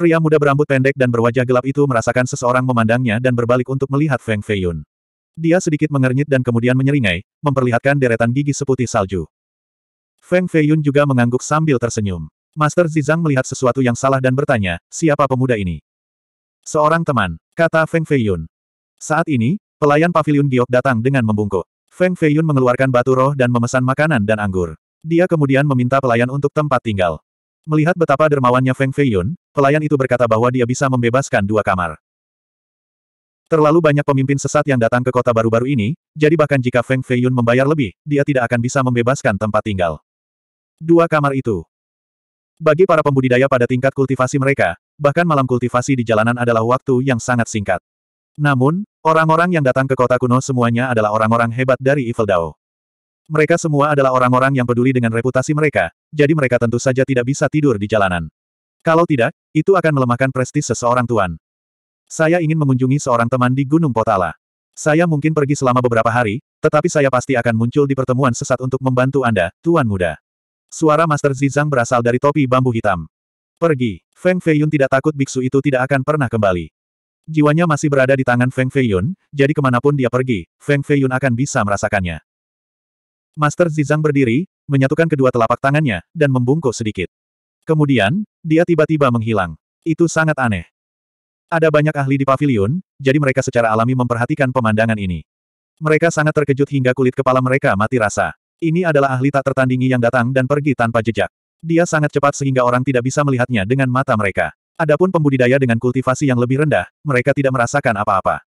Pria muda berambut pendek dan berwajah gelap itu merasakan seseorang memandangnya dan berbalik untuk melihat Feng Feiyun. Dia sedikit mengernyit dan kemudian menyeringai, memperlihatkan deretan gigi seputih salju. Feng Feiyun juga mengangguk sambil tersenyum. Master Zizang melihat sesuatu yang salah dan bertanya, siapa pemuda ini? Seorang teman, kata Feng Feiyun. Saat ini, pelayan pavilion Giok datang dengan membungkuk. Feng Feiyun mengeluarkan batu roh dan memesan makanan dan anggur. Dia kemudian meminta pelayan untuk tempat tinggal. Melihat betapa dermawannya Feng Feiyun, pelayan itu berkata bahwa dia bisa membebaskan dua kamar. Terlalu banyak pemimpin sesat yang datang ke kota baru-baru ini, jadi bahkan jika Feng Feiyun membayar lebih, dia tidak akan bisa membebaskan tempat tinggal. Dua kamar itu. Bagi para pembudidaya pada tingkat kultivasi mereka, bahkan malam kultivasi di jalanan adalah waktu yang sangat singkat. Namun, orang-orang yang datang ke kota kuno semuanya adalah orang-orang hebat dari Evil Dao. Mereka semua adalah orang-orang yang peduli dengan reputasi mereka, jadi mereka tentu saja tidak bisa tidur di jalanan. Kalau tidak, itu akan melemahkan prestis seseorang tuan. Saya ingin mengunjungi seorang teman di Gunung Potala. Saya mungkin pergi selama beberapa hari, tetapi saya pasti akan muncul di pertemuan sesat untuk membantu Anda, Tuan Muda. Suara Master Zizang berasal dari topi bambu hitam. Pergi. Feng Feiyun tidak takut biksu itu tidak akan pernah kembali. Jiwanya masih berada di tangan Feng Feiyun, jadi kemanapun dia pergi, Feng Feiyun akan bisa merasakannya. Master Zizang berdiri, menyatukan kedua telapak tangannya, dan membungkuk sedikit. Kemudian, dia tiba-tiba menghilang. Itu sangat aneh. Ada banyak ahli di pavilion, jadi mereka secara alami memperhatikan pemandangan ini. Mereka sangat terkejut hingga kulit kepala mereka mati rasa. Ini adalah ahli tak tertandingi yang datang dan pergi tanpa jejak. Dia sangat cepat sehingga orang tidak bisa melihatnya dengan mata mereka. Adapun pembudidaya dengan kultivasi yang lebih rendah, mereka tidak merasakan apa-apa.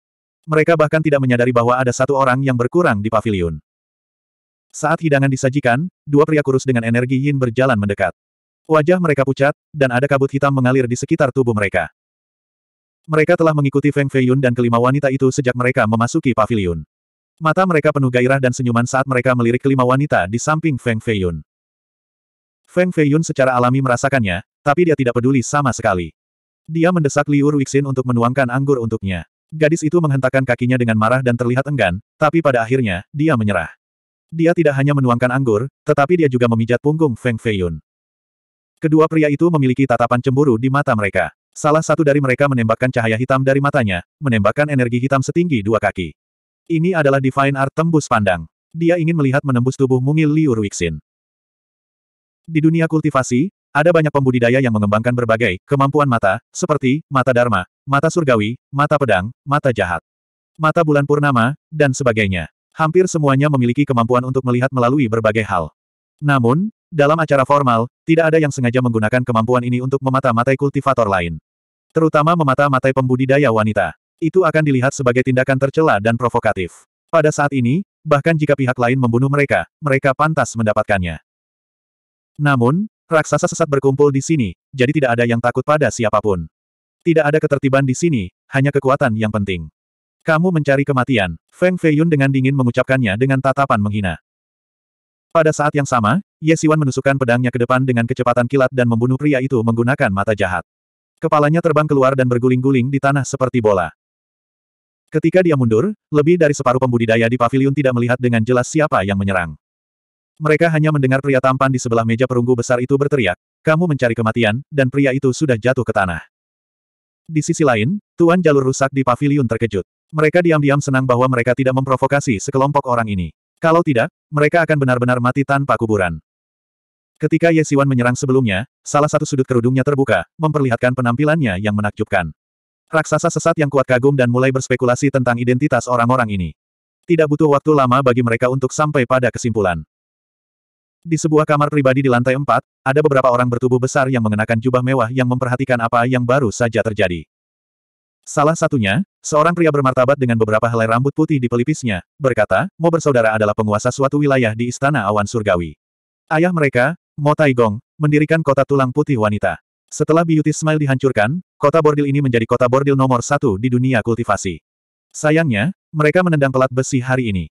Mereka bahkan tidak menyadari bahwa ada satu orang yang berkurang di pavilion. Saat hidangan disajikan, dua pria kurus dengan energi yin berjalan mendekat. Wajah mereka pucat, dan ada kabut hitam mengalir di sekitar tubuh mereka. Mereka telah mengikuti Feng Feiyun dan kelima wanita itu sejak mereka memasuki pavilion. Mata mereka penuh gairah dan senyuman saat mereka melirik kelima wanita di samping Feng Feiyun. Feng Feiyun secara alami merasakannya, tapi dia tidak peduli sama sekali. Dia mendesak Liu Ruixin untuk menuangkan anggur untuknya. Gadis itu menghentakkan kakinya dengan marah dan terlihat enggan, tapi pada akhirnya, dia menyerah. Dia tidak hanya menuangkan anggur, tetapi dia juga memijat punggung Feng Feiyun. Kedua pria itu memiliki tatapan cemburu di mata mereka. Salah satu dari mereka menembakkan cahaya hitam dari matanya, menembakkan energi hitam setinggi dua kaki. Ini adalah Divine Art tembus pandang. Dia ingin melihat menembus tubuh mungil Liu Ruixin. Di dunia kultivasi, ada banyak pembudidaya yang mengembangkan berbagai kemampuan mata, seperti mata dharma, mata surgawi, mata pedang, mata jahat, mata bulan purnama, dan sebagainya. Hampir semuanya memiliki kemampuan untuk melihat melalui berbagai hal. Namun, dalam acara formal, tidak ada yang sengaja menggunakan kemampuan ini untuk memata-matai kultivator lain. Terutama memata-matai pembudidaya wanita. Itu akan dilihat sebagai tindakan tercela dan provokatif. Pada saat ini, bahkan jika pihak lain membunuh mereka, mereka pantas mendapatkannya. Namun, raksasa sesat berkumpul di sini, jadi tidak ada yang takut pada siapapun. Tidak ada ketertiban di sini, hanya kekuatan yang penting. Kamu mencari kematian, Feng Feiyun dengan dingin mengucapkannya dengan tatapan menghina. Pada saat yang sama, Ye Siwan menusukkan pedangnya ke depan dengan kecepatan kilat dan membunuh pria itu menggunakan mata jahat. Kepalanya terbang keluar dan berguling-guling di tanah seperti bola. Ketika dia mundur, lebih dari separuh pembudidaya di pavilion tidak melihat dengan jelas siapa yang menyerang. Mereka hanya mendengar pria tampan di sebelah meja perunggu besar itu berteriak, kamu mencari kematian, dan pria itu sudah jatuh ke tanah. Di sisi lain, Tuan Jalur Rusak di pavilion terkejut. Mereka diam-diam senang bahwa mereka tidak memprovokasi sekelompok orang ini. Kalau tidak, mereka akan benar-benar mati tanpa kuburan. Ketika Ye Siwan menyerang sebelumnya, salah satu sudut kerudungnya terbuka, memperlihatkan penampilannya yang menakjubkan. Raksasa sesat yang kuat kagum dan mulai berspekulasi tentang identitas orang-orang ini. Tidak butuh waktu lama bagi mereka untuk sampai pada kesimpulan. Di sebuah kamar pribadi di lantai empat, ada beberapa orang bertubuh besar yang mengenakan jubah mewah yang memperhatikan apa yang baru saja terjadi. Salah satunya, seorang pria bermartabat dengan beberapa helai rambut putih di pelipisnya, berkata, Mo bersaudara adalah penguasa suatu wilayah di Istana Awan Surgawi. Ayah mereka, Mo Taigong, mendirikan kota tulang putih wanita. Setelah Beauty Smile dihancurkan, kota bordil ini menjadi kota bordil nomor satu di dunia kultivasi. Sayangnya, mereka menendang pelat besi hari ini.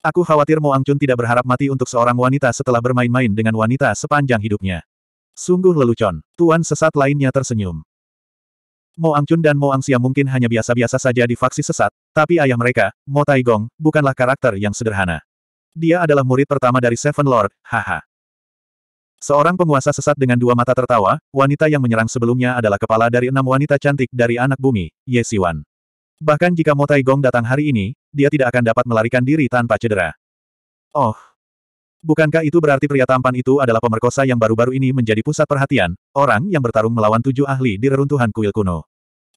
Aku khawatir Mo Angcun tidak berharap mati untuk seorang wanita setelah bermain-main dengan wanita sepanjang hidupnya. Sungguh lelucon, Tuan sesat lainnya tersenyum. Mo Angcun dan Mo Xia mungkin hanya biasa-biasa saja di faksi sesat, tapi ayah mereka, Mo Taigong, bukanlah karakter yang sederhana. Dia adalah murid pertama dari Seven Lord, haha. Seorang penguasa sesat dengan dua mata tertawa, wanita yang menyerang sebelumnya adalah kepala dari enam wanita cantik dari anak bumi, Ye Siwan. Bahkan jika Mo Taigong datang hari ini, dia tidak akan dapat melarikan diri tanpa cedera. Oh. Bukankah itu berarti pria tampan itu adalah pemerkosa yang baru-baru ini menjadi pusat perhatian, orang yang bertarung melawan tujuh ahli di reruntuhan kuil kuno?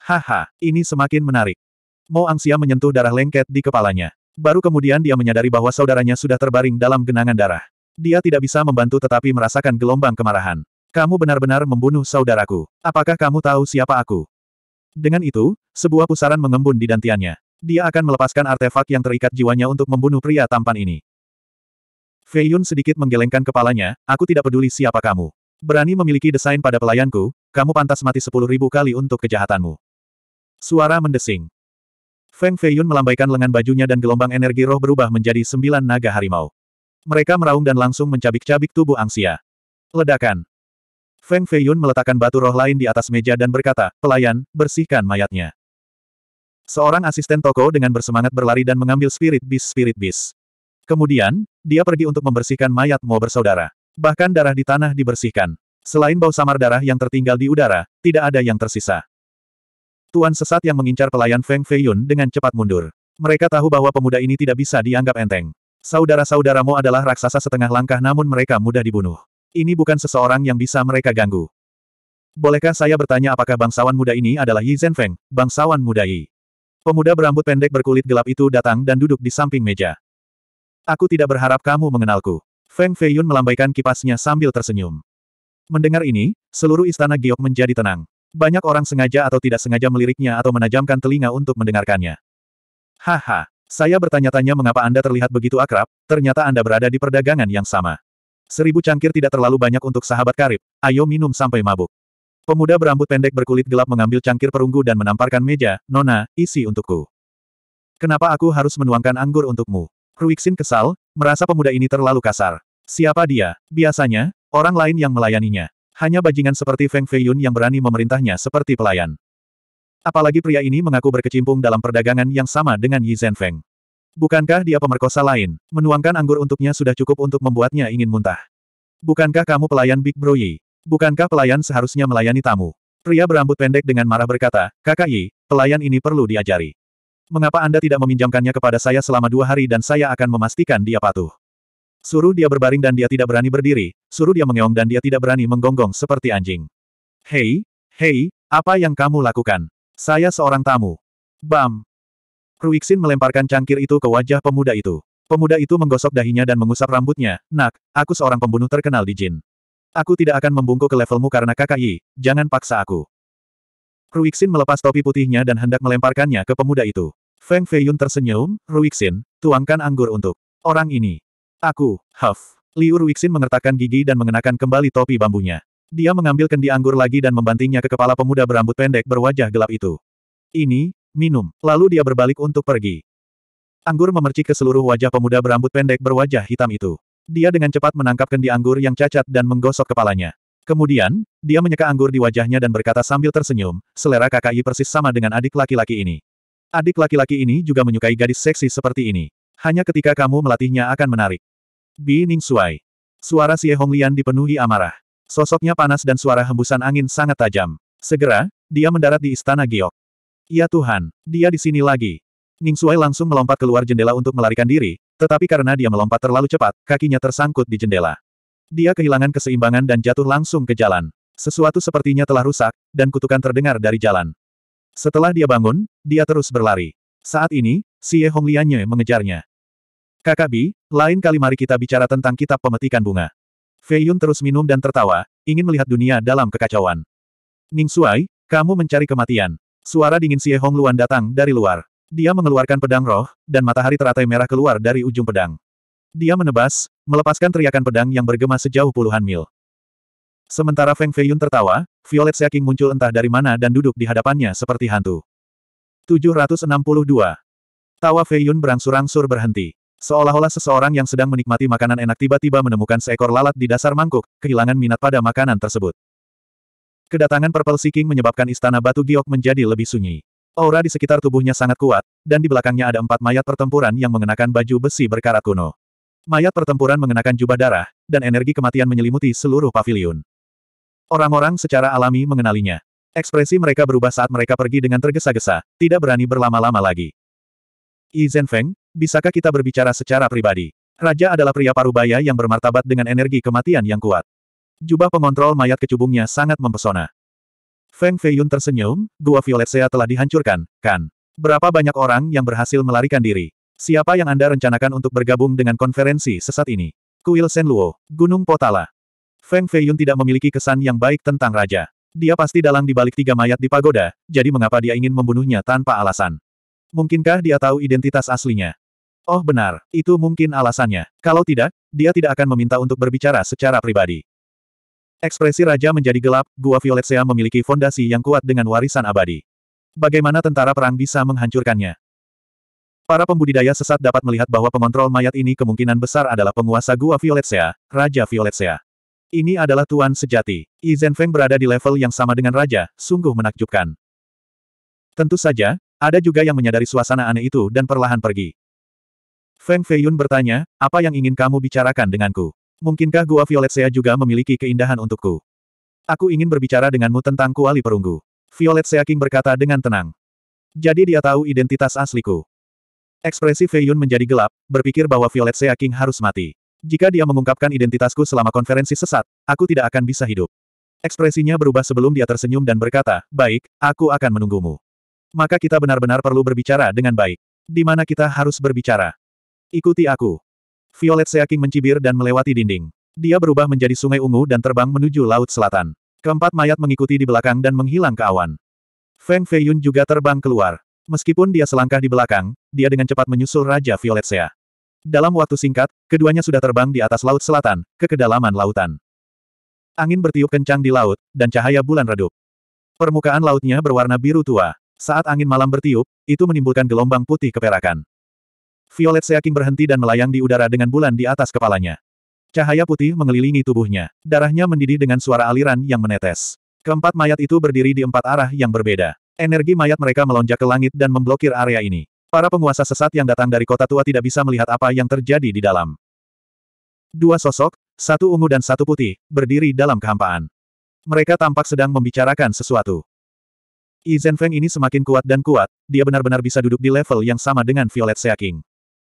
Haha, ini semakin menarik. Mo Angsia menyentuh darah lengket di kepalanya. Baru kemudian dia menyadari bahwa saudaranya sudah terbaring dalam genangan darah. Dia tidak bisa membantu tetapi merasakan gelombang kemarahan. Kamu benar-benar membunuh saudaraku. Apakah kamu tahu siapa aku? Dengan itu, sebuah pusaran mengembun di dantiannya. Dia akan melepaskan artefak yang terikat jiwanya untuk membunuh pria tampan ini. Fei Yun sedikit menggelengkan kepalanya, aku tidak peduli siapa kamu. Berani memiliki desain pada pelayanku, kamu pantas mati sepuluh ribu kali untuk kejahatanmu. Suara mendesing. Feng Feiyun melambaikan lengan bajunya dan gelombang energi roh berubah menjadi sembilan naga harimau. Mereka meraung dan langsung mencabik-cabik tubuh Angsia. Ledakan. Feng Feiyun meletakkan batu roh lain di atas meja dan berkata, pelayan, bersihkan mayatnya. Seorang asisten toko dengan bersemangat berlari dan mengambil spirit bis spirit bis. Kemudian, dia pergi untuk membersihkan mayat Mo bersaudara. Bahkan darah di tanah dibersihkan. Selain bau samar darah yang tertinggal di udara, tidak ada yang tersisa. Tuan sesat yang mengincar pelayan Feng Feiyun dengan cepat mundur. Mereka tahu bahwa pemuda ini tidak bisa dianggap enteng. Saudara-saudaramu adalah raksasa setengah langkah namun mereka mudah dibunuh. Ini bukan seseorang yang bisa mereka ganggu. Bolehkah saya bertanya apakah bangsawan muda ini adalah Yi Zhenfeng, bangsawan muda Yi? Pemuda berambut pendek berkulit gelap itu datang dan duduk di samping meja. Aku tidak berharap kamu mengenalku. Feng Feiyun melambaikan kipasnya sambil tersenyum. Mendengar ini, seluruh istana Giok menjadi tenang. Banyak orang sengaja atau tidak sengaja meliriknya atau menajamkan telinga untuk mendengarkannya. Haha, saya bertanya-tanya mengapa Anda terlihat begitu akrab, ternyata Anda berada di perdagangan yang sama. Seribu cangkir tidak terlalu banyak untuk sahabat karib, ayo minum sampai mabuk. Pemuda berambut pendek berkulit gelap mengambil cangkir perunggu dan menamparkan meja, Nona, isi untukku. Kenapa aku harus menuangkan anggur untukmu? Ruixin kesal, merasa pemuda ini terlalu kasar. Siapa dia? Biasanya, orang lain yang melayaninya. Hanya bajingan seperti Feng Feiyun yang berani memerintahnya seperti pelayan. Apalagi pria ini mengaku berkecimpung dalam perdagangan yang sama dengan Yi Zhen Feng. Bukankah dia pemerkosa lain? Menuangkan anggur untuknya sudah cukup untuk membuatnya ingin muntah. Bukankah kamu pelayan Big Bro Yi? Bukankah pelayan seharusnya melayani tamu? Pria berambut pendek dengan marah berkata, Kakak Yi, pelayan ini perlu diajari. Mengapa Anda tidak meminjamkannya kepada saya selama dua hari dan saya akan memastikan dia patuh? Suruh dia berbaring dan dia tidak berani berdiri, suruh dia mengeong dan dia tidak berani menggonggong seperti anjing. Hei, hei, apa yang kamu lakukan? Saya seorang tamu. Bam! Ruixin melemparkan cangkir itu ke wajah pemuda itu. Pemuda itu menggosok dahinya dan mengusap rambutnya, Nak, aku seorang pembunuh terkenal di Jin. Aku tidak akan membungkuk ke levelmu karena kakak jangan paksa aku. Ruixin melepas topi putihnya dan hendak melemparkannya ke pemuda itu. Feng Feiyun tersenyum, Ruixin, tuangkan anggur untuk orang ini. Aku, Huff. Liur Wixin mengertakkan gigi dan mengenakan kembali topi bambunya. Dia mengambil kendi anggur lagi dan membantingnya ke kepala pemuda berambut pendek berwajah gelap itu. Ini, minum. Lalu dia berbalik untuk pergi. Anggur memercik ke seluruh wajah pemuda berambut pendek berwajah hitam itu. Dia dengan cepat menangkap kendi anggur yang cacat dan menggosok kepalanya. Kemudian, dia menyeka anggur di wajahnya dan berkata sambil tersenyum, selera kakak persis sama dengan adik laki-laki ini. Adik laki-laki ini juga menyukai gadis seksi seperti ini. Hanya ketika kamu melatihnya akan menarik. Bi Ning Suai. Suara Xie Honglian dipenuhi amarah. Sosoknya panas dan suara hembusan angin sangat tajam. Segera, dia mendarat di istana Giok. Ya Tuhan, dia di sini lagi. Ning Suai langsung melompat keluar jendela untuk melarikan diri, tetapi karena dia melompat terlalu cepat, kakinya tersangkut di jendela. Dia kehilangan keseimbangan dan jatuh langsung ke jalan. Sesuatu sepertinya telah rusak, dan kutukan terdengar dari jalan. Setelah dia bangun, dia terus berlari. Saat ini, Xie Honglianye mengejarnya. Kakak Bi, lain kali mari kita bicara tentang kitab pemetikan bunga. Fei Yun terus minum dan tertawa, ingin melihat dunia dalam kekacauan. Ning Suai, kamu mencari kematian. Suara dingin Xie Hong Luan datang dari luar. Dia mengeluarkan pedang roh, dan matahari teratai merah keluar dari ujung pedang. Dia menebas, melepaskan teriakan pedang yang bergema sejauh puluhan mil. Sementara Feng Feiyun tertawa, Violet Seaking muncul entah dari mana dan duduk di hadapannya seperti hantu. 762. Tawa Feiyun berangsur-angsur berhenti. Seolah-olah seseorang yang sedang menikmati makanan enak tiba-tiba menemukan seekor lalat di dasar mangkuk, kehilangan minat pada makanan tersebut. Kedatangan Purple Seeking menyebabkan istana batu giok menjadi lebih sunyi. Aura di sekitar tubuhnya sangat kuat, dan di belakangnya ada empat mayat pertempuran yang mengenakan baju besi berkarat kuno. Mayat pertempuran mengenakan jubah darah, dan energi kematian menyelimuti seluruh pavilion. Orang-orang secara alami mengenalinya. Ekspresi mereka berubah saat mereka pergi dengan tergesa-gesa, tidak berani berlama-lama lagi. Yi Zhenfeng, Bisakah kita berbicara secara pribadi? Raja adalah pria parubaya yang bermartabat dengan energi kematian yang kuat. Jubah pengontrol mayat kecubungnya sangat mempesona. Feng Feiyun tersenyum, gua Violet Sea telah dihancurkan, kan? Berapa banyak orang yang berhasil melarikan diri? Siapa yang Anda rencanakan untuk bergabung dengan konferensi sesat ini? Kuil Luo, Gunung Potala. Feng Feiyun tidak memiliki kesan yang baik tentang raja. Dia pasti dalang di balik tiga mayat di pagoda, jadi mengapa dia ingin membunuhnya tanpa alasan? Mungkinkah dia tahu identitas aslinya? Oh benar, itu mungkin alasannya. Kalau tidak, dia tidak akan meminta untuk berbicara secara pribadi. Ekspresi raja menjadi gelap, Gua Violet Sea memiliki fondasi yang kuat dengan warisan abadi. Bagaimana tentara perang bisa menghancurkannya? Para pembudidaya sesat dapat melihat bahwa pengontrol mayat ini kemungkinan besar adalah penguasa Gua Violet Sea, Raja Violet Sea. Ini adalah tuan sejati. Izen Feng berada di level yang sama dengan raja, sungguh menakjubkan. Tentu saja, ada juga yang menyadari suasana aneh itu dan perlahan pergi. Feng Feiyun bertanya, apa yang ingin kamu bicarakan denganku? Mungkinkah Gua Violet Sea juga memiliki keindahan untukku? Aku ingin berbicara denganmu tentang kuali perunggu. Violet Sea King berkata dengan tenang. Jadi dia tahu identitas asliku. Ekspresi Feiyun menjadi gelap, berpikir bahwa Violet Sea King harus mati. Jika dia mengungkapkan identitasku selama konferensi sesat, aku tidak akan bisa hidup. Ekspresinya berubah sebelum dia tersenyum dan berkata, baik, aku akan menunggumu. Maka kita benar-benar perlu berbicara dengan baik. Di mana kita harus berbicara? Ikuti aku. Violet Seaking mencibir dan melewati dinding. Dia berubah menjadi sungai ungu dan terbang menuju laut selatan. Keempat mayat mengikuti di belakang dan menghilang ke awan. Feng Feiyun juga terbang keluar. Meskipun dia selangkah di belakang, dia dengan cepat menyusul Raja Violet Sea. Dalam waktu singkat, keduanya sudah terbang di atas laut selatan, ke kedalaman lautan. Angin bertiup kencang di laut, dan cahaya bulan redup. Permukaan lautnya berwarna biru tua. Saat angin malam bertiup, itu menimbulkan gelombang putih keperakan. Violet Seaking berhenti dan melayang di udara dengan bulan di atas kepalanya. Cahaya putih mengelilingi tubuhnya. Darahnya mendidih dengan suara aliran yang menetes. Keempat mayat itu berdiri di empat arah yang berbeda. Energi mayat mereka melonjak ke langit dan memblokir area ini. Para penguasa sesat yang datang dari kota tua tidak bisa melihat apa yang terjadi di dalam. Dua sosok, satu ungu dan satu putih, berdiri dalam kehampaan. Mereka tampak sedang membicarakan sesuatu. Yi Feng ini semakin kuat dan kuat, dia benar-benar bisa duduk di level yang sama dengan Violet Seaking.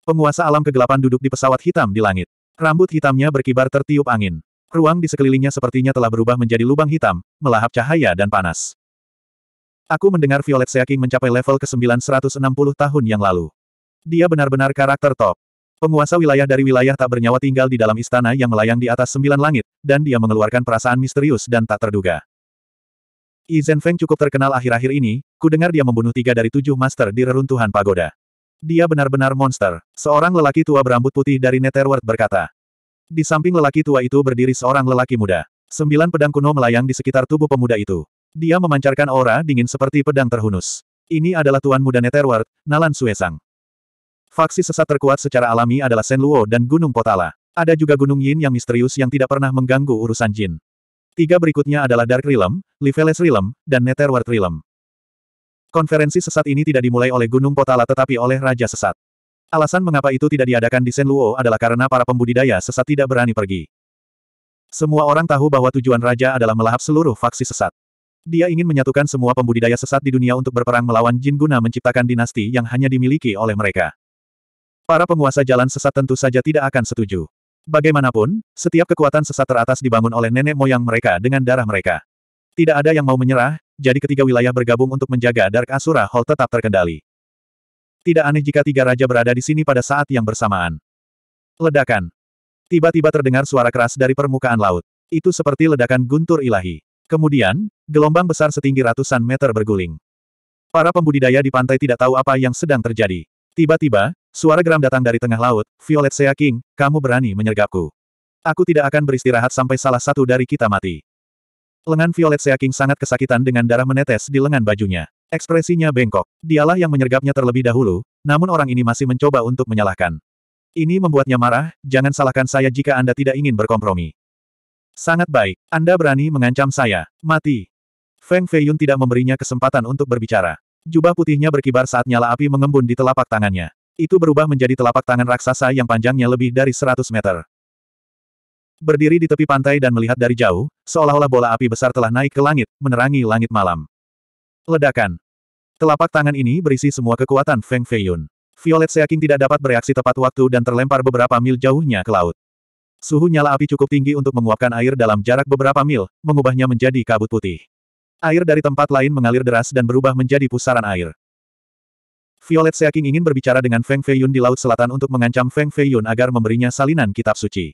Penguasa alam kegelapan duduk di pesawat hitam di langit. Rambut hitamnya berkibar tertiup angin. Ruang di sekelilingnya sepertinya telah berubah menjadi lubang hitam, melahap cahaya dan panas. Aku mendengar Violet Seaking mencapai level ke-9 160 tahun yang lalu. Dia benar-benar karakter top. Penguasa wilayah dari wilayah tak bernyawa tinggal di dalam istana yang melayang di atas sembilan langit, dan dia mengeluarkan perasaan misterius dan tak terduga. Yi Feng cukup terkenal akhir-akhir ini, ku dengar dia membunuh tiga dari tujuh master di reruntuhan pagoda. Dia benar-benar monster. Seorang lelaki tua berambut putih dari Netherworld berkata. Di samping lelaki tua itu berdiri seorang lelaki muda. Sembilan pedang kuno melayang di sekitar tubuh pemuda itu. Dia memancarkan aura dingin seperti pedang terhunus. Ini adalah Tuan Muda Netherworld, Nalan Suesang. Faksi sesat terkuat secara alami adalah Sen Luo dan Gunung Potala. Ada juga Gunung Yin yang misterius yang tidak pernah mengganggu urusan Jin. Tiga berikutnya adalah Dark Realm, Liveless Realm, dan Netherworld Realm. Konferensi sesat ini tidak dimulai oleh Gunung Potala tetapi oleh Raja Sesat. Alasan mengapa itu tidak diadakan di Senluo adalah karena para pembudidaya sesat tidak berani pergi. Semua orang tahu bahwa tujuan Raja adalah melahap seluruh faksi sesat. Dia ingin menyatukan semua pembudidaya sesat di dunia untuk berperang melawan jin guna menciptakan dinasti yang hanya dimiliki oleh mereka. Para penguasa jalan sesat tentu saja tidak akan setuju. Bagaimanapun, setiap kekuatan sesat teratas dibangun oleh nenek moyang mereka dengan darah mereka. Tidak ada yang mau menyerah, jadi ketiga wilayah bergabung untuk menjaga Dark Asura Hall tetap terkendali. Tidak aneh jika tiga raja berada di sini pada saat yang bersamaan. Ledakan. Tiba-tiba terdengar suara keras dari permukaan laut. Itu seperti ledakan guntur ilahi. Kemudian, gelombang besar setinggi ratusan meter berguling. Para pembudidaya di pantai tidak tahu apa yang sedang terjadi. Tiba-tiba, suara geram datang dari tengah laut, Violet Sea King, kamu berani menyergapku. Aku tidak akan beristirahat sampai salah satu dari kita mati. Lengan Violet Seaking sangat kesakitan dengan darah menetes di lengan bajunya. Ekspresinya bengkok. Dialah yang menyergapnya terlebih dahulu, namun orang ini masih mencoba untuk menyalahkan. Ini membuatnya marah, jangan salahkan saya jika Anda tidak ingin berkompromi. Sangat baik, Anda berani mengancam saya. Mati. Feng Feiyun tidak memberinya kesempatan untuk berbicara. Jubah putihnya berkibar saat nyala api mengembun di telapak tangannya. Itu berubah menjadi telapak tangan raksasa yang panjangnya lebih dari 100 meter berdiri di tepi pantai dan melihat dari jauh, seolah-olah bola api besar telah naik ke langit, menerangi langit malam. Ledakan. Telapak tangan ini berisi semua kekuatan Feng Feiyun. Violet Seaking tidak dapat bereaksi tepat waktu dan terlempar beberapa mil jauhnya ke laut. Suhu nyala api cukup tinggi untuk menguapkan air dalam jarak beberapa mil, mengubahnya menjadi kabut putih. Air dari tempat lain mengalir deras dan berubah menjadi pusaran air. Violet Seaking ingin berbicara dengan Feng Feiyun di Laut Selatan untuk mengancam Feng Feiyun agar memberinya salinan kitab suci.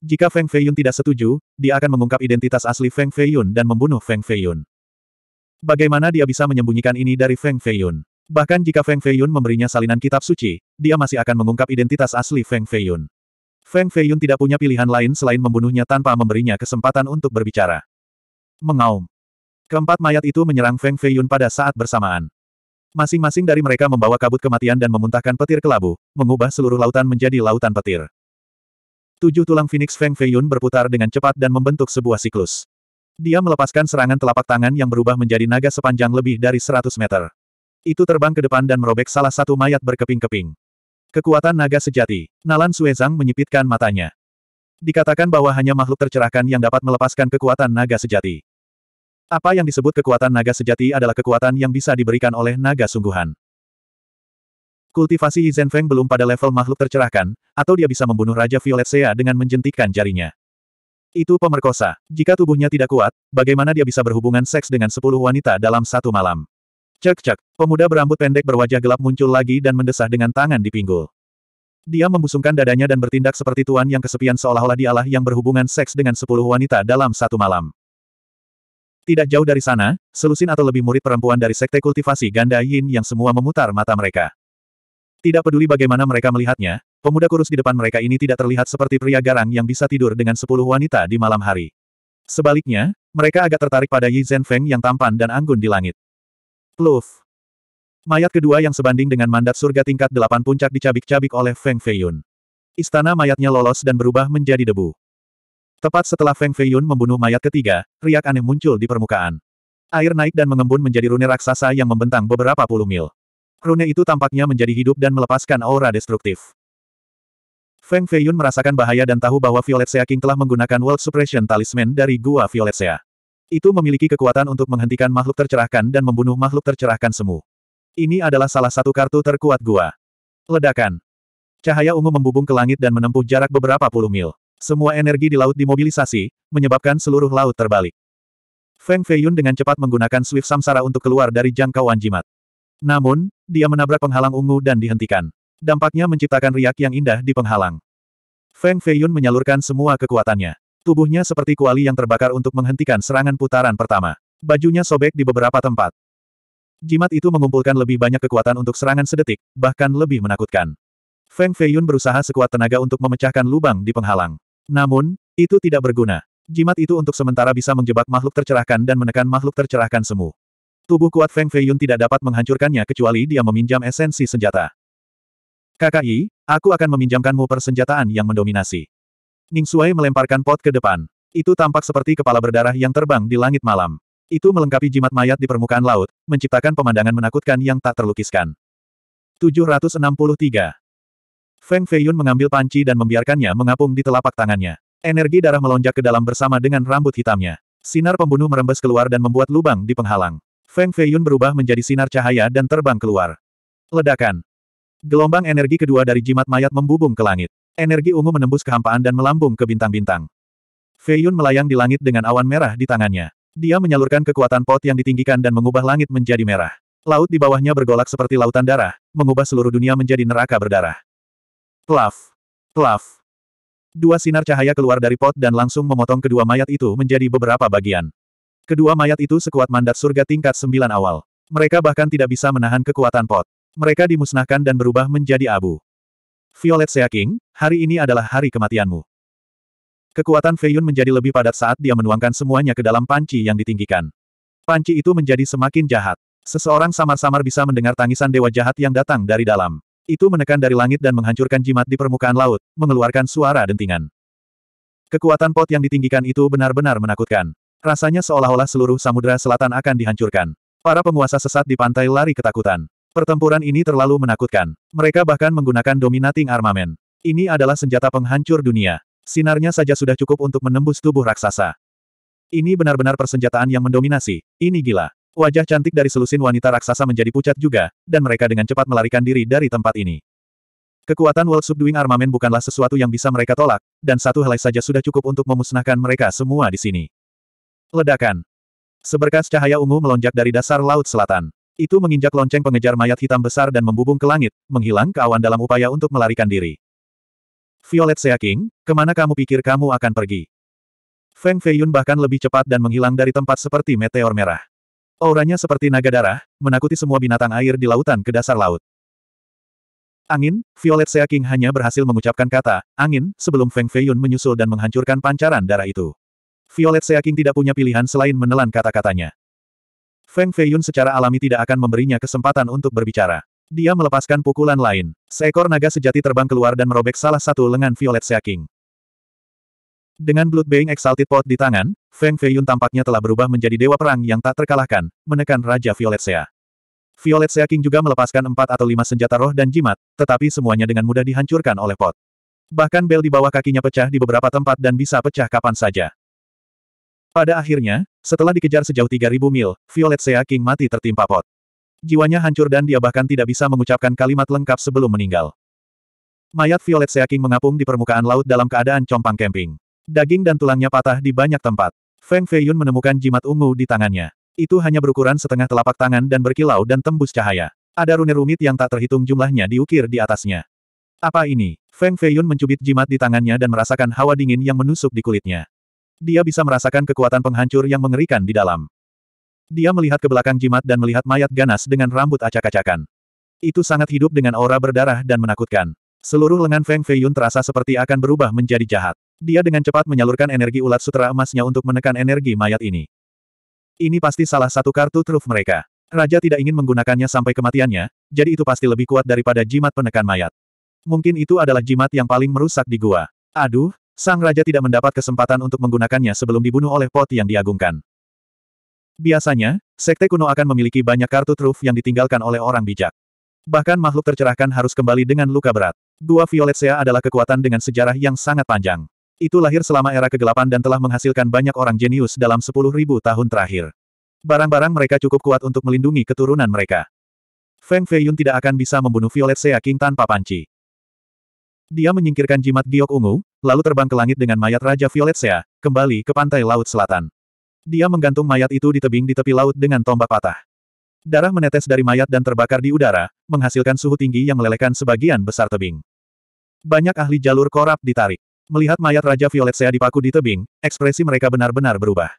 Jika Feng Feiyun tidak setuju, dia akan mengungkap identitas asli Feng Feiyun dan membunuh Feng Feiyun. Bagaimana dia bisa menyembunyikan ini dari Feng Feiyun? Bahkan jika Feng Feiyun memberinya salinan kitab suci, dia masih akan mengungkap identitas asli Feng Feiyun. Feng Feiyun tidak punya pilihan lain selain membunuhnya tanpa memberinya kesempatan untuk berbicara. Mengaum. Keempat mayat itu menyerang Feng Feiyun pada saat bersamaan. Masing-masing dari mereka membawa kabut kematian dan memuntahkan petir kelabu, mengubah seluruh lautan menjadi lautan petir. Tujuh tulang Phoenix Feng Feiyun berputar dengan cepat dan membentuk sebuah siklus. Dia melepaskan serangan telapak tangan yang berubah menjadi naga sepanjang lebih dari 100 meter. Itu terbang ke depan dan merobek salah satu mayat berkeping-keping. Kekuatan naga sejati. Nalan Suezang menyipitkan matanya. Dikatakan bahwa hanya makhluk tercerahkan yang dapat melepaskan kekuatan naga sejati. Apa yang disebut kekuatan naga sejati adalah kekuatan yang bisa diberikan oleh naga sungguhan. Kultivasi Zenfeng Feng belum pada level makhluk tercerahkan, atau dia bisa membunuh Raja Violet Sea dengan menjentikkan jarinya. Itu pemerkosa. Jika tubuhnya tidak kuat, bagaimana dia bisa berhubungan seks dengan sepuluh wanita dalam satu malam? Cek-cek, pemuda berambut pendek berwajah gelap muncul lagi dan mendesah dengan tangan di pinggul. Dia membusungkan dadanya dan bertindak seperti tuan yang kesepian seolah-olah dialah yang berhubungan seks dengan sepuluh wanita dalam satu malam. Tidak jauh dari sana, selusin atau lebih murid perempuan dari sekte kultivasi ganda yin yang semua memutar mata mereka. Tidak peduli bagaimana mereka melihatnya, pemuda kurus di depan mereka ini tidak terlihat seperti pria garang yang bisa tidur dengan sepuluh wanita di malam hari. Sebaliknya, mereka agak tertarik pada Yi Zhen Feng yang tampan dan anggun di langit. Pluf. Mayat kedua yang sebanding dengan mandat surga tingkat delapan puncak dicabik-cabik oleh Feng Feiyun. Istana mayatnya lolos dan berubah menjadi debu. Tepat setelah Feng Feiyun membunuh mayat ketiga, riak aneh muncul di permukaan. Air naik dan mengembun menjadi rune raksasa yang membentang beberapa puluh mil. Rune itu tampaknya menjadi hidup dan melepaskan aura destruktif. Feng Feiyun merasakan bahaya dan tahu bahwa Violet Sea King telah menggunakan World Suppression Talisman dari Gua Violet Sea. Itu memiliki kekuatan untuk menghentikan makhluk tercerahkan dan membunuh makhluk tercerahkan semu. Ini adalah salah satu kartu terkuat gua. Ledakan. Cahaya ungu membubung ke langit dan menempuh jarak beberapa puluh mil. Semua energi di laut dimobilisasi, menyebabkan seluruh laut terbalik. Feng Feiyun dengan cepat menggunakan Swift Samsara untuk keluar dari jangkauan jimat. Namun, dia menabrak penghalang ungu dan dihentikan. Dampaknya menciptakan riak yang indah di penghalang. Feng Feiyun menyalurkan semua kekuatannya. Tubuhnya seperti kuali yang terbakar untuk menghentikan serangan putaran pertama. Bajunya sobek di beberapa tempat. Jimat itu mengumpulkan lebih banyak kekuatan untuk serangan sedetik, bahkan lebih menakutkan. Feng Feiyun berusaha sekuat tenaga untuk memecahkan lubang di penghalang. Namun, itu tidak berguna. Jimat itu untuk sementara bisa menjebak makhluk tercerahkan dan menekan makhluk tercerahkan semu. Tubuh kuat Feng Feiyun tidak dapat menghancurkannya kecuali dia meminjam esensi senjata. KKI, aku akan meminjamkanmu persenjataan yang mendominasi. Ning Suai melemparkan pot ke depan. Itu tampak seperti kepala berdarah yang terbang di langit malam. Itu melengkapi jimat mayat di permukaan laut, menciptakan pemandangan menakutkan yang tak terlukiskan. 763. Feng Feiyun mengambil panci dan membiarkannya mengapung di telapak tangannya. Energi darah melonjak ke dalam bersama dengan rambut hitamnya. Sinar pembunuh merembes keluar dan membuat lubang di penghalang. Feng Feiyun berubah menjadi sinar cahaya dan terbang keluar. Ledakan. Gelombang energi kedua dari jimat mayat membubung ke langit. Energi ungu menembus kehampaan dan melambung ke bintang-bintang. Feiyun melayang di langit dengan awan merah di tangannya. Dia menyalurkan kekuatan pot yang ditinggikan dan mengubah langit menjadi merah. Laut di bawahnya bergolak seperti lautan darah, mengubah seluruh dunia menjadi neraka berdarah. Plaf! Plaf! Dua sinar cahaya keluar dari pot dan langsung memotong kedua mayat itu menjadi beberapa bagian. Kedua mayat itu sekuat mandat surga tingkat sembilan awal. Mereka bahkan tidak bisa menahan kekuatan pot. Mereka dimusnahkan dan berubah menjadi abu. Violet Seaking, hari ini adalah hari kematianmu. Kekuatan Feiyun menjadi lebih padat saat dia menuangkan semuanya ke dalam panci yang ditinggikan. Panci itu menjadi semakin jahat. Seseorang samar-samar bisa mendengar tangisan dewa jahat yang datang dari dalam. Itu menekan dari langit dan menghancurkan jimat di permukaan laut, mengeluarkan suara dentingan. Kekuatan pot yang ditinggikan itu benar-benar menakutkan. Rasanya seolah-olah seluruh samudera selatan akan dihancurkan. Para penguasa sesat di pantai lari ketakutan. Pertempuran ini terlalu menakutkan. Mereka bahkan menggunakan dominating Armament. Ini adalah senjata penghancur dunia. Sinarnya saja sudah cukup untuk menembus tubuh raksasa. Ini benar-benar persenjataan yang mendominasi. Ini gila. Wajah cantik dari selusin wanita raksasa menjadi pucat juga, dan mereka dengan cepat melarikan diri dari tempat ini. Kekuatan World Subduing Armament bukanlah sesuatu yang bisa mereka tolak, dan satu helai saja sudah cukup untuk memusnahkan mereka semua di sini. Ledakan. Seberkas cahaya ungu melonjak dari dasar laut selatan. Itu menginjak lonceng pengejar mayat hitam besar dan membubung ke langit, menghilang ke awan dalam upaya untuk melarikan diri. Violet Seaking, kemana kamu pikir kamu akan pergi? Feng Feiyun bahkan lebih cepat dan menghilang dari tempat seperti meteor merah. Auranya seperti naga darah, menakuti semua binatang air di lautan ke dasar laut. Angin, Violet Seaking hanya berhasil mengucapkan kata, angin, sebelum Feng Feiyun menyusul dan menghancurkan pancaran darah itu. Violet Seaking tidak punya pilihan selain menelan kata-katanya. Feng Feiyun secara alami tidak akan memberinya kesempatan untuk berbicara. Dia melepaskan pukulan lain. Seekor naga sejati terbang keluar dan merobek salah satu lengan Violet Seaking. Dengan Blood Bang Exalted Pot di tangan, Feng Feiyun tampaknya telah berubah menjadi dewa perang yang tak terkalahkan, menekan Raja Violet Sea. Violet Seaking juga melepaskan empat atau lima senjata roh dan jimat, tetapi semuanya dengan mudah dihancurkan oleh pot. Bahkan bel di bawah kakinya pecah di beberapa tempat dan bisa pecah kapan saja. Pada akhirnya, setelah dikejar sejauh 3000 mil, Violet Sea King mati tertimpa pot. Jiwanya hancur dan dia bahkan tidak bisa mengucapkan kalimat lengkap sebelum meninggal. Mayat Violet Sea King mengapung di permukaan laut dalam keadaan compang kemping. Daging dan tulangnya patah di banyak tempat. Feng Feiyun menemukan jimat ungu di tangannya. Itu hanya berukuran setengah telapak tangan dan berkilau dan tembus cahaya. Ada rune rumit yang tak terhitung jumlahnya diukir di atasnya. Apa ini? Feng Feiyun mencubit jimat di tangannya dan merasakan hawa dingin yang menusuk di kulitnya. Dia bisa merasakan kekuatan penghancur yang mengerikan di dalam. Dia melihat ke belakang jimat dan melihat mayat ganas dengan rambut acak-acakan. Itu sangat hidup dengan aura berdarah dan menakutkan. Seluruh lengan Feng Feiyun terasa seperti akan berubah menjadi jahat. Dia dengan cepat menyalurkan energi ulat sutra emasnya untuk menekan energi mayat ini. Ini pasti salah satu kartu truf mereka. Raja tidak ingin menggunakannya sampai kematiannya, jadi itu pasti lebih kuat daripada jimat penekan mayat. Mungkin itu adalah jimat yang paling merusak di gua. Aduh, Sang raja tidak mendapat kesempatan untuk menggunakannya sebelum dibunuh oleh pot yang diagungkan. Biasanya, sekte kuno akan memiliki banyak kartu truf yang ditinggalkan oleh orang bijak. Bahkan makhluk tercerahkan harus kembali dengan luka berat. Gua Violet Sea adalah kekuatan dengan sejarah yang sangat panjang. Itu lahir selama era kegelapan dan telah menghasilkan banyak orang jenius dalam 10.000 tahun terakhir. Barang-barang mereka cukup kuat untuk melindungi keturunan mereka. Feng Feiyun tidak akan bisa membunuh Violet Sea King tanpa panci. Dia menyingkirkan jimat giok ungu, lalu terbang ke langit dengan mayat Raja Violet Sea, kembali ke pantai laut selatan. Dia menggantung mayat itu di tebing di tepi laut dengan tombak patah. Darah menetes dari mayat dan terbakar di udara, menghasilkan suhu tinggi yang melelehkan sebagian besar tebing. Banyak ahli jalur korap ditarik. Melihat mayat Raja Violet Sea dipaku di tebing, ekspresi mereka benar-benar berubah.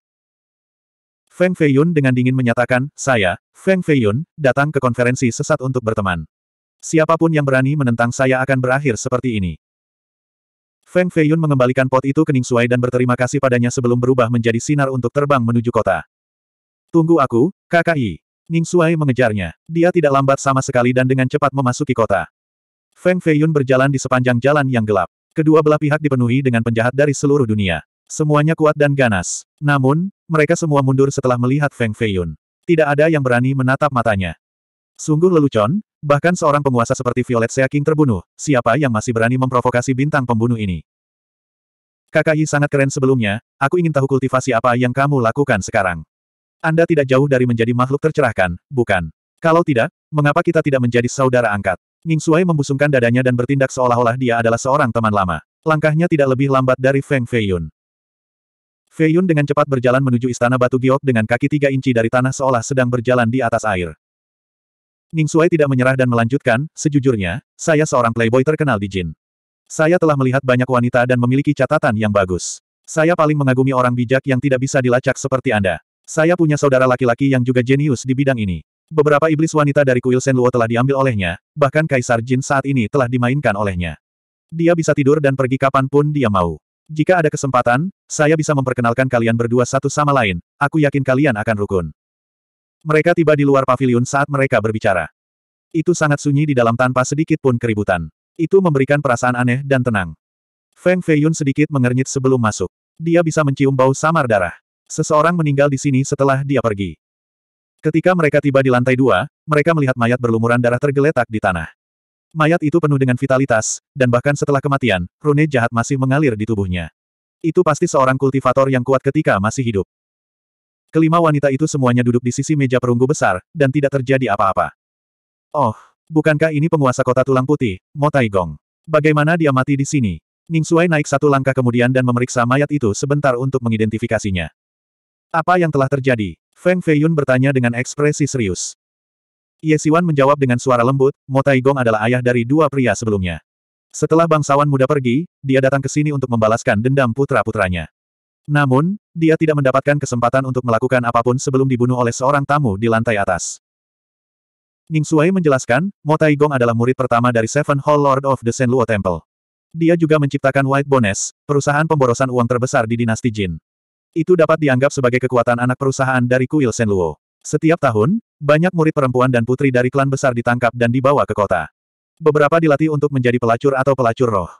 Feng Feiyun dengan dingin menyatakan, saya, Feng Feiyun, datang ke konferensi sesat untuk berteman. Siapapun yang berani menentang saya akan berakhir seperti ini. Feng Feiyun mengembalikan pot itu ke Ning Ningsuai dan berterima kasih padanya sebelum berubah menjadi sinar untuk terbang menuju kota. Tunggu aku, KKI. Ningsuai mengejarnya. Dia tidak lambat sama sekali dan dengan cepat memasuki kota. Feng Feiyun berjalan di sepanjang jalan yang gelap. Kedua belah pihak dipenuhi dengan penjahat dari seluruh dunia. Semuanya kuat dan ganas. Namun, mereka semua mundur setelah melihat Feng Feiyun. Tidak ada yang berani menatap matanya. Sungguh lelucon, bahkan seorang penguasa seperti Violet Seaking terbunuh, siapa yang masih berani memprovokasi bintang pembunuh ini? KKI sangat keren sebelumnya, aku ingin tahu kultivasi apa yang kamu lakukan sekarang. Anda tidak jauh dari menjadi makhluk tercerahkan, bukan? Kalau tidak, mengapa kita tidak menjadi saudara angkat? Ning Suai membusungkan dadanya dan bertindak seolah-olah dia adalah seorang teman lama. Langkahnya tidak lebih lambat dari Feng Feiyun. Feiyun dengan cepat berjalan menuju istana batu giok dengan kaki tiga inci dari tanah seolah sedang berjalan di atas air. Ning Suai tidak menyerah dan melanjutkan, sejujurnya, saya seorang playboy terkenal di Jin. Saya telah melihat banyak wanita dan memiliki catatan yang bagus. Saya paling mengagumi orang bijak yang tidak bisa dilacak seperti Anda. Saya punya saudara laki-laki yang juga jenius di bidang ini. Beberapa iblis wanita dari kuil Senluo telah diambil olehnya, bahkan Kaisar Jin saat ini telah dimainkan olehnya. Dia bisa tidur dan pergi kapan pun dia mau. Jika ada kesempatan, saya bisa memperkenalkan kalian berdua satu sama lain, aku yakin kalian akan rukun. Mereka tiba di luar pavilion saat mereka berbicara. Itu sangat sunyi di dalam tanpa sedikit pun keributan. Itu memberikan perasaan aneh dan tenang. Feng Feiyun sedikit mengernyit sebelum masuk. Dia bisa mencium bau samar darah. Seseorang meninggal di sini setelah dia pergi. Ketika mereka tiba di lantai dua, mereka melihat mayat berlumuran darah tergeletak di tanah. Mayat itu penuh dengan vitalitas, dan bahkan setelah kematian, rune jahat masih mengalir di tubuhnya. Itu pasti seorang kultivator yang kuat ketika masih hidup. Kelima wanita itu semuanya duduk di sisi meja perunggu besar, dan tidak terjadi apa-apa. Oh, bukankah ini penguasa kota tulang putih, Motai Gong? Bagaimana dia mati di sini? Ning Suai naik satu langkah kemudian dan memeriksa mayat itu sebentar untuk mengidentifikasinya. Apa yang telah terjadi? Feng Feiyun bertanya dengan ekspresi serius. Ye Siwan menjawab dengan suara lembut, Motai Gong adalah ayah dari dua pria sebelumnya. Setelah bangsawan muda pergi, dia datang ke sini untuk membalaskan dendam putra-putranya. Namun, dia tidak mendapatkan kesempatan untuk melakukan apapun sebelum dibunuh oleh seorang tamu di lantai atas. Ning Suai menjelaskan, Mo Gong adalah murid pertama dari Seven Hall Lord of the Senluo Temple. Dia juga menciptakan White Bones, perusahaan pemborosan uang terbesar di dinasti Jin. Itu dapat dianggap sebagai kekuatan anak perusahaan dari kuil Senluo. Setiap tahun, banyak murid perempuan dan putri dari klan besar ditangkap dan dibawa ke kota. Beberapa dilatih untuk menjadi pelacur atau pelacur roh.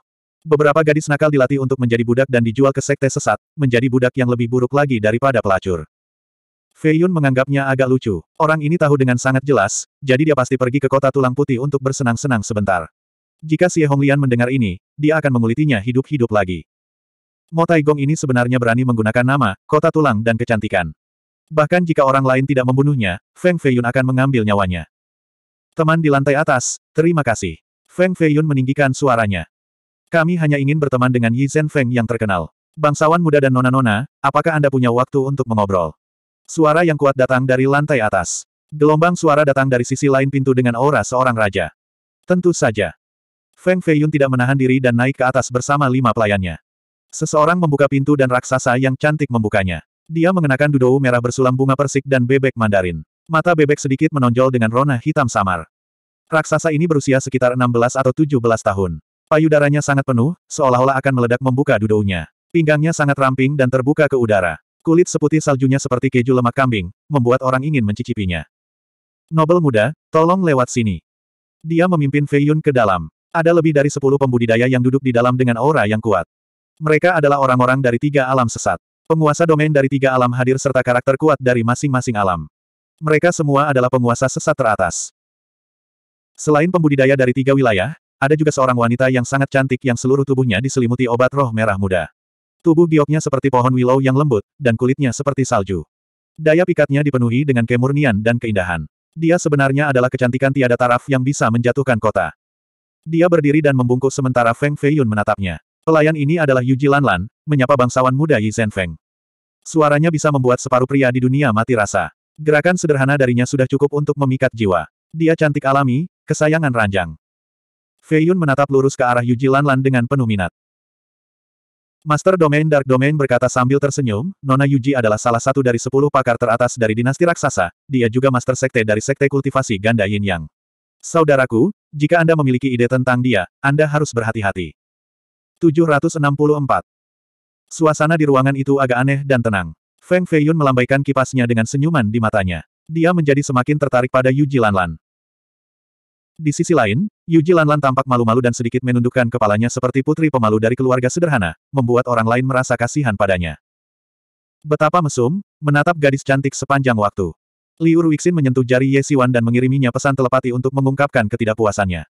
Beberapa gadis nakal dilatih untuk menjadi budak dan dijual ke sekte sesat, menjadi budak yang lebih buruk lagi daripada pelacur. Fei Yun menganggapnya agak lucu. Orang ini tahu dengan sangat jelas, jadi dia pasti pergi ke kota tulang putih untuk bersenang-senang sebentar. Jika Xie Honglian mendengar ini, dia akan mengulitinya hidup-hidup lagi. Mo Taigong ini sebenarnya berani menggunakan nama, kota tulang dan kecantikan. Bahkan jika orang lain tidak membunuhnya, Feng Fei Yun akan mengambil nyawanya. Teman di lantai atas, terima kasih. Feng Fei Yun meninggikan suaranya. Kami hanya ingin berteman dengan Yi Zhenfeng yang terkenal. Bangsawan muda dan nona-nona, apakah Anda punya waktu untuk mengobrol? Suara yang kuat datang dari lantai atas. Gelombang suara datang dari sisi lain pintu dengan aura seorang raja. Tentu saja. Feng Feiyun tidak menahan diri dan naik ke atas bersama lima pelayannya. Seseorang membuka pintu dan raksasa yang cantik membukanya. Dia mengenakan dudou merah bersulam bunga persik dan bebek mandarin. Mata bebek sedikit menonjol dengan rona hitam samar. Raksasa ini berusia sekitar 16 atau 17 tahun. Payudaranya sangat penuh, seolah-olah akan meledak membuka dudounya. Pinggangnya sangat ramping dan terbuka ke udara. Kulit seputih saljunya seperti keju lemak kambing, membuat orang ingin mencicipinya. Nobel muda, tolong lewat sini. Dia memimpin Fei Yun ke dalam. Ada lebih dari sepuluh pembudidaya yang duduk di dalam dengan aura yang kuat. Mereka adalah orang-orang dari tiga alam sesat. Penguasa domain dari tiga alam hadir serta karakter kuat dari masing-masing alam. Mereka semua adalah penguasa sesat teratas. Selain pembudidaya dari tiga wilayah, ada juga seorang wanita yang sangat cantik yang seluruh tubuhnya diselimuti obat roh merah muda. Tubuh gioknya seperti pohon willow yang lembut, dan kulitnya seperti salju. Daya pikatnya dipenuhi dengan kemurnian dan keindahan. Dia sebenarnya adalah kecantikan tiada taraf yang bisa menjatuhkan kota. Dia berdiri dan membungkuk sementara Feng Feiyun menatapnya. Pelayan ini adalah Yuji Lanlan, menyapa bangsawan muda Yi Feng. Suaranya bisa membuat separuh pria di dunia mati rasa. Gerakan sederhana darinya sudah cukup untuk memikat jiwa. Dia cantik alami, kesayangan ranjang. Fei Yun menatap lurus ke arah Yuji Lanlan dengan penuh minat. Master Domain Dark Domain berkata sambil tersenyum, Nona Yuji adalah salah satu dari sepuluh pakar teratas dari dinasti raksasa, dia juga Master Sekte dari Sekte Kultivasi Ganda Yin Yang. Saudaraku, jika Anda memiliki ide tentang dia, Anda harus berhati-hati. 764. Suasana di ruangan itu agak aneh dan tenang. Feng Feiyun melambaikan kipasnya dengan senyuman di matanya. Dia menjadi semakin tertarik pada Yuji Lanlan. Di sisi lain, Yuji Lanlan tampak malu-malu dan sedikit menundukkan kepalanya seperti putri pemalu dari keluarga sederhana, membuat orang lain merasa kasihan padanya. Betapa mesum, menatap gadis cantik sepanjang waktu. Liu Ruixin menyentuh jari Ye Siwan dan mengiriminya pesan telepati untuk mengungkapkan ketidakpuasannya.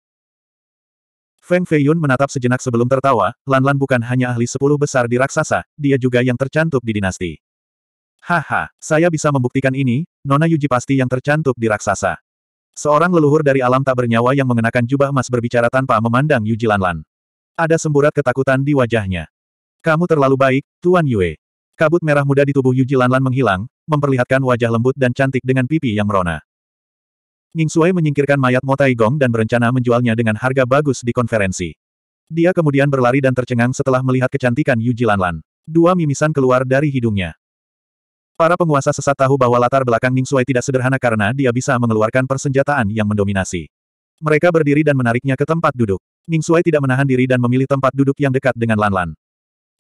Feng Feiyun menatap sejenak sebelum tertawa, Lanlan bukan hanya ahli sepuluh besar di raksasa, dia juga yang tercantum di dinasti. Haha, saya bisa membuktikan ini, Nona Yuji pasti yang tercantum di raksasa. Seorang leluhur dari alam tak bernyawa yang mengenakan jubah emas berbicara tanpa memandang Yu Jilanlan. Ada semburat ketakutan di wajahnya. Kamu terlalu baik, Tuan Yue. Kabut merah muda di tubuh Yu Jilanlan menghilang, memperlihatkan wajah lembut dan cantik dengan pipi yang merona. Ning Suai menyingkirkan mayat Tai Gong dan berencana menjualnya dengan harga bagus di konferensi. Dia kemudian berlari dan tercengang setelah melihat kecantikan Yu Jilanlan. Dua mimisan keluar dari hidungnya. Para penguasa sesat tahu bahwa latar belakang Ning Sui tidak sederhana karena dia bisa mengeluarkan persenjataan yang mendominasi. Mereka berdiri dan menariknya ke tempat duduk. Ning Sui tidak menahan diri dan memilih tempat duduk yang dekat dengan Lan Lan.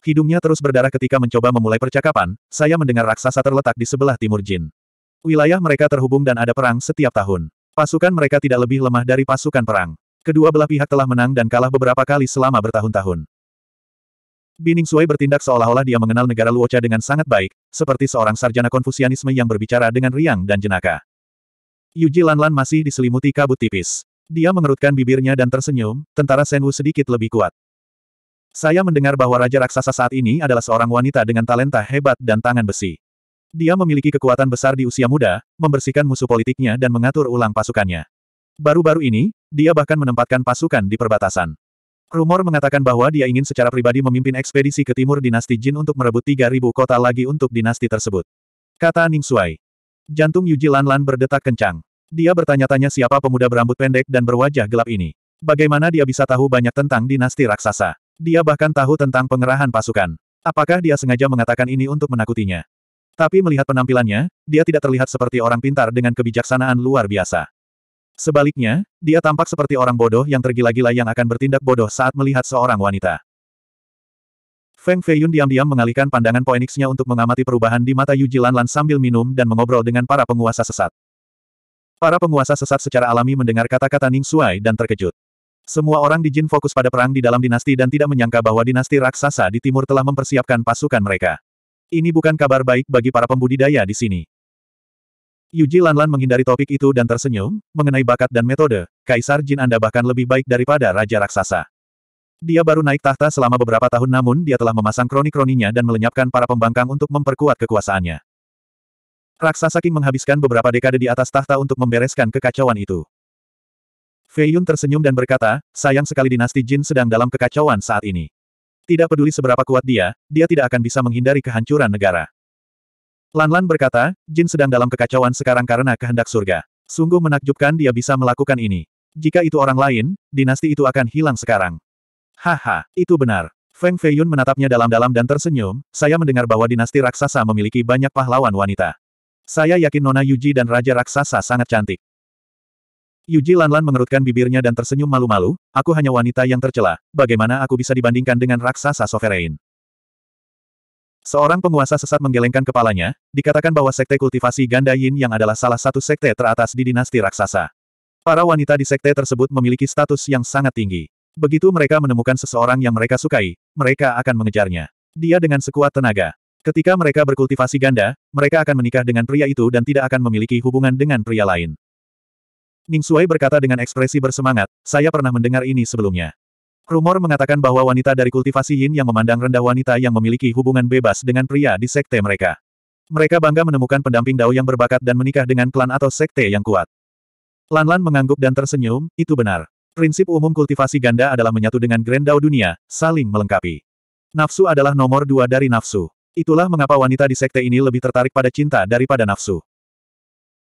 Hidungnya terus berdarah ketika mencoba memulai percakapan, saya mendengar raksasa terletak di sebelah timur Jin. Wilayah mereka terhubung dan ada perang setiap tahun. Pasukan mereka tidak lebih lemah dari pasukan perang. Kedua belah pihak telah menang dan kalah beberapa kali selama bertahun-tahun. Bining Sui bertindak seolah-olah dia mengenal negara Luocha dengan sangat baik, seperti seorang sarjana konfusianisme yang berbicara dengan riang dan jenaka. Yuji Lanlan masih diselimuti kabut tipis. Dia mengerutkan bibirnya dan tersenyum, tentara Senwu sedikit lebih kuat. Saya mendengar bahwa Raja Raksasa saat ini adalah seorang wanita dengan talenta hebat dan tangan besi. Dia memiliki kekuatan besar di usia muda, membersihkan musuh politiknya dan mengatur ulang pasukannya. Baru-baru ini, dia bahkan menempatkan pasukan di perbatasan. Rumor mengatakan bahwa dia ingin secara pribadi memimpin ekspedisi ke timur dinasti Jin untuk merebut 3.000 kota lagi untuk dinasti tersebut. Kata Ning Shuai. Jantung Yuji Lanlan berdetak kencang. Dia bertanya-tanya siapa pemuda berambut pendek dan berwajah gelap ini. Bagaimana dia bisa tahu banyak tentang dinasti raksasa? Dia bahkan tahu tentang pengerahan pasukan. Apakah dia sengaja mengatakan ini untuk menakutinya? Tapi melihat penampilannya, dia tidak terlihat seperti orang pintar dengan kebijaksanaan luar biasa. Sebaliknya, dia tampak seperti orang bodoh yang tergila-gila yang akan bertindak bodoh saat melihat seorang wanita. Feng Feiyun diam-diam mengalihkan pandangan poeniksnya untuk mengamati perubahan di mata Yuji Lanlan sambil minum dan mengobrol dengan para penguasa sesat. Para penguasa sesat secara alami mendengar kata-kata Ning Shuai dan terkejut. Semua orang di Jin fokus pada perang di dalam dinasti dan tidak menyangka bahwa dinasti raksasa di timur telah mempersiapkan pasukan mereka. Ini bukan kabar baik bagi para pembudidaya di sini. Yuji Lanlan menghindari topik itu dan tersenyum, mengenai bakat dan metode, Kaisar Jin Anda bahkan lebih baik daripada Raja Raksasa. Dia baru naik tahta selama beberapa tahun namun dia telah memasang kroni-kroninya dan melenyapkan para pembangkang untuk memperkuat kekuasaannya. Raksasa King menghabiskan beberapa dekade di atas tahta untuk membereskan kekacauan itu. Fei Yun tersenyum dan berkata, sayang sekali dinasti Jin sedang dalam kekacauan saat ini. Tidak peduli seberapa kuat dia, dia tidak akan bisa menghindari kehancuran negara. Lanlan lan berkata, Jin sedang dalam kekacauan sekarang karena kehendak surga. Sungguh menakjubkan dia bisa melakukan ini. Jika itu orang lain, dinasti itu akan hilang sekarang. Haha, itu benar. Feng Feiyun menatapnya dalam-dalam dan tersenyum, saya mendengar bahwa dinasti raksasa memiliki banyak pahlawan wanita. Saya yakin Nona Yuji dan Raja Raksasa sangat cantik. Yuji Lanlan mengerutkan bibirnya dan tersenyum malu-malu, aku hanya wanita yang tercela, bagaimana aku bisa dibandingkan dengan raksasa sovereign? Seorang penguasa sesat menggelengkan kepalanya, dikatakan bahwa sekte kultivasi ganda yin yang adalah salah satu sekte teratas di dinasti raksasa. Para wanita di sekte tersebut memiliki status yang sangat tinggi. Begitu mereka menemukan seseorang yang mereka sukai, mereka akan mengejarnya. Dia dengan sekuat tenaga. Ketika mereka berkultivasi ganda, mereka akan menikah dengan pria itu dan tidak akan memiliki hubungan dengan pria lain. Ning Sui berkata dengan ekspresi bersemangat, saya pernah mendengar ini sebelumnya. Rumor mengatakan bahwa wanita dari kultivasi Yin yang memandang rendah wanita yang memiliki hubungan bebas dengan pria di sekte mereka. Mereka bangga menemukan pendamping Dao yang berbakat dan menikah dengan klan atau sekte yang kuat. Lan-Lan mengangguk dan tersenyum, itu benar. Prinsip umum kultivasi ganda adalah menyatu dengan Grand Dao dunia, saling melengkapi. Nafsu adalah nomor dua dari nafsu. Itulah mengapa wanita di sekte ini lebih tertarik pada cinta daripada nafsu.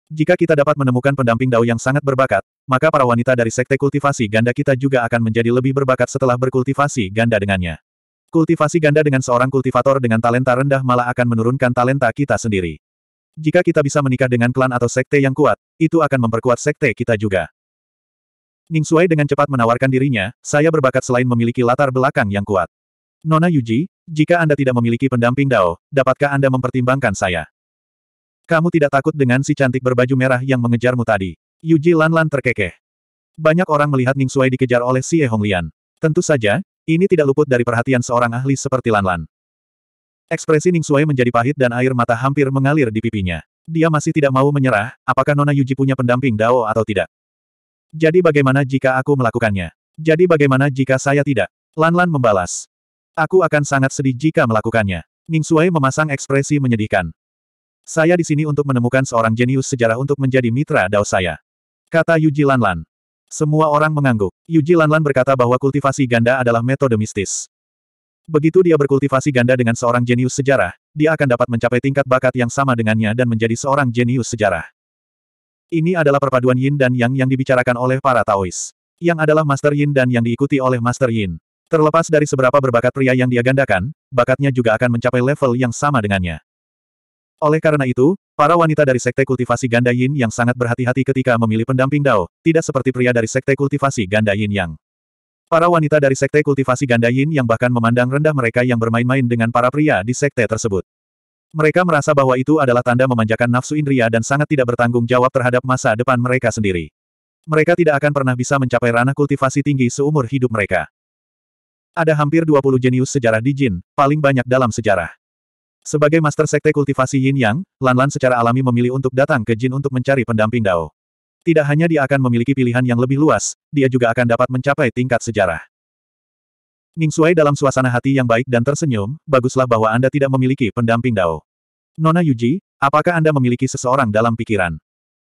Jika kita dapat menemukan pendamping Dao yang sangat berbakat, maka para wanita dari sekte kultivasi ganda kita juga akan menjadi lebih berbakat setelah berkultivasi ganda dengannya. Kultivasi ganda dengan seorang kultivator dengan talenta rendah malah akan menurunkan talenta kita sendiri. Jika kita bisa menikah dengan klan atau sekte yang kuat, itu akan memperkuat sekte kita juga. Ning Suai dengan cepat menawarkan dirinya, saya berbakat selain memiliki latar belakang yang kuat. Nona Yuji, jika Anda tidak memiliki pendamping Dao, dapatkah Anda mempertimbangkan saya? Kamu tidak takut dengan si cantik berbaju merah yang mengejarmu tadi. Yuji Lanlan terkekeh. Banyak orang melihat Ning Suai dikejar oleh si hong Honglian. Tentu saja, ini tidak luput dari perhatian seorang ahli seperti Lanlan. Ekspresi Ning Suai menjadi pahit dan air mata hampir mengalir di pipinya. Dia masih tidak mau menyerah, apakah Nona Yuji punya pendamping Dao atau tidak. Jadi bagaimana jika aku melakukannya? Jadi bagaimana jika saya tidak? Lanlan membalas. Aku akan sangat sedih jika melakukannya. Ning Suai memasang ekspresi menyedihkan. Saya di sini untuk menemukan seorang jenius sejarah untuk menjadi mitra Dao saya. Kata Yuji Lanlan. Semua orang mengangguk. Yuji Lanlan berkata bahwa kultivasi ganda adalah metode mistis. Begitu dia berkultivasi ganda dengan seorang jenius sejarah, dia akan dapat mencapai tingkat bakat yang sama dengannya dan menjadi seorang jenius sejarah. Ini adalah perpaduan yin dan yang yang dibicarakan oleh para Taois. Yang adalah Master Yin dan yang diikuti oleh Master Yin. Terlepas dari seberapa berbakat pria yang dia gandakan, bakatnya juga akan mencapai level yang sama dengannya. Oleh karena itu, para wanita dari sekte kultivasi ganda yin yang sangat berhati-hati ketika memilih pendamping Dao, tidak seperti pria dari sekte kultivasi ganda yin yang. Para wanita dari sekte kultivasi ganda yin yang bahkan memandang rendah mereka yang bermain-main dengan para pria di sekte tersebut. Mereka merasa bahwa itu adalah tanda memanjakan nafsu indria dan sangat tidak bertanggung jawab terhadap masa depan mereka sendiri. Mereka tidak akan pernah bisa mencapai ranah kultivasi tinggi seumur hidup mereka. Ada hampir 20 jenius sejarah di Jin, paling banyak dalam sejarah. Sebagai master sekte kultivasi Yin Yang, Lan Lan secara alami memilih untuk datang ke Jin untuk mencari pendamping Dao. Tidak hanya dia akan memiliki pilihan yang lebih luas, dia juga akan dapat mencapai tingkat sejarah. Ning Suai dalam suasana hati yang baik dan tersenyum, baguslah bahwa Anda tidak memiliki pendamping Dao. Nona Yuji, apakah Anda memiliki seseorang dalam pikiran?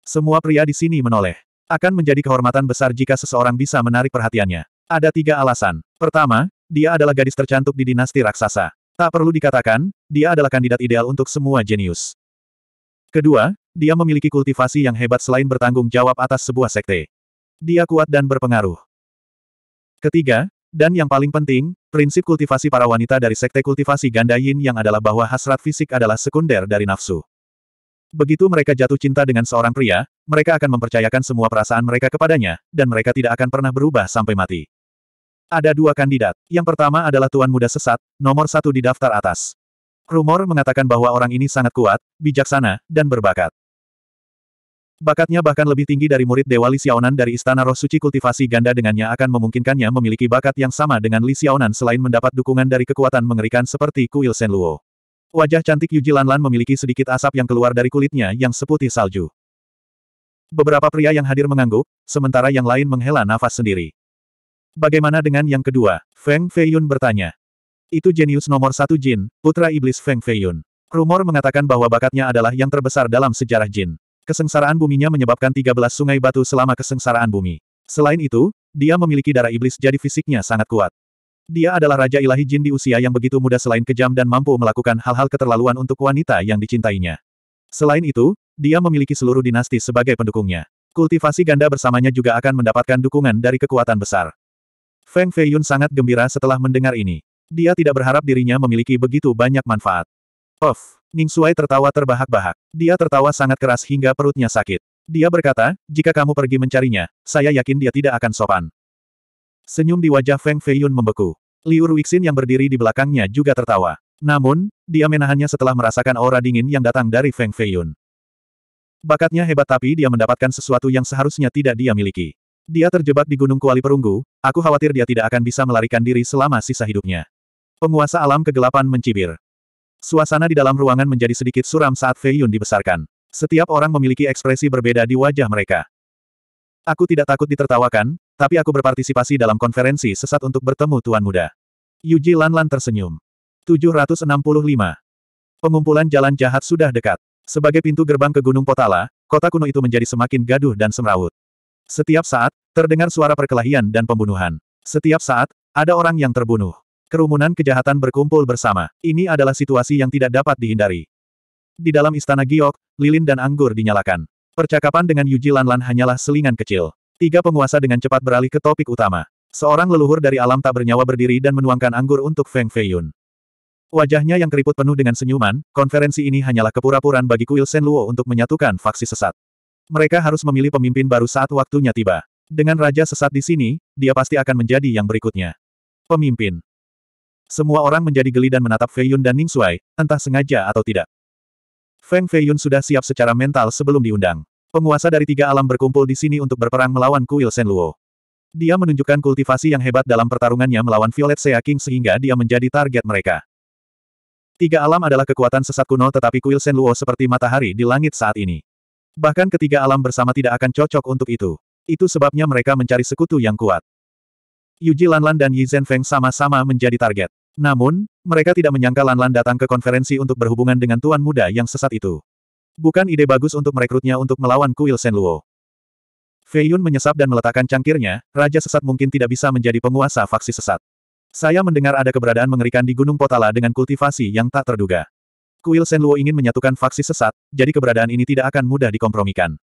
Semua pria di sini menoleh. Akan menjadi kehormatan besar jika seseorang bisa menarik perhatiannya. Ada tiga alasan. Pertama, dia adalah gadis tercantik di dinasti raksasa. Tak perlu dikatakan, dia adalah kandidat ideal untuk semua jenius. Kedua, dia memiliki kultivasi yang hebat selain bertanggung jawab atas sebuah sekte. Dia kuat dan berpengaruh. Ketiga, dan yang paling penting, prinsip kultivasi para wanita dari sekte kultivasi ganda yin yang adalah bahwa hasrat fisik adalah sekunder dari nafsu. Begitu mereka jatuh cinta dengan seorang pria, mereka akan mempercayakan semua perasaan mereka kepadanya, dan mereka tidak akan pernah berubah sampai mati. Ada dua kandidat. Yang pertama adalah tuan muda sesat, nomor satu di daftar atas. Rumor mengatakan bahwa orang ini sangat kuat, bijaksana, dan berbakat. Bakatnya bahkan lebih tinggi dari murid Dewa Li Xiaonan dari Istana Roh Suci kultivasi ganda dengannya akan memungkinkannya memiliki bakat yang sama dengan Li Xiaonan selain mendapat dukungan dari kekuatan mengerikan seperti Kuil Luo. Wajah cantik Yuji Lanlan memiliki sedikit asap yang keluar dari kulitnya yang seputih salju. Beberapa pria yang hadir mengangguk, sementara yang lain menghela nafas sendiri. Bagaimana dengan yang kedua? Feng Feiyun bertanya. Itu jenius nomor satu Jin, putra iblis Feng Feiyun. Rumor mengatakan bahwa bakatnya adalah yang terbesar dalam sejarah Jin. Kesengsaraan buminya menyebabkan 13 sungai batu selama kesengsaraan bumi. Selain itu, dia memiliki darah iblis jadi fisiknya sangat kuat. Dia adalah Raja Ilahi Jin di usia yang begitu muda selain kejam dan mampu melakukan hal-hal keterlaluan untuk wanita yang dicintainya. Selain itu, dia memiliki seluruh dinasti sebagai pendukungnya. Kultivasi ganda bersamanya juga akan mendapatkan dukungan dari kekuatan besar. Feng Feiyun sangat gembira setelah mendengar ini. Dia tidak berharap dirinya memiliki begitu banyak manfaat. Of, Ning Suai tertawa terbahak-bahak. Dia tertawa sangat keras hingga perutnya sakit. Dia berkata, jika kamu pergi mencarinya, saya yakin dia tidak akan sopan. Senyum di wajah Feng Feiyun membeku. Liu Ruixin yang berdiri di belakangnya juga tertawa. Namun, dia menahannya setelah merasakan aura dingin yang datang dari Feng Feiyun. Bakatnya hebat tapi dia mendapatkan sesuatu yang seharusnya tidak dia miliki. Dia terjebak di Gunung Kuali Perunggu, aku khawatir dia tidak akan bisa melarikan diri selama sisa hidupnya. Penguasa alam kegelapan mencibir. Suasana di dalam ruangan menjadi sedikit suram saat Fei Yun dibesarkan. Setiap orang memiliki ekspresi berbeda di wajah mereka. Aku tidak takut ditertawakan, tapi aku berpartisipasi dalam konferensi sesat untuk bertemu Tuan Muda. Yuji Lanlan tersenyum. 765. Pengumpulan jalan jahat sudah dekat. Sebagai pintu gerbang ke Gunung Potala, kota kuno itu menjadi semakin gaduh dan semrawut. Setiap saat, terdengar suara perkelahian dan pembunuhan. Setiap saat, ada orang yang terbunuh. Kerumunan kejahatan berkumpul bersama. Ini adalah situasi yang tidak dapat dihindari. Di dalam istana Giok, lilin dan anggur dinyalakan. Percakapan dengan Yuji Lanlan hanyalah selingan kecil. Tiga penguasa dengan cepat beralih ke topik utama. Seorang leluhur dari alam tak bernyawa berdiri dan menuangkan anggur untuk Feng Feiyun. Wajahnya yang keriput penuh dengan senyuman, konferensi ini hanyalah kepura-puran bagi kuil Luo untuk menyatukan faksi sesat. Mereka harus memilih pemimpin baru saat waktunya tiba. Dengan raja sesat di sini, dia pasti akan menjadi yang berikutnya. Pemimpin. Semua orang menjadi geli dan menatap Fei Yun dan Ning Shuai, entah sengaja atau tidak. Feng Fei Yun sudah siap secara mental sebelum diundang. Penguasa dari tiga alam berkumpul di sini untuk berperang melawan kuil Luo. Dia menunjukkan kultivasi yang hebat dalam pertarungannya melawan Violet Sea King sehingga dia menjadi target mereka. Tiga alam adalah kekuatan sesat kuno tetapi kuil Luo seperti matahari di langit saat ini. Bahkan ketiga alam bersama tidak akan cocok untuk itu. Itu sebabnya mereka mencari sekutu yang kuat. Yuji Lanlan dan Yi Zhenfeng sama-sama menjadi target. Namun, mereka tidak menyangka Lanlan datang ke konferensi untuk berhubungan dengan tuan muda yang sesat itu. Bukan ide bagus untuk merekrutnya untuk melawan Kuil Senluo. Fei Yun menyesap dan meletakkan cangkirnya, Raja Sesat mungkin tidak bisa menjadi penguasa faksi sesat. Saya mendengar ada keberadaan mengerikan di Gunung Potala dengan kultivasi yang tak terduga. Kuil Senluo ingin menyatukan faksi sesat, jadi keberadaan ini tidak akan mudah dikompromikan.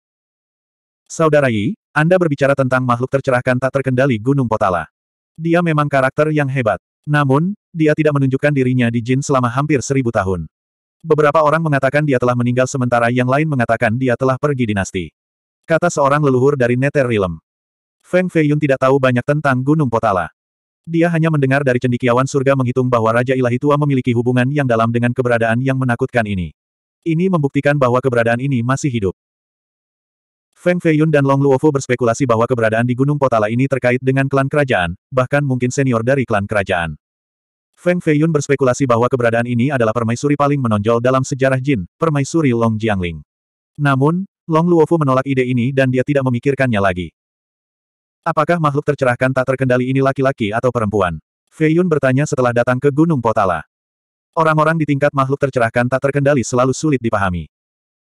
Saudara Yi, Anda berbicara tentang makhluk tercerahkan tak terkendali Gunung Potala. Dia memang karakter yang hebat. Namun, dia tidak menunjukkan dirinya di Jin selama hampir seribu tahun. Beberapa orang mengatakan dia telah meninggal sementara yang lain mengatakan dia telah pergi dinasti. Kata seorang leluhur dari Nether Realm. Feng Feiyun tidak tahu banyak tentang Gunung Potala. Dia hanya mendengar dari cendikiawan surga menghitung bahwa Raja Ilahi Tua memiliki hubungan yang dalam dengan keberadaan yang menakutkan ini. Ini membuktikan bahwa keberadaan ini masih hidup. Feng Feiyun dan Long Luofu berspekulasi bahwa keberadaan di Gunung Potala ini terkait dengan klan kerajaan, bahkan mungkin senior dari klan kerajaan. Feng Feiyun berspekulasi bahwa keberadaan ini adalah permaisuri paling menonjol dalam sejarah Jin, permaisuri Long Jiangling. Namun, Long Luofu menolak ide ini dan dia tidak memikirkannya lagi. Apakah makhluk tercerahkan tak terkendali ini laki-laki atau perempuan? Fei Yun bertanya setelah datang ke Gunung Potala. Orang-orang di tingkat makhluk tercerahkan tak terkendali selalu sulit dipahami.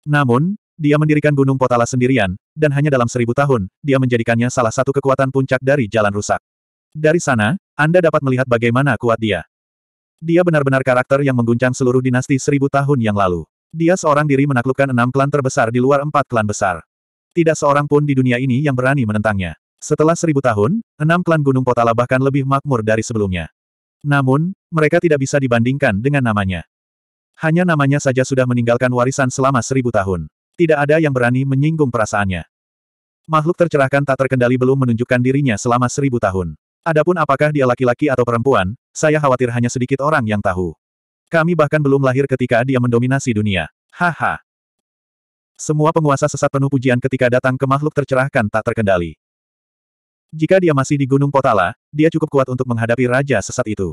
Namun, dia mendirikan Gunung Potala sendirian, dan hanya dalam seribu tahun, dia menjadikannya salah satu kekuatan puncak dari jalan rusak. Dari sana, Anda dapat melihat bagaimana kuat dia. Dia benar-benar karakter yang mengguncang seluruh dinasti seribu tahun yang lalu. Dia seorang diri menaklukkan enam klan terbesar di luar empat klan besar. Tidak seorang pun di dunia ini yang berani menentangnya. Setelah seribu tahun, enam klan Gunung Potala bahkan lebih makmur dari sebelumnya. Namun, mereka tidak bisa dibandingkan dengan namanya. Hanya namanya saja sudah meninggalkan warisan selama seribu tahun. Tidak ada yang berani menyinggung perasaannya. Makhluk tercerahkan tak terkendali belum menunjukkan dirinya selama seribu tahun. Adapun apakah dia laki-laki atau perempuan, saya khawatir hanya sedikit orang yang tahu. Kami bahkan belum lahir ketika dia mendominasi dunia. Haha. Semua penguasa sesat penuh pujian ketika datang ke makhluk tercerahkan tak terkendali. Jika dia masih di Gunung Potala, dia cukup kuat untuk menghadapi raja sesat itu.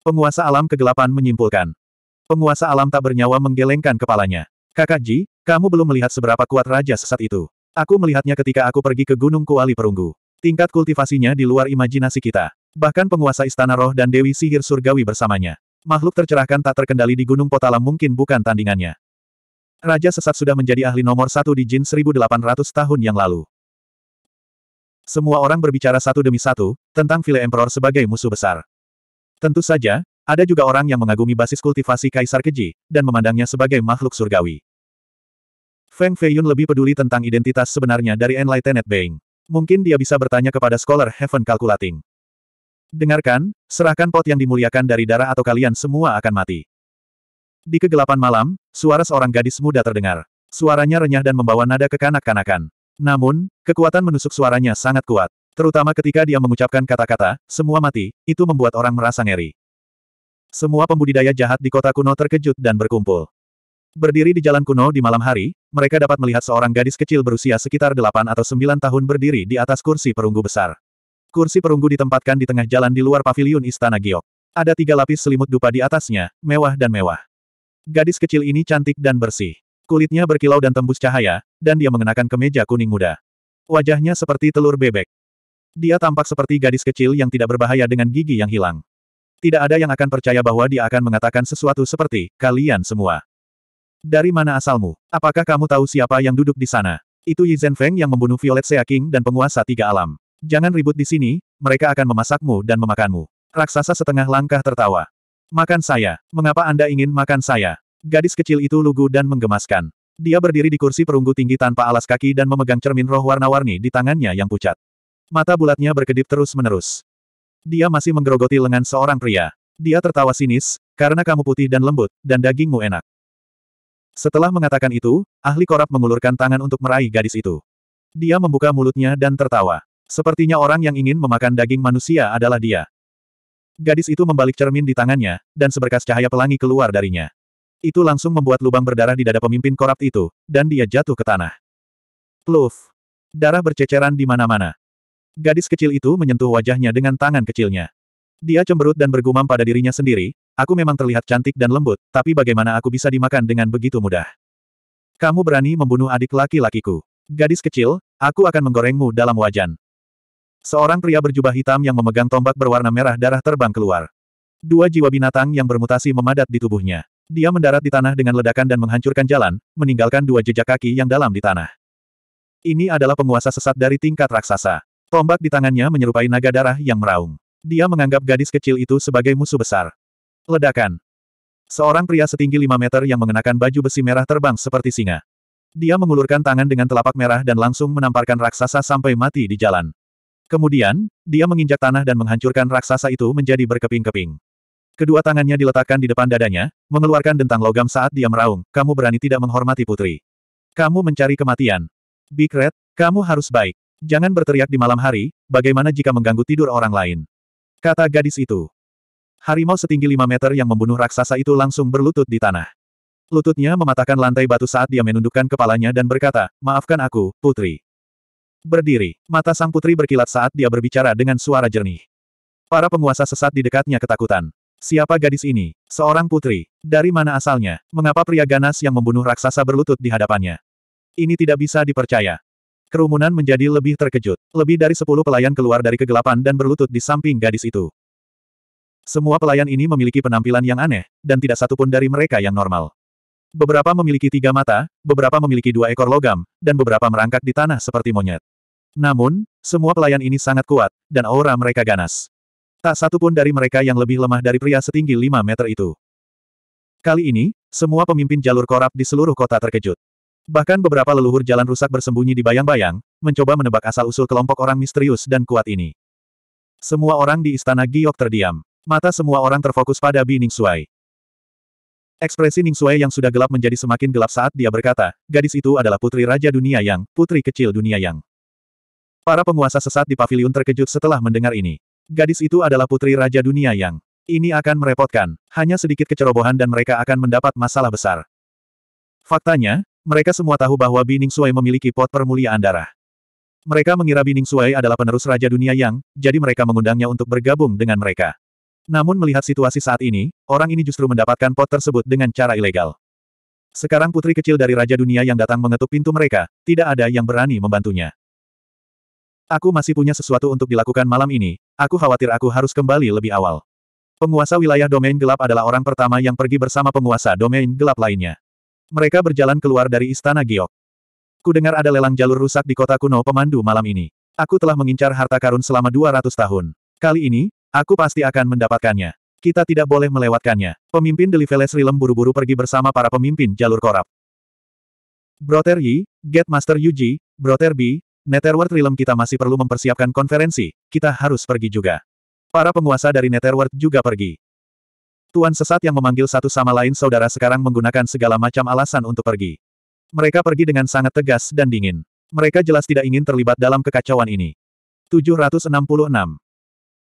Penguasa alam kegelapan menyimpulkan. Penguasa alam tak bernyawa menggelengkan kepalanya. Kakak Ji, kamu belum melihat seberapa kuat raja sesat itu. Aku melihatnya ketika aku pergi ke Gunung Kuali Perunggu. Tingkat kultivasinya di luar imajinasi kita. Bahkan penguasa istana roh dan dewi sihir surgawi bersamanya. Makhluk tercerahkan tak terkendali di Gunung Potala mungkin bukan tandingannya. Raja sesat sudah menjadi ahli nomor satu di Jin 1800 tahun yang lalu. Semua orang berbicara satu demi satu, tentang file Emperor sebagai musuh besar. Tentu saja, ada juga orang yang mengagumi basis kultivasi Kaisar Keji, dan memandangnya sebagai makhluk surgawi. Feng Feiyun lebih peduli tentang identitas sebenarnya dari Enlightened Being. Mungkin dia bisa bertanya kepada Scholar Heaven Calculating. Dengarkan, serahkan pot yang dimuliakan dari darah atau kalian semua akan mati. Di kegelapan malam, suara seorang gadis muda terdengar. Suaranya renyah dan membawa nada kekanak-kanakan. Namun, kekuatan menusuk suaranya sangat kuat. Terutama ketika dia mengucapkan kata-kata, semua mati, itu membuat orang merasa ngeri. Semua pembudidaya jahat di kota kuno terkejut dan berkumpul. Berdiri di jalan kuno di malam hari, mereka dapat melihat seorang gadis kecil berusia sekitar 8 atau 9 tahun berdiri di atas kursi perunggu besar. Kursi perunggu ditempatkan di tengah jalan di luar paviliun Istana Giok. Ada tiga lapis selimut dupa di atasnya, mewah dan mewah. Gadis kecil ini cantik dan bersih. Kulitnya berkilau dan tembus cahaya, dan dia mengenakan kemeja kuning muda. Wajahnya seperti telur bebek. Dia tampak seperti gadis kecil yang tidak berbahaya dengan gigi yang hilang. Tidak ada yang akan percaya bahwa dia akan mengatakan sesuatu seperti, kalian semua. Dari mana asalmu? Apakah kamu tahu siapa yang duduk di sana? Itu Yi Zhen Feng yang membunuh Violet Sea King dan penguasa tiga alam. Jangan ribut di sini, mereka akan memasakmu dan memakanmu. Raksasa setengah langkah tertawa. Makan saya. Mengapa Anda ingin makan saya? Gadis kecil itu lugu dan menggemaskan. Dia berdiri di kursi perunggu tinggi tanpa alas kaki dan memegang cermin roh warna-warni di tangannya yang pucat. Mata bulatnya berkedip terus-menerus. Dia masih menggerogoti lengan seorang pria. Dia tertawa sinis, karena kamu putih dan lembut, dan dagingmu enak. Setelah mengatakan itu, ahli korap mengulurkan tangan untuk meraih gadis itu. Dia membuka mulutnya dan tertawa. Sepertinya orang yang ingin memakan daging manusia adalah dia. Gadis itu membalik cermin di tangannya, dan seberkas cahaya pelangi keluar darinya. Itu langsung membuat lubang berdarah di dada pemimpin korup itu, dan dia jatuh ke tanah. Pluf! Darah berceceran di mana-mana. Gadis kecil itu menyentuh wajahnya dengan tangan kecilnya. Dia cemberut dan bergumam pada dirinya sendiri, aku memang terlihat cantik dan lembut, tapi bagaimana aku bisa dimakan dengan begitu mudah? Kamu berani membunuh adik laki-lakiku. Gadis kecil, aku akan menggorengmu dalam wajan. Seorang pria berjubah hitam yang memegang tombak berwarna merah darah terbang keluar. Dua jiwa binatang yang bermutasi memadat di tubuhnya. Dia mendarat di tanah dengan ledakan dan menghancurkan jalan, meninggalkan dua jejak kaki yang dalam di tanah. Ini adalah penguasa sesat dari tingkat raksasa. Tombak di tangannya menyerupai naga darah yang meraung. Dia menganggap gadis kecil itu sebagai musuh besar. Ledakan. Seorang pria setinggi 5 meter yang mengenakan baju besi merah terbang seperti singa. Dia mengulurkan tangan dengan telapak merah dan langsung menamparkan raksasa sampai mati di jalan. Kemudian, dia menginjak tanah dan menghancurkan raksasa itu menjadi berkeping-keping. Kedua tangannya diletakkan di depan dadanya, mengeluarkan dentang logam saat dia meraung, kamu berani tidak menghormati putri. Kamu mencari kematian. Big Red, kamu harus baik. Jangan berteriak di malam hari, bagaimana jika mengganggu tidur orang lain. Kata gadis itu. Harimau setinggi 5 meter yang membunuh raksasa itu langsung berlutut di tanah. Lututnya mematahkan lantai batu saat dia menundukkan kepalanya dan berkata, maafkan aku, putri. Berdiri, mata sang putri berkilat saat dia berbicara dengan suara jernih. Para penguasa sesat di dekatnya ketakutan. Siapa gadis ini? Seorang putri. Dari mana asalnya? Mengapa pria ganas yang membunuh raksasa berlutut di hadapannya? Ini tidak bisa dipercaya. Kerumunan menjadi lebih terkejut. Lebih dari sepuluh pelayan keluar dari kegelapan dan berlutut di samping gadis itu. Semua pelayan ini memiliki penampilan yang aneh, dan tidak satupun dari mereka yang normal. Beberapa memiliki tiga mata, beberapa memiliki dua ekor logam, dan beberapa merangkak di tanah seperti monyet. Namun, semua pelayan ini sangat kuat, dan aura mereka ganas. Tak satu pun dari mereka yang lebih lemah dari pria setinggi 5 meter itu. Kali ini, semua pemimpin jalur korap di seluruh kota terkejut. Bahkan beberapa leluhur jalan rusak bersembunyi di bayang-bayang, mencoba menebak asal-usul kelompok orang misterius dan kuat ini. Semua orang di istana Giok terdiam. Mata semua orang terfokus pada Bi Ningsuai. Ekspresi Ningsuai yang sudah gelap menjadi semakin gelap saat dia berkata, gadis itu adalah putri raja dunia yang, putri kecil dunia yang. Para penguasa sesat di pavilion terkejut setelah mendengar ini. Gadis itu adalah putri Raja Dunia Yang. Ini akan merepotkan, hanya sedikit kecerobohan dan mereka akan mendapat masalah besar. Faktanya, mereka semua tahu bahwa Bining Suai memiliki pot permuliaan darah. Mereka mengira Bining Suai adalah penerus Raja Dunia Yang, jadi mereka mengundangnya untuk bergabung dengan mereka. Namun melihat situasi saat ini, orang ini justru mendapatkan pot tersebut dengan cara ilegal. Sekarang putri kecil dari Raja Dunia yang datang mengetuk pintu mereka, tidak ada yang berani membantunya. Aku masih punya sesuatu untuk dilakukan malam ini, Aku khawatir aku harus kembali lebih awal. Penguasa wilayah domain gelap adalah orang pertama yang pergi bersama penguasa domain gelap lainnya. Mereka berjalan keluar dari istana Giok. Kudengar ada lelang jalur rusak di kota kuno pemandu malam ini. Aku telah mengincar harta karun selama 200 tahun. Kali ini, aku pasti akan mendapatkannya. Kita tidak boleh melewatkannya. Pemimpin Delivelles Rilem buru-buru pergi bersama para pemimpin jalur korap. Brother Yi, get Master Yuji, Brother B, Netherworld Realm kita masih perlu mempersiapkan konferensi, kita harus pergi juga. Para penguasa dari Netherworld juga pergi. Tuan sesat yang memanggil satu sama lain saudara sekarang menggunakan segala macam alasan untuk pergi. Mereka pergi dengan sangat tegas dan dingin. Mereka jelas tidak ingin terlibat dalam kekacauan ini. 766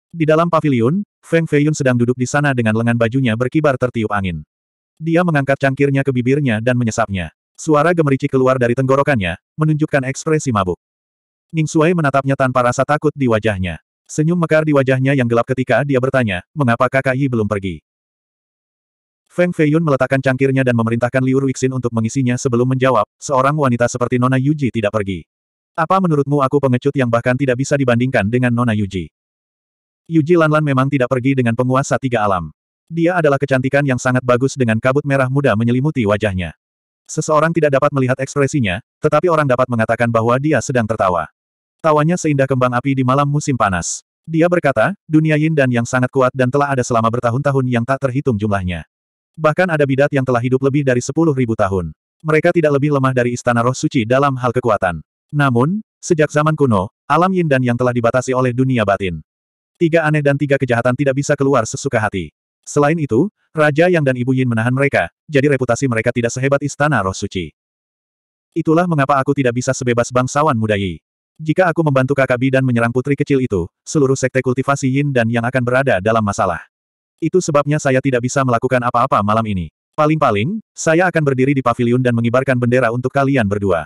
Di dalam pavilion, Feng Feiyun sedang duduk di sana dengan lengan bajunya berkibar tertiup angin. Dia mengangkat cangkirnya ke bibirnya dan menyesapnya. Suara gemericik keluar dari tenggorokannya, menunjukkan ekspresi mabuk. Ning Suai menatapnya tanpa rasa takut di wajahnya. Senyum mekar di wajahnya yang gelap ketika dia bertanya, mengapa kakak Yi belum pergi? Feng Feiyun meletakkan cangkirnya dan memerintahkan Liu Ruixin untuk mengisinya sebelum menjawab, seorang wanita seperti Nona Yuji tidak pergi. Apa menurutmu aku pengecut yang bahkan tidak bisa dibandingkan dengan Nona Yuji? Yuji Lanlan memang tidak pergi dengan penguasa tiga alam. Dia adalah kecantikan yang sangat bagus dengan kabut merah muda menyelimuti wajahnya. Seseorang tidak dapat melihat ekspresinya, tetapi orang dapat mengatakan bahwa dia sedang tertawa. Tawanya seindah kembang api di malam musim panas. Dia berkata, dunia yin dan yang sangat kuat dan telah ada selama bertahun-tahun yang tak terhitung jumlahnya. Bahkan ada bidat yang telah hidup lebih dari sepuluh ribu tahun. Mereka tidak lebih lemah dari istana roh suci dalam hal kekuatan. Namun, sejak zaman kuno, alam yin dan yang telah dibatasi oleh dunia batin. Tiga aneh dan tiga kejahatan tidak bisa keluar sesuka hati. Selain itu, Raja Yang dan Ibu Yin menahan mereka, jadi reputasi mereka tidak sehebat istana roh suci. Itulah mengapa aku tidak bisa sebebas bangsawan muda jika aku membantu Kakabi dan menyerang putri kecil itu, seluruh sekte kultivasi Yin dan Yang akan berada dalam masalah. Itu sebabnya saya tidak bisa melakukan apa-apa malam ini. Paling-paling, saya akan berdiri di pavilion dan mengibarkan bendera untuk kalian berdua.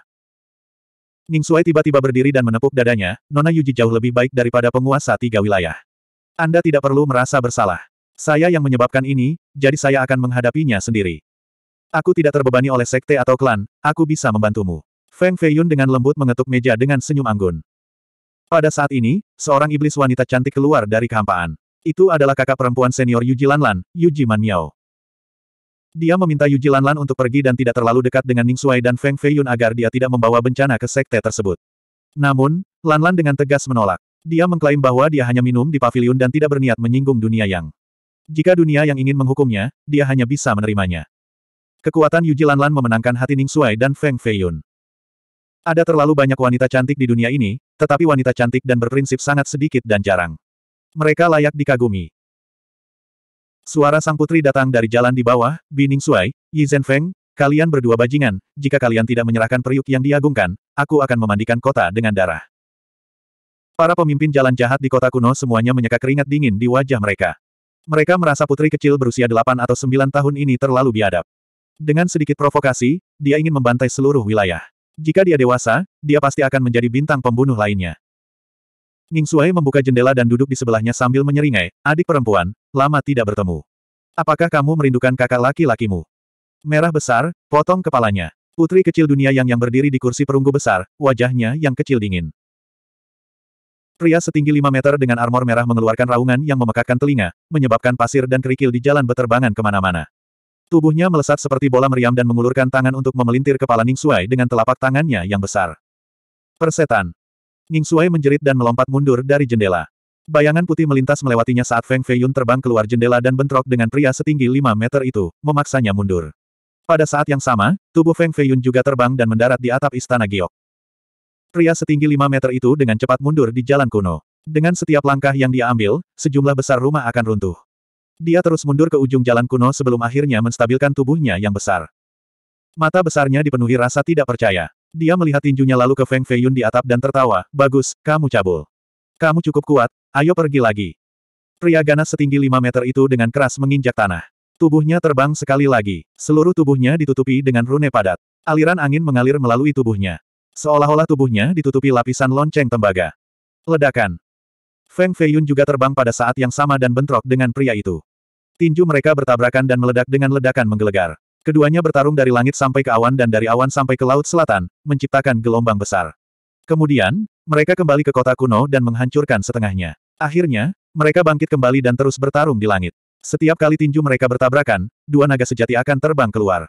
Ning Sui tiba-tiba berdiri dan menepuk dadanya, Nona Yuji jauh lebih baik daripada penguasa tiga wilayah. Anda tidak perlu merasa bersalah. Saya yang menyebabkan ini, jadi saya akan menghadapinya sendiri. Aku tidak terbebani oleh sekte atau klan, aku bisa membantumu. Feng Feiyun dengan lembut mengetuk meja dengan senyum anggun. Pada saat ini, seorang iblis wanita cantik keluar dari kehampaan. Itu adalah kakak perempuan senior Yuji Lanlan, Yuji Man Dia meminta Yuji Lanlan untuk pergi dan tidak terlalu dekat dengan Ning Sui dan Feng Feiyun agar dia tidak membawa bencana ke sekte tersebut. Namun, Lanlan dengan tegas menolak. Dia mengklaim bahwa dia hanya minum di pavilion dan tidak berniat menyinggung dunia yang. Jika dunia yang ingin menghukumnya, dia hanya bisa menerimanya. Kekuatan Yuji Lanlan memenangkan hati Ning Sui dan Feng Feiyun. Ada terlalu banyak wanita cantik di dunia ini, tetapi wanita cantik dan berprinsip sangat sedikit dan jarang. Mereka layak dikagumi. Suara sang putri datang dari jalan di bawah, Bining Suai, Yi Feng, kalian berdua bajingan, jika kalian tidak menyerahkan periuk yang diagungkan, aku akan memandikan kota dengan darah. Para pemimpin jalan jahat di kota kuno semuanya menyeka keringat dingin di wajah mereka. Mereka merasa putri kecil berusia 8 atau 9 tahun ini terlalu biadab. Dengan sedikit provokasi, dia ingin membantai seluruh wilayah. Jika dia dewasa, dia pasti akan menjadi bintang pembunuh lainnya. Ning Suai membuka jendela dan duduk di sebelahnya sambil menyeringai, adik perempuan, lama tidak bertemu. Apakah kamu merindukan kakak laki-lakimu? Merah besar, potong kepalanya. Putri kecil dunia yang yang berdiri di kursi perunggu besar, wajahnya yang kecil dingin. Pria setinggi 5 meter dengan armor merah mengeluarkan raungan yang memekakkan telinga, menyebabkan pasir dan kerikil di jalan beterbangan kemana-mana. Tubuhnya melesat seperti bola meriam dan mengulurkan tangan untuk memelintir kepala Suai dengan telapak tangannya yang besar. Persetan. Ning Suai menjerit dan melompat mundur dari jendela. Bayangan putih melintas melewatinya saat Feng Feiyun terbang keluar jendela dan bentrok dengan pria setinggi 5 meter itu, memaksanya mundur. Pada saat yang sama, tubuh Feng Feiyun juga terbang dan mendarat di atap istana Giok. Pria setinggi 5 meter itu dengan cepat mundur di jalan kuno. Dengan setiap langkah yang dia ambil, sejumlah besar rumah akan runtuh. Dia terus mundur ke ujung jalan kuno sebelum akhirnya menstabilkan tubuhnya yang besar. Mata besarnya dipenuhi rasa tidak percaya. Dia melihat tinjunya lalu ke Feng Feiyun di atap dan tertawa, bagus, kamu cabul. Kamu cukup kuat, ayo pergi lagi. Pria ganas setinggi 5 meter itu dengan keras menginjak tanah. Tubuhnya terbang sekali lagi. Seluruh tubuhnya ditutupi dengan rune padat. Aliran angin mengalir melalui tubuhnya. Seolah-olah tubuhnya ditutupi lapisan lonceng tembaga. Ledakan. Feng Feiyun juga terbang pada saat yang sama dan bentrok dengan pria itu. Tinju mereka bertabrakan dan meledak dengan ledakan menggelegar. Keduanya bertarung dari langit sampai ke awan dan dari awan sampai ke laut selatan, menciptakan gelombang besar. Kemudian, mereka kembali ke kota kuno dan menghancurkan setengahnya. Akhirnya, mereka bangkit kembali dan terus bertarung di langit. Setiap kali tinju mereka bertabrakan, dua naga sejati akan terbang keluar.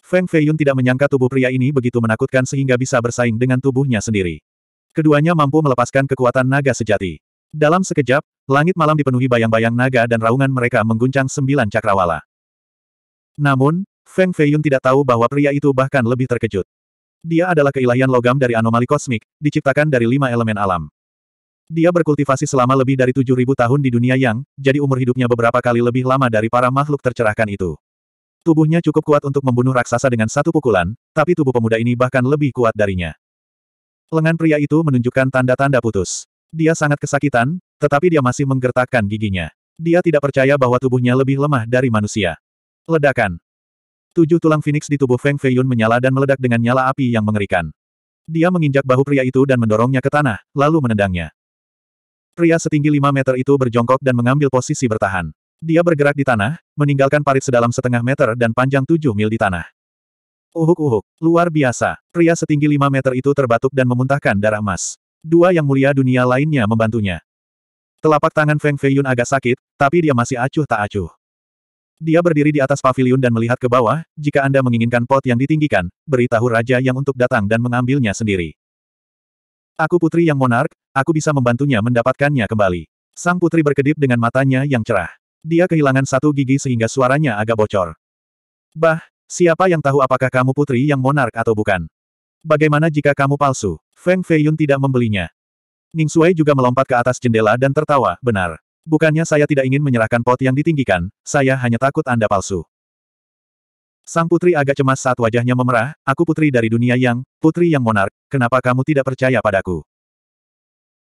Feng Feiyun tidak menyangka tubuh pria ini begitu menakutkan sehingga bisa bersaing dengan tubuhnya sendiri. Keduanya mampu melepaskan kekuatan naga sejati. Dalam sekejap, langit malam dipenuhi bayang-bayang naga dan raungan mereka mengguncang sembilan cakrawala. Namun, Feng Feiyun tidak tahu bahwa pria itu bahkan lebih terkejut. Dia adalah keilahian logam dari anomali kosmik, diciptakan dari lima elemen alam. Dia berkultivasi selama lebih dari tujuh ribu tahun di dunia yang, jadi umur hidupnya beberapa kali lebih lama dari para makhluk tercerahkan itu. Tubuhnya cukup kuat untuk membunuh raksasa dengan satu pukulan, tapi tubuh pemuda ini bahkan lebih kuat darinya. Lengan pria itu menunjukkan tanda-tanda putus. Dia sangat kesakitan, tetapi dia masih menggertakkan giginya. Dia tidak percaya bahwa tubuhnya lebih lemah dari manusia. Ledakan. Tujuh tulang Phoenix di tubuh Feng Feiyun menyala dan meledak dengan nyala api yang mengerikan. Dia menginjak bahu pria itu dan mendorongnya ke tanah, lalu menendangnya. Pria setinggi lima meter itu berjongkok dan mengambil posisi bertahan. Dia bergerak di tanah, meninggalkan parit sedalam setengah meter dan panjang tujuh mil di tanah. Uhuk-uhuk, luar biasa. Pria setinggi lima meter itu terbatuk dan memuntahkan darah emas. Dua yang mulia dunia lainnya membantunya. Telapak tangan Feng Feiyun agak sakit, tapi dia masih acuh tak acuh. Dia berdiri di atas pavilion dan melihat ke bawah, jika Anda menginginkan pot yang ditinggikan, beritahu Raja Yang untuk datang dan mengambilnya sendiri. Aku putri yang monark, aku bisa membantunya mendapatkannya kembali. Sang putri berkedip dengan matanya yang cerah. Dia kehilangan satu gigi sehingga suaranya agak bocor. Bah, siapa yang tahu apakah kamu putri yang monark atau bukan? Bagaimana jika kamu palsu? Feng Feiyun tidak membelinya. Ning Suai juga melompat ke atas jendela dan tertawa, benar. Bukannya saya tidak ingin menyerahkan pot yang ditinggikan, saya hanya takut Anda palsu. Sang putri agak cemas saat wajahnya memerah, aku putri dari dunia yang, putri yang monark, kenapa kamu tidak percaya padaku?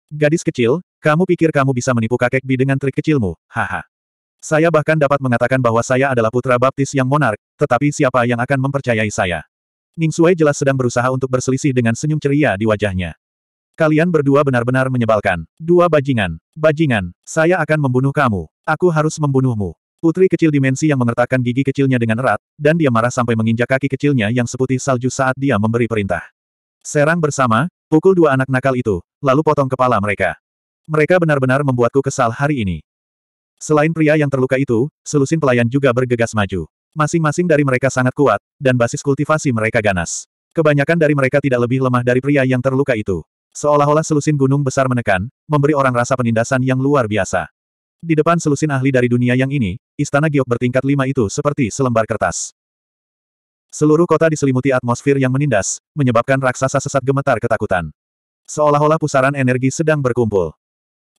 Gadis kecil, kamu pikir kamu bisa menipu kakek Bi dengan trik kecilmu, haha. Saya bahkan dapat mengatakan bahwa saya adalah putra baptis yang monark, tetapi siapa yang akan mempercayai saya? Ning Sui jelas sedang berusaha untuk berselisih dengan senyum ceria di wajahnya. Kalian berdua benar-benar menyebalkan. Dua bajingan. Bajingan, saya akan membunuh kamu. Aku harus membunuhmu. Putri kecil dimensi yang mengertakkan gigi kecilnya dengan erat, dan dia marah sampai menginjak kaki kecilnya yang seputih salju saat dia memberi perintah. Serang bersama, pukul dua anak nakal itu, lalu potong kepala mereka. Mereka benar-benar membuatku kesal hari ini. Selain pria yang terluka itu, selusin pelayan juga bergegas maju. Masing-masing dari mereka sangat kuat, dan basis kultivasi mereka ganas. Kebanyakan dari mereka tidak lebih lemah dari pria yang terluka itu. Seolah-olah selusin gunung besar menekan, memberi orang rasa penindasan yang luar biasa. Di depan selusin ahli dari dunia yang ini, istana giok bertingkat lima itu seperti selembar kertas. Seluruh kota diselimuti atmosfer yang menindas, menyebabkan raksasa sesat gemetar ketakutan. Seolah-olah pusaran energi sedang berkumpul.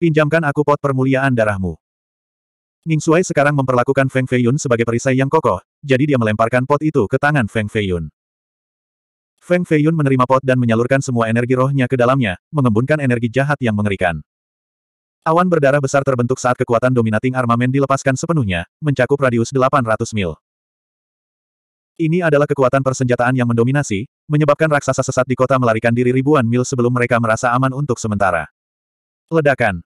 Pinjamkan aku pot permuliaan darahmu. Ning Suai sekarang memperlakukan Feng Feiyun sebagai perisai yang kokoh, jadi dia melemparkan pot itu ke tangan Feng Feiyun. Feng Feiyun menerima pot dan menyalurkan semua energi rohnya ke dalamnya, mengembunkan energi jahat yang mengerikan. Awan berdarah besar terbentuk saat kekuatan dominating armamen dilepaskan sepenuhnya, mencakup radius 800 mil. Ini adalah kekuatan persenjataan yang mendominasi, menyebabkan raksasa sesat di kota melarikan diri ribuan mil sebelum mereka merasa aman untuk sementara. Ledakan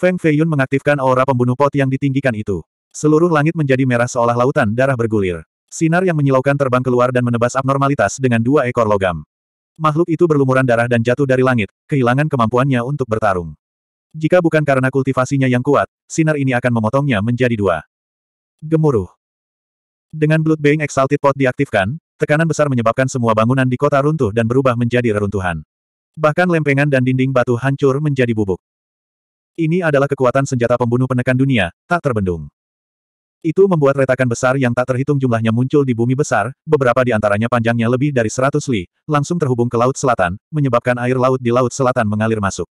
Feng Feiyun mengaktifkan aura pembunuh pot yang ditinggikan itu. Seluruh langit menjadi merah seolah lautan darah bergulir. Sinar yang menyilaukan terbang keluar dan menebas abnormalitas dengan dua ekor logam. Makhluk itu berlumuran darah dan jatuh dari langit, kehilangan kemampuannya untuk bertarung. Jika bukan karena kultivasinya yang kuat, sinar ini akan memotongnya menjadi dua. Gemuruh. Dengan Blood Bank Exalted Pot diaktifkan, tekanan besar menyebabkan semua bangunan di kota runtuh dan berubah menjadi reruntuhan. Bahkan lempengan dan dinding batu hancur menjadi bubuk. Ini adalah kekuatan senjata pembunuh penekan dunia, tak terbendung. Itu membuat retakan besar yang tak terhitung jumlahnya muncul di bumi besar, beberapa di antaranya panjangnya lebih dari 100 li, langsung terhubung ke Laut Selatan, menyebabkan air laut di Laut Selatan mengalir masuk.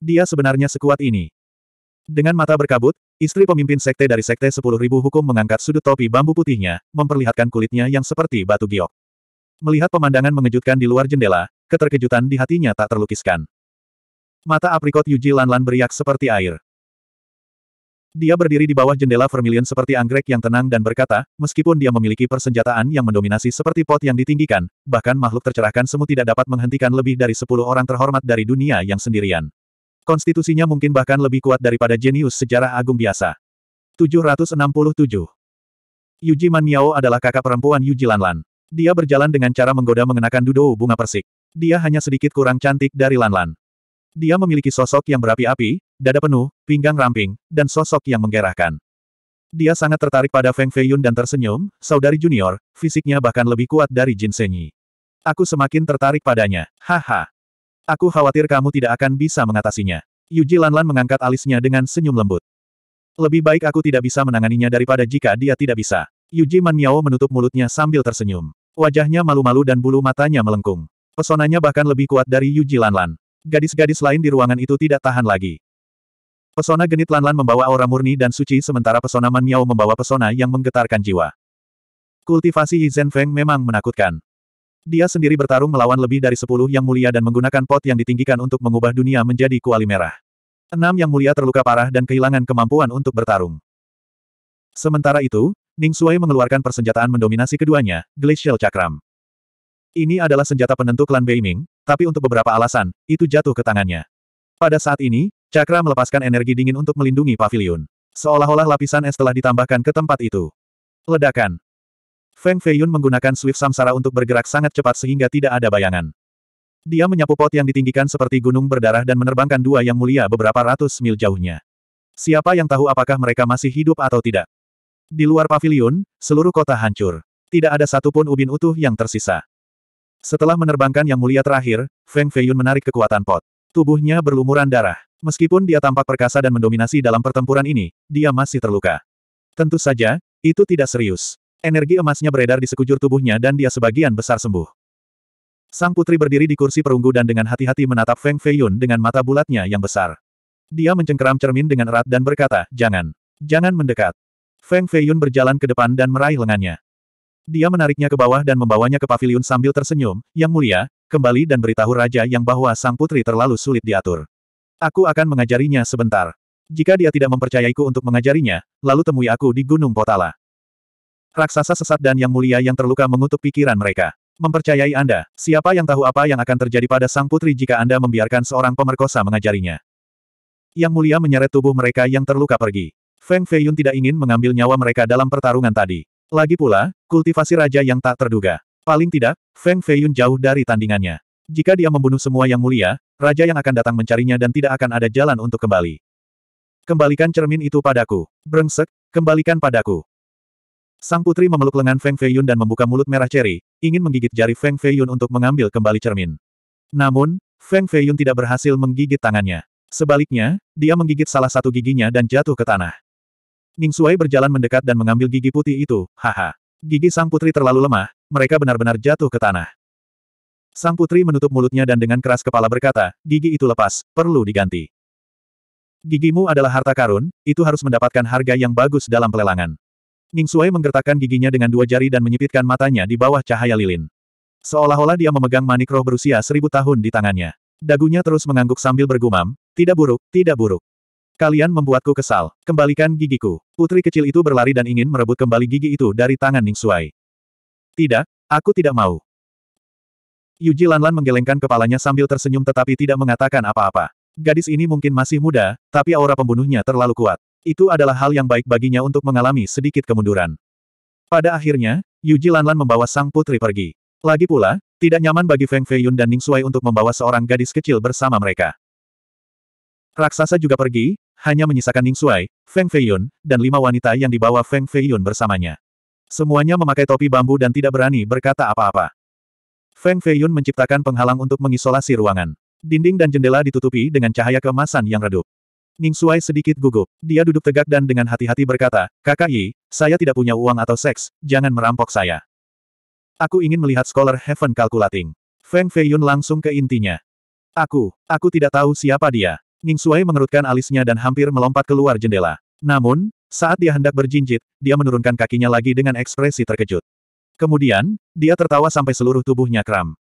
Dia sebenarnya sekuat ini. Dengan mata berkabut, istri pemimpin sekte dari Sekte 10.000 Hukum mengangkat sudut topi bambu putihnya, memperlihatkan kulitnya yang seperti batu giok. Melihat pemandangan mengejutkan di luar jendela, keterkejutan di hatinya tak terlukiskan. Mata aprikot Yuji Lanlan beriak seperti air. Dia berdiri di bawah jendela Vermilion seperti anggrek yang tenang dan berkata, meskipun dia memiliki persenjataan yang mendominasi seperti pot yang ditinggikan, bahkan makhluk tercerahkan semu tidak dapat menghentikan lebih dari sepuluh orang terhormat dari dunia yang sendirian. Konstitusinya mungkin bahkan lebih kuat daripada jenius sejarah agung biasa. 767. Yuji Man Miao adalah kakak perempuan Yuji Lanlan. Dia berjalan dengan cara menggoda mengenakan dudou bunga persik. Dia hanya sedikit kurang cantik dari Lanlan. Dia memiliki sosok yang berapi-api, dada penuh, pinggang ramping, dan sosok yang menggerahkan. Dia sangat tertarik pada Feng Feiyun dan tersenyum, saudari junior, fisiknya bahkan lebih kuat dari Jin Senyi. Aku semakin tertarik padanya. Haha. Aku khawatir kamu tidak akan bisa mengatasinya. Yuji Lanlan mengangkat alisnya dengan senyum lembut. Lebih baik aku tidak bisa menanganinya daripada jika dia tidak bisa. Yuji Man Miao menutup mulutnya sambil tersenyum. Wajahnya malu-malu dan bulu matanya melengkung. Pesonanya bahkan lebih kuat dari Yuji Lanlan. Gadis-gadis lain di ruangan itu tidak tahan lagi. Pesona genit Lanlan membawa aura murni dan suci sementara pesona Man Miao membawa pesona yang menggetarkan jiwa. Kultivasi Zhen Feng memang menakutkan. Dia sendiri bertarung melawan lebih dari sepuluh yang mulia dan menggunakan pot yang ditinggikan untuk mengubah dunia menjadi kuali merah. Enam yang mulia terluka parah dan kehilangan kemampuan untuk bertarung. Sementara itu, Ning Sui mengeluarkan persenjataan mendominasi keduanya, Glacial Cakram. Ini adalah senjata penentu klan Beiming, tapi untuk beberapa alasan, itu jatuh ke tangannya. Pada saat ini, Cakra melepaskan energi dingin untuk melindungi pavilion. Seolah-olah lapisan es telah ditambahkan ke tempat itu. Ledakan. Feng Feiyun menggunakan Swift Samsara untuk bergerak sangat cepat sehingga tidak ada bayangan. Dia menyapu pot yang ditinggikan seperti gunung berdarah dan menerbangkan dua yang mulia beberapa ratus mil jauhnya. Siapa yang tahu apakah mereka masih hidup atau tidak? Di luar pavilion, seluruh kota hancur. Tidak ada satupun ubin utuh yang tersisa. Setelah menerbangkan yang mulia terakhir, Feng Feiyun menarik kekuatan pot. Tubuhnya berlumuran darah. Meskipun dia tampak perkasa dan mendominasi dalam pertempuran ini, dia masih terluka. Tentu saja, itu tidak serius. Energi emasnya beredar di sekujur tubuhnya dan dia sebagian besar sembuh. Sang putri berdiri di kursi perunggu dan dengan hati-hati menatap Feng Feiyun dengan mata bulatnya yang besar. Dia mencengkeram cermin dengan erat dan berkata, jangan. Jangan mendekat. Feng Feiyun berjalan ke depan dan meraih lengannya. Dia menariknya ke bawah dan membawanya ke pavilion sambil tersenyum, Yang Mulia, kembali dan beritahu Raja Yang bahwa sang putri terlalu sulit diatur. Aku akan mengajarinya sebentar. Jika dia tidak mempercayaiku untuk mengajarinya, lalu temui aku di Gunung Potala. Raksasa sesat dan Yang Mulia yang terluka mengutuk pikiran mereka. Mempercayai Anda, siapa yang tahu apa yang akan terjadi pada sang putri jika Anda membiarkan seorang pemerkosa mengajarinya. Yang Mulia menyeret tubuh mereka yang terluka pergi. Feng Feiyun tidak ingin mengambil nyawa mereka dalam pertarungan tadi. Lagi pula, kultivasi raja yang tak terduga. Paling tidak, Feng Feiyun jauh dari tandingannya. Jika dia membunuh semua yang mulia, raja yang akan datang mencarinya dan tidak akan ada jalan untuk kembali. Kembalikan cermin itu padaku. Brengsek, kembalikan padaku. Sang putri memeluk lengan Feng Feiyun dan membuka mulut merah ceri, ingin menggigit jari Feng Feiyun untuk mengambil kembali cermin. Namun, Feng Feiyun tidak berhasil menggigit tangannya. Sebaliknya, dia menggigit salah satu giginya dan jatuh ke tanah. Ning Suai berjalan mendekat dan mengambil gigi putih itu, haha. Gigi sang putri terlalu lemah, mereka benar-benar jatuh ke tanah. Sang putri menutup mulutnya dan dengan keras kepala berkata, gigi itu lepas, perlu diganti. Gigimu adalah harta karun, itu harus mendapatkan harga yang bagus dalam pelelangan. Ning Suai menggertakkan giginya dengan dua jari dan menyipitkan matanya di bawah cahaya lilin. Seolah-olah dia memegang manik roh berusia seribu tahun di tangannya. Dagunya terus mengangguk sambil bergumam, tidak buruk, tidak buruk. Kalian membuatku kesal. Kembalikan gigiku. Putri kecil itu berlari dan ingin merebut kembali gigi itu dari tangan Ning Suai. Tidak, aku tidak mau. Yuji Lanlan menggelengkan kepalanya sambil tersenyum tetapi tidak mengatakan apa-apa. Gadis ini mungkin masih muda, tapi aura pembunuhnya terlalu kuat. Itu adalah hal yang baik baginya untuk mengalami sedikit kemunduran. Pada akhirnya, Yuji Lanlan membawa sang putri pergi. Lagi pula, tidak nyaman bagi Feng Feiyun dan Ning Suai untuk membawa seorang gadis kecil bersama mereka. Raksasa juga pergi, hanya menyisakan Ning Shuai, Feng Feiyun, dan lima wanita yang dibawa Feng Feiyun bersamanya. Semuanya memakai topi bambu dan tidak berani berkata apa-apa. Feng Feiyun menciptakan penghalang untuk mengisolasi ruangan. Dinding dan jendela ditutupi dengan cahaya kemasan yang redup. Ning Shuai sedikit gugup. Dia duduk tegak dan dengan hati-hati berkata, Kakak Yi, saya tidak punya uang atau seks, jangan merampok saya. Aku ingin melihat Scholar Heaven Calculating. Feng Feiyun langsung ke intinya. Aku, aku tidak tahu siapa dia. Ning Suai mengerutkan alisnya dan hampir melompat keluar jendela. Namun, saat dia hendak berjinjit, dia menurunkan kakinya lagi dengan ekspresi terkejut. Kemudian, dia tertawa sampai seluruh tubuhnya kram.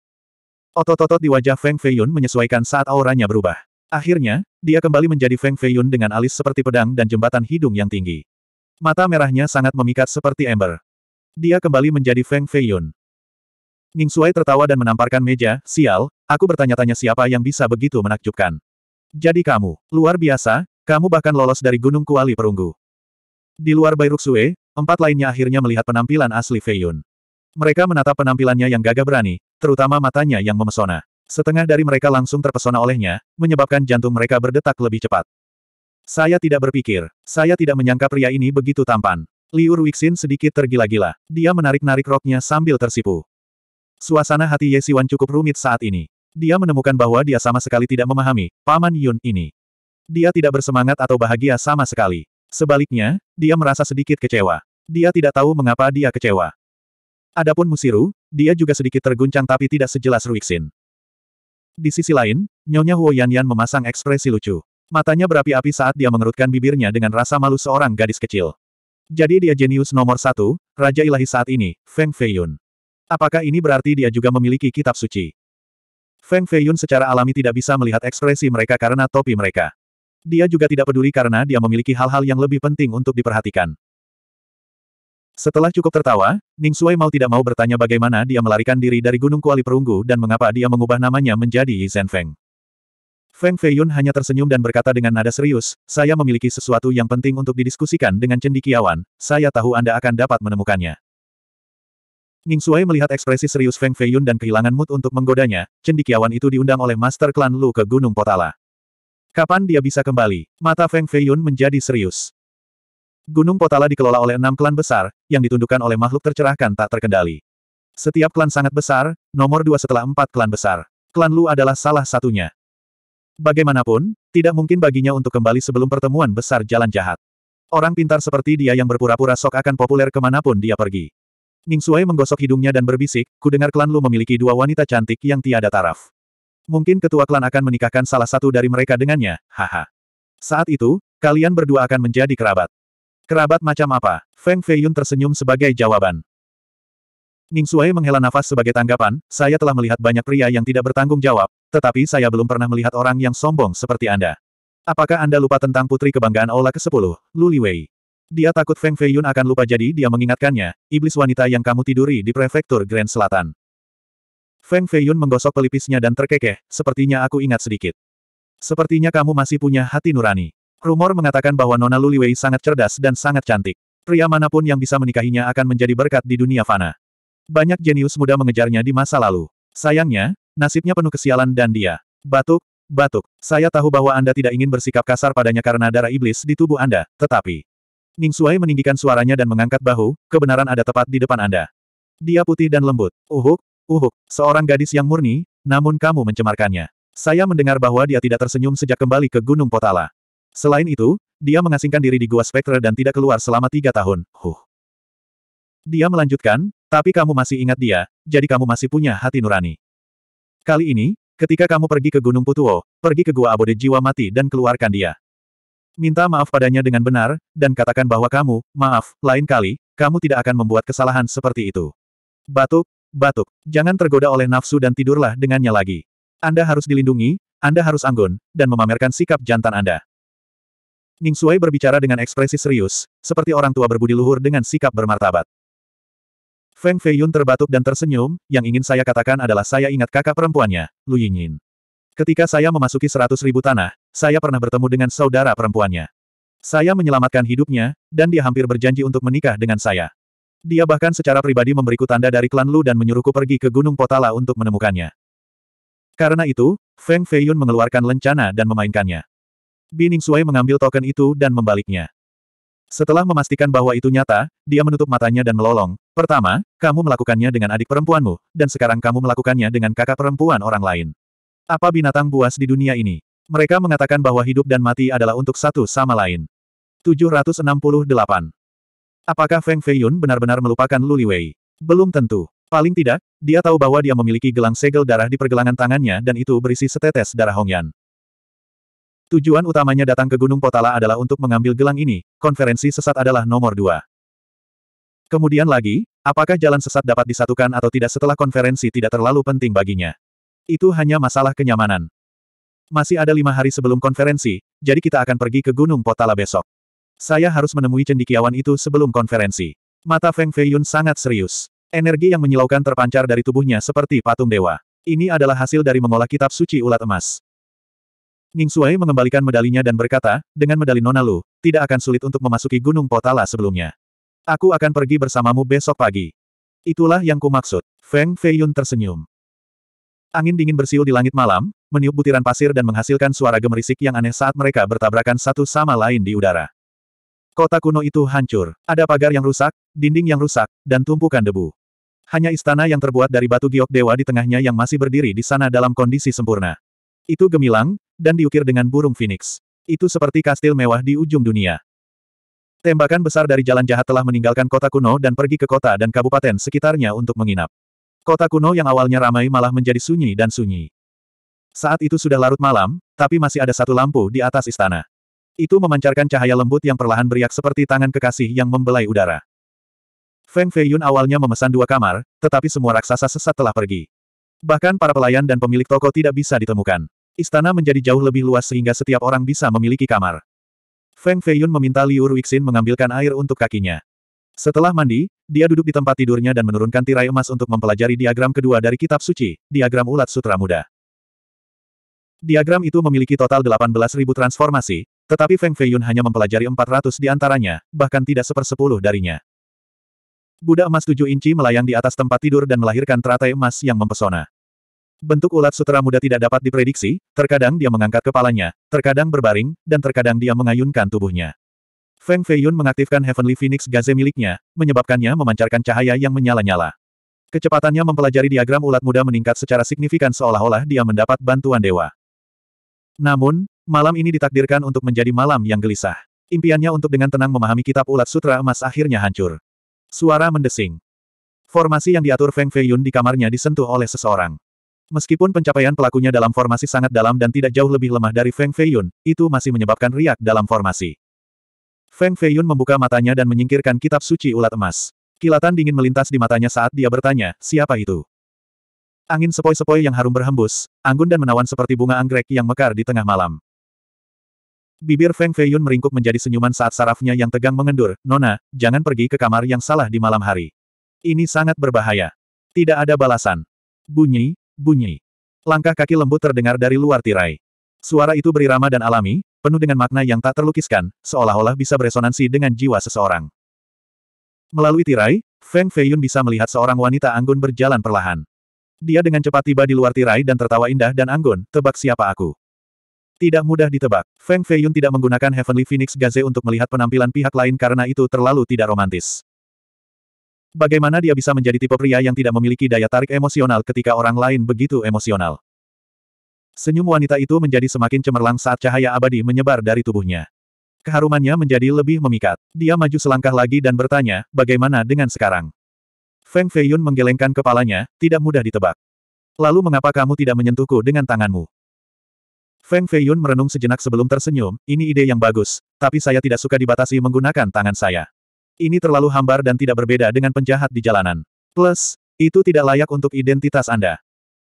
Otot-otot di wajah Feng Feiyun menyesuaikan saat auranya berubah. Akhirnya, dia kembali menjadi Feng Feiyun dengan alis seperti pedang dan jembatan hidung yang tinggi. Mata merahnya sangat memikat seperti ember. Dia kembali menjadi Feng Feiyun. Ning Suai tertawa dan menamparkan meja, sial, aku bertanya-tanya siapa yang bisa begitu menakjubkan. Jadi kamu, luar biasa, kamu bahkan lolos dari Gunung Kuali Perunggu. Di luar Bairuk Sue, empat lainnya akhirnya melihat penampilan asli Feiyun. Mereka menatap penampilannya yang gagah berani, terutama matanya yang memesona. Setengah dari mereka langsung terpesona olehnya, menyebabkan jantung mereka berdetak lebih cepat. Saya tidak berpikir, saya tidak menyangka pria ini begitu tampan. Liu Ruixin sedikit tergila-gila. Dia menarik-narik roknya sambil tersipu. Suasana hati Ye Siwan cukup rumit saat ini. Dia menemukan bahwa dia sama sekali tidak memahami Paman Yun ini. Dia tidak bersemangat atau bahagia sama sekali. Sebaliknya, dia merasa sedikit kecewa. Dia tidak tahu mengapa dia kecewa. Adapun Musiru, dia juga sedikit terguncang tapi tidak sejelas Ruixin. Di sisi lain, Nyonya Huo Yan Yan memasang ekspresi lucu. Matanya berapi-api saat dia mengerutkan bibirnya dengan rasa malu seorang gadis kecil. Jadi dia jenius nomor satu, Raja Ilahi saat ini, Feng Feiyun. Apakah ini berarti dia juga memiliki kitab suci? Feng Feiyun secara alami tidak bisa melihat ekspresi mereka karena topi mereka. Dia juga tidak peduli karena dia memiliki hal-hal yang lebih penting untuk diperhatikan. Setelah cukup tertawa, Ning Sui mau tidak mau bertanya bagaimana dia melarikan diri dari Gunung Kuali Perunggu dan mengapa dia mengubah namanya menjadi Zhen Feng. Feng Feiyun hanya tersenyum dan berkata dengan nada serius, saya memiliki sesuatu yang penting untuk didiskusikan dengan cendikiawan, saya tahu Anda akan dapat menemukannya. Ning Suai melihat ekspresi serius Feng Feiyun dan kehilangan mood untuk menggodanya, cendikiawan itu diundang oleh Master Klan Lu ke Gunung Potala. Kapan dia bisa kembali? Mata Feng Feiyun menjadi serius. Gunung Potala dikelola oleh enam klan besar, yang ditundukkan oleh makhluk tercerahkan tak terkendali. Setiap klan sangat besar, nomor dua setelah empat klan besar. Klan Lu adalah salah satunya. Bagaimanapun, tidak mungkin baginya untuk kembali sebelum pertemuan besar jalan jahat. Orang pintar seperti dia yang berpura-pura sok akan populer kemanapun dia pergi. Ning Suai menggosok hidungnya dan berbisik, ku dengar klan Lu memiliki dua wanita cantik yang tiada taraf. Mungkin ketua klan akan menikahkan salah satu dari mereka dengannya, haha. Saat itu, kalian berdua akan menjadi kerabat. Kerabat macam apa? Feng Feiyun tersenyum sebagai jawaban. Ning Suai menghela nafas sebagai tanggapan, saya telah melihat banyak pria yang tidak bertanggung jawab, tetapi saya belum pernah melihat orang yang sombong seperti Anda. Apakah Anda lupa tentang putri kebanggaan Ola ke-10, Luliwei? Dia takut Feng Feiyun akan lupa jadi dia mengingatkannya, iblis wanita yang kamu tiduri di prefektur Grand Selatan. Feng Feiyun menggosok pelipisnya dan terkekeh, sepertinya aku ingat sedikit. Sepertinya kamu masih punya hati nurani. Rumor mengatakan bahwa Nona Luliwei sangat cerdas dan sangat cantik. Pria manapun yang bisa menikahinya akan menjadi berkat di dunia fana. Banyak jenius muda mengejarnya di masa lalu. Sayangnya, nasibnya penuh kesialan dan dia. Batuk, batuk. Saya tahu bahwa Anda tidak ingin bersikap kasar padanya karena darah iblis di tubuh Anda, tetapi... Ning Suai meninggikan suaranya dan mengangkat bahu, kebenaran ada tepat di depan Anda. Dia putih dan lembut. Uhuk, uhuk, seorang gadis yang murni, namun kamu mencemarkannya. Saya mendengar bahwa dia tidak tersenyum sejak kembali ke Gunung Potala. Selain itu, dia mengasingkan diri di Gua Spectre dan tidak keluar selama tiga tahun. Huh. Dia melanjutkan, tapi kamu masih ingat dia, jadi kamu masih punya hati nurani. Kali ini, ketika kamu pergi ke Gunung Putuo, pergi ke Gua Abode Jiwa Mati dan keluarkan dia. Minta maaf padanya dengan benar, dan katakan bahwa kamu, maaf, lain kali, kamu tidak akan membuat kesalahan seperti itu. Batuk, batuk, jangan tergoda oleh nafsu dan tidurlah dengannya lagi. Anda harus dilindungi, Anda harus anggun, dan memamerkan sikap jantan Anda. Ning Sui berbicara dengan ekspresi serius, seperti orang tua berbudi luhur dengan sikap bermartabat. Feng Feiyun terbatuk dan tersenyum, yang ingin saya katakan adalah saya ingat kakak perempuannya, Lu Yingin. Ketika saya memasuki seratus ribu tanah, saya pernah bertemu dengan saudara perempuannya. Saya menyelamatkan hidupnya, dan dia hampir berjanji untuk menikah dengan saya. Dia bahkan secara pribadi memberiku tanda dari klan Lu dan menyuruhku pergi ke Gunung Potala untuk menemukannya. Karena itu, Feng Feiyun mengeluarkan lencana dan memainkannya. Bining Suai mengambil token itu dan membaliknya. Setelah memastikan bahwa itu nyata, dia menutup matanya dan melolong. Pertama, kamu melakukannya dengan adik perempuanmu, dan sekarang kamu melakukannya dengan kakak perempuan orang lain. Apa binatang buas di dunia ini? Mereka mengatakan bahwa hidup dan mati adalah untuk satu sama lain. 768. Apakah Feng Feiyun benar-benar melupakan Luliwei? Belum tentu. Paling tidak, dia tahu bahwa dia memiliki gelang segel darah di pergelangan tangannya dan itu berisi setetes darah Hongyan. Tujuan utamanya datang ke Gunung Potala adalah untuk mengambil gelang ini, konferensi sesat adalah nomor dua. Kemudian lagi, apakah jalan sesat dapat disatukan atau tidak setelah konferensi tidak terlalu penting baginya. Itu hanya masalah kenyamanan. Masih ada lima hari sebelum konferensi, jadi kita akan pergi ke Gunung Potala besok. Saya harus menemui cendikiawan itu sebelum konferensi. Mata Feng Feiyun sangat serius. Energi yang menyilaukan terpancar dari tubuhnya seperti patung dewa. Ini adalah hasil dari mengolah kitab suci ulat emas. Ning Suai mengembalikan medalinya dan berkata, dengan medali Nona Lu, tidak akan sulit untuk memasuki Gunung Potala sebelumnya. Aku akan pergi bersamamu besok pagi. Itulah yang kumaksud. Feng Feiyun tersenyum. Angin dingin bersiul di langit malam, meniup butiran pasir dan menghasilkan suara gemerisik yang aneh saat mereka bertabrakan satu sama lain di udara. Kota kuno itu hancur. Ada pagar yang rusak, dinding yang rusak, dan tumpukan debu. Hanya istana yang terbuat dari batu giok dewa di tengahnya yang masih berdiri di sana dalam kondisi sempurna. Itu gemilang, dan diukir dengan burung phoenix. Itu seperti kastil mewah di ujung dunia. Tembakan besar dari jalan jahat telah meninggalkan kota kuno dan pergi ke kota dan kabupaten sekitarnya untuk menginap. Kota kuno yang awalnya ramai malah menjadi sunyi dan sunyi. Saat itu sudah larut malam, tapi masih ada satu lampu di atas istana. Itu memancarkan cahaya lembut yang perlahan beriak seperti tangan kekasih yang membelai udara. Feng Feiyun awalnya memesan dua kamar, tetapi semua raksasa sesat telah pergi. Bahkan para pelayan dan pemilik toko tidak bisa ditemukan. Istana menjadi jauh lebih luas sehingga setiap orang bisa memiliki kamar. Feng Feiyun meminta Liu Ruixin mengambilkan air untuk kakinya. Setelah mandi, dia duduk di tempat tidurnya dan menurunkan tirai emas untuk mempelajari diagram kedua dari kitab suci, diagram ulat sutra muda. Diagram itu memiliki total 18.000 transformasi, tetapi Feng Feiyun hanya mempelajari 400 di antaranya, bahkan tidak sepersepuluh darinya. Buddha emas tujuh inci melayang di atas tempat tidur dan melahirkan teratai emas yang mempesona. Bentuk ulat sutra muda tidak dapat diprediksi, terkadang dia mengangkat kepalanya, terkadang berbaring, dan terkadang dia mengayunkan tubuhnya. Feng Feiyun mengaktifkan Heavenly Phoenix Gaze miliknya, menyebabkannya memancarkan cahaya yang menyala-nyala. Kecepatannya mempelajari diagram ulat muda meningkat secara signifikan seolah-olah dia mendapat bantuan dewa. Namun, malam ini ditakdirkan untuk menjadi malam yang gelisah. Impiannya untuk dengan tenang memahami kitab ulat sutra emas akhirnya hancur. Suara mendesing. Formasi yang diatur Feng Feiyun di kamarnya disentuh oleh seseorang. Meskipun pencapaian pelakunya dalam formasi sangat dalam dan tidak jauh lebih lemah dari Feng Feiyun, itu masih menyebabkan riak dalam formasi. Feng Feiyun membuka matanya dan menyingkirkan kitab suci ulat emas. Kilatan dingin melintas di matanya saat dia bertanya, siapa itu? Angin sepoi-sepoi yang harum berhembus, anggun dan menawan seperti bunga anggrek yang mekar di tengah malam. Bibir Feng Feiyun meringkuk menjadi senyuman saat sarafnya yang tegang mengendur, Nona, jangan pergi ke kamar yang salah di malam hari. Ini sangat berbahaya. Tidak ada balasan. Bunyi, bunyi. Langkah kaki lembut terdengar dari luar tirai. Suara itu berirama dan alami, penuh dengan makna yang tak terlukiskan, seolah-olah bisa beresonansi dengan jiwa seseorang. Melalui tirai, Feng Feiyun bisa melihat seorang wanita anggun berjalan perlahan. Dia dengan cepat tiba di luar tirai dan tertawa indah dan anggun, tebak siapa aku. Tidak mudah ditebak, Feng Feiyun tidak menggunakan Heavenly Phoenix Gaze untuk melihat penampilan pihak lain karena itu terlalu tidak romantis. Bagaimana dia bisa menjadi tipe pria yang tidak memiliki daya tarik emosional ketika orang lain begitu emosional? Senyum wanita itu menjadi semakin cemerlang saat cahaya abadi menyebar dari tubuhnya. Keharumannya menjadi lebih memikat. Dia maju selangkah lagi dan bertanya, bagaimana dengan sekarang? Feng Feiyun menggelengkan kepalanya, tidak mudah ditebak. Lalu mengapa kamu tidak menyentuhku dengan tanganmu? Feng Feiyun merenung sejenak sebelum tersenyum, ini ide yang bagus, tapi saya tidak suka dibatasi menggunakan tangan saya. Ini terlalu hambar dan tidak berbeda dengan penjahat di jalanan. Plus, itu tidak layak untuk identitas Anda.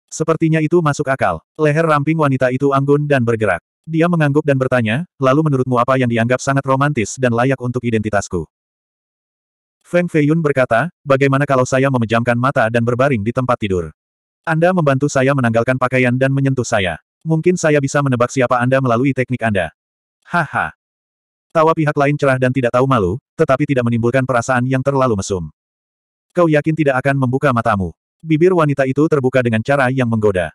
Sepertinya itu masuk akal. Leher ramping wanita itu anggun dan bergerak. Dia mengangguk dan bertanya, lalu menurutmu apa yang dianggap sangat romantis dan layak untuk identitasku? Feng Feiyun berkata, bagaimana kalau saya memejamkan mata dan berbaring di tempat tidur? Anda membantu saya menanggalkan pakaian dan menyentuh saya. Mungkin saya bisa menebak siapa Anda melalui teknik Anda. Haha. Tawa pihak lain cerah dan tidak tahu malu, tetapi tidak menimbulkan perasaan yang terlalu mesum. Kau yakin tidak akan membuka matamu? Bibir wanita itu terbuka dengan cara yang menggoda.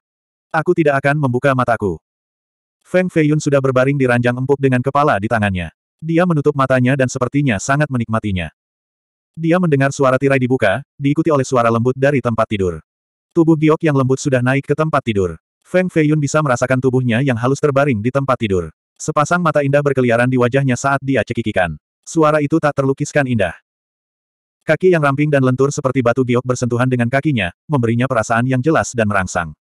Aku tidak akan membuka mataku. Feng Feiyun sudah berbaring di ranjang empuk dengan kepala di tangannya. Dia menutup matanya dan sepertinya sangat menikmatinya. Dia mendengar suara tirai dibuka, diikuti oleh suara lembut dari tempat tidur. Tubuh giok yang lembut sudah naik ke tempat tidur. Feng Feiyun bisa merasakan tubuhnya yang halus terbaring di tempat tidur. Sepasang mata indah berkeliaran di wajahnya saat dia cekikikan. Suara itu tak terlukiskan indah. Kaki yang ramping dan lentur seperti batu giok bersentuhan dengan kakinya, memberinya perasaan yang jelas dan merangsang.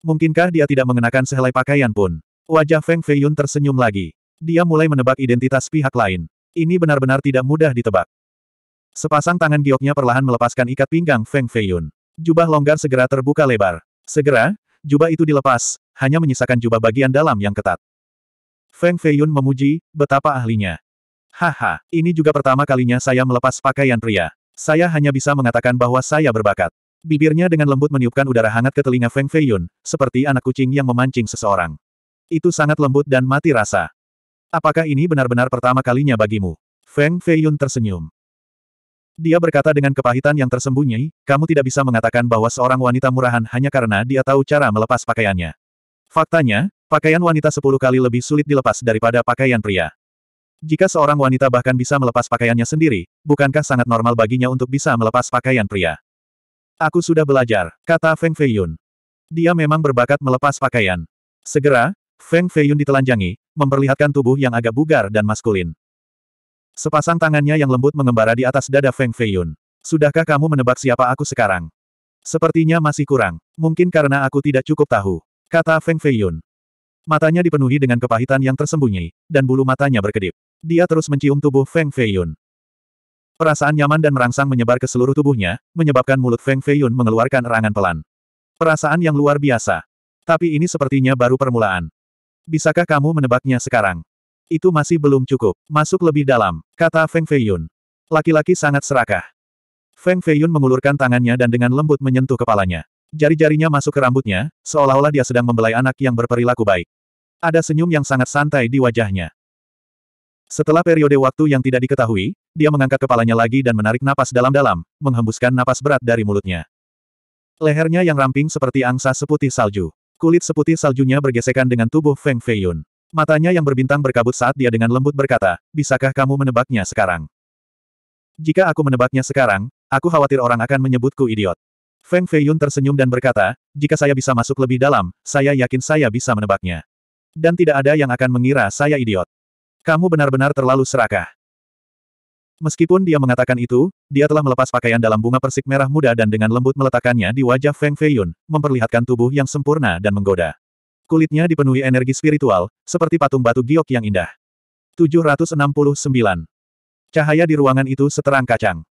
Mungkinkah dia tidak mengenakan sehelai pakaian pun? Wajah Feng Feiyun tersenyum lagi. Dia mulai menebak identitas pihak lain. Ini benar-benar tidak mudah ditebak. Sepasang tangan gioknya perlahan melepaskan ikat pinggang Feng Feiyun. Jubah longgar segera terbuka lebar. Segera, jubah itu dilepas, hanya menyisakan jubah bagian dalam yang ketat. Feng Feiyun memuji, betapa ahlinya. Haha, ini juga pertama kalinya saya melepas pakaian pria. Saya hanya bisa mengatakan bahwa saya berbakat. Bibirnya dengan lembut meniupkan udara hangat ke telinga Feng Feiyun, seperti anak kucing yang memancing seseorang. Itu sangat lembut dan mati rasa. Apakah ini benar-benar pertama kalinya bagimu? Feng Feiyun tersenyum. Dia berkata dengan kepahitan yang tersembunyi, kamu tidak bisa mengatakan bahwa seorang wanita murahan hanya karena dia tahu cara melepas pakaiannya. Faktanya, pakaian wanita sepuluh kali lebih sulit dilepas daripada pakaian pria. Jika seorang wanita bahkan bisa melepas pakaiannya sendiri, bukankah sangat normal baginya untuk bisa melepas pakaian pria? Aku sudah belajar, kata Feng Feiyun. Dia memang berbakat melepas pakaian. Segera, Feng Feiyun ditelanjangi, memperlihatkan tubuh yang agak bugar dan maskulin. Sepasang tangannya yang lembut mengembara di atas dada Feng Feiyun. Sudahkah kamu menebak siapa aku sekarang? Sepertinya masih kurang. Mungkin karena aku tidak cukup tahu. Kata Feng Feiyun. Matanya dipenuhi dengan kepahitan yang tersembunyi, dan bulu matanya berkedip. Dia terus mencium tubuh Feng Feiyun. Perasaan nyaman dan merangsang menyebar ke seluruh tubuhnya, menyebabkan mulut Feng Feiyun mengeluarkan erangan pelan. Perasaan yang luar biasa. Tapi ini sepertinya baru permulaan. Bisakah kamu menebaknya sekarang? Itu masih belum cukup. Masuk lebih dalam, kata Feng Feiyun. Laki-laki sangat serakah. Feng Feiyun mengulurkan tangannya dan dengan lembut menyentuh kepalanya. Jari-jarinya masuk ke rambutnya, seolah-olah dia sedang membelai anak yang berperilaku baik. Ada senyum yang sangat santai di wajahnya. Setelah periode waktu yang tidak diketahui, dia mengangkat kepalanya lagi dan menarik napas dalam-dalam, menghembuskan napas berat dari mulutnya. Lehernya yang ramping seperti angsa seputih salju. Kulit seputih saljunya bergesekan dengan tubuh Feng Feiyun. Matanya yang berbintang berkabut saat dia dengan lembut berkata, bisakah kamu menebaknya sekarang? Jika aku menebaknya sekarang, aku khawatir orang akan menyebutku idiot. Feng Feiyun tersenyum dan berkata, jika saya bisa masuk lebih dalam, saya yakin saya bisa menebaknya dan tidak ada yang akan mengira saya idiot. Kamu benar-benar terlalu serakah. Meskipun dia mengatakan itu, dia telah melepas pakaian dalam bunga persik merah muda dan dengan lembut meletakkannya di wajah Feng Feiyun, memperlihatkan tubuh yang sempurna dan menggoda. Kulitnya dipenuhi energi spiritual, seperti patung batu giok yang indah. 769. Cahaya di ruangan itu seterang kacang.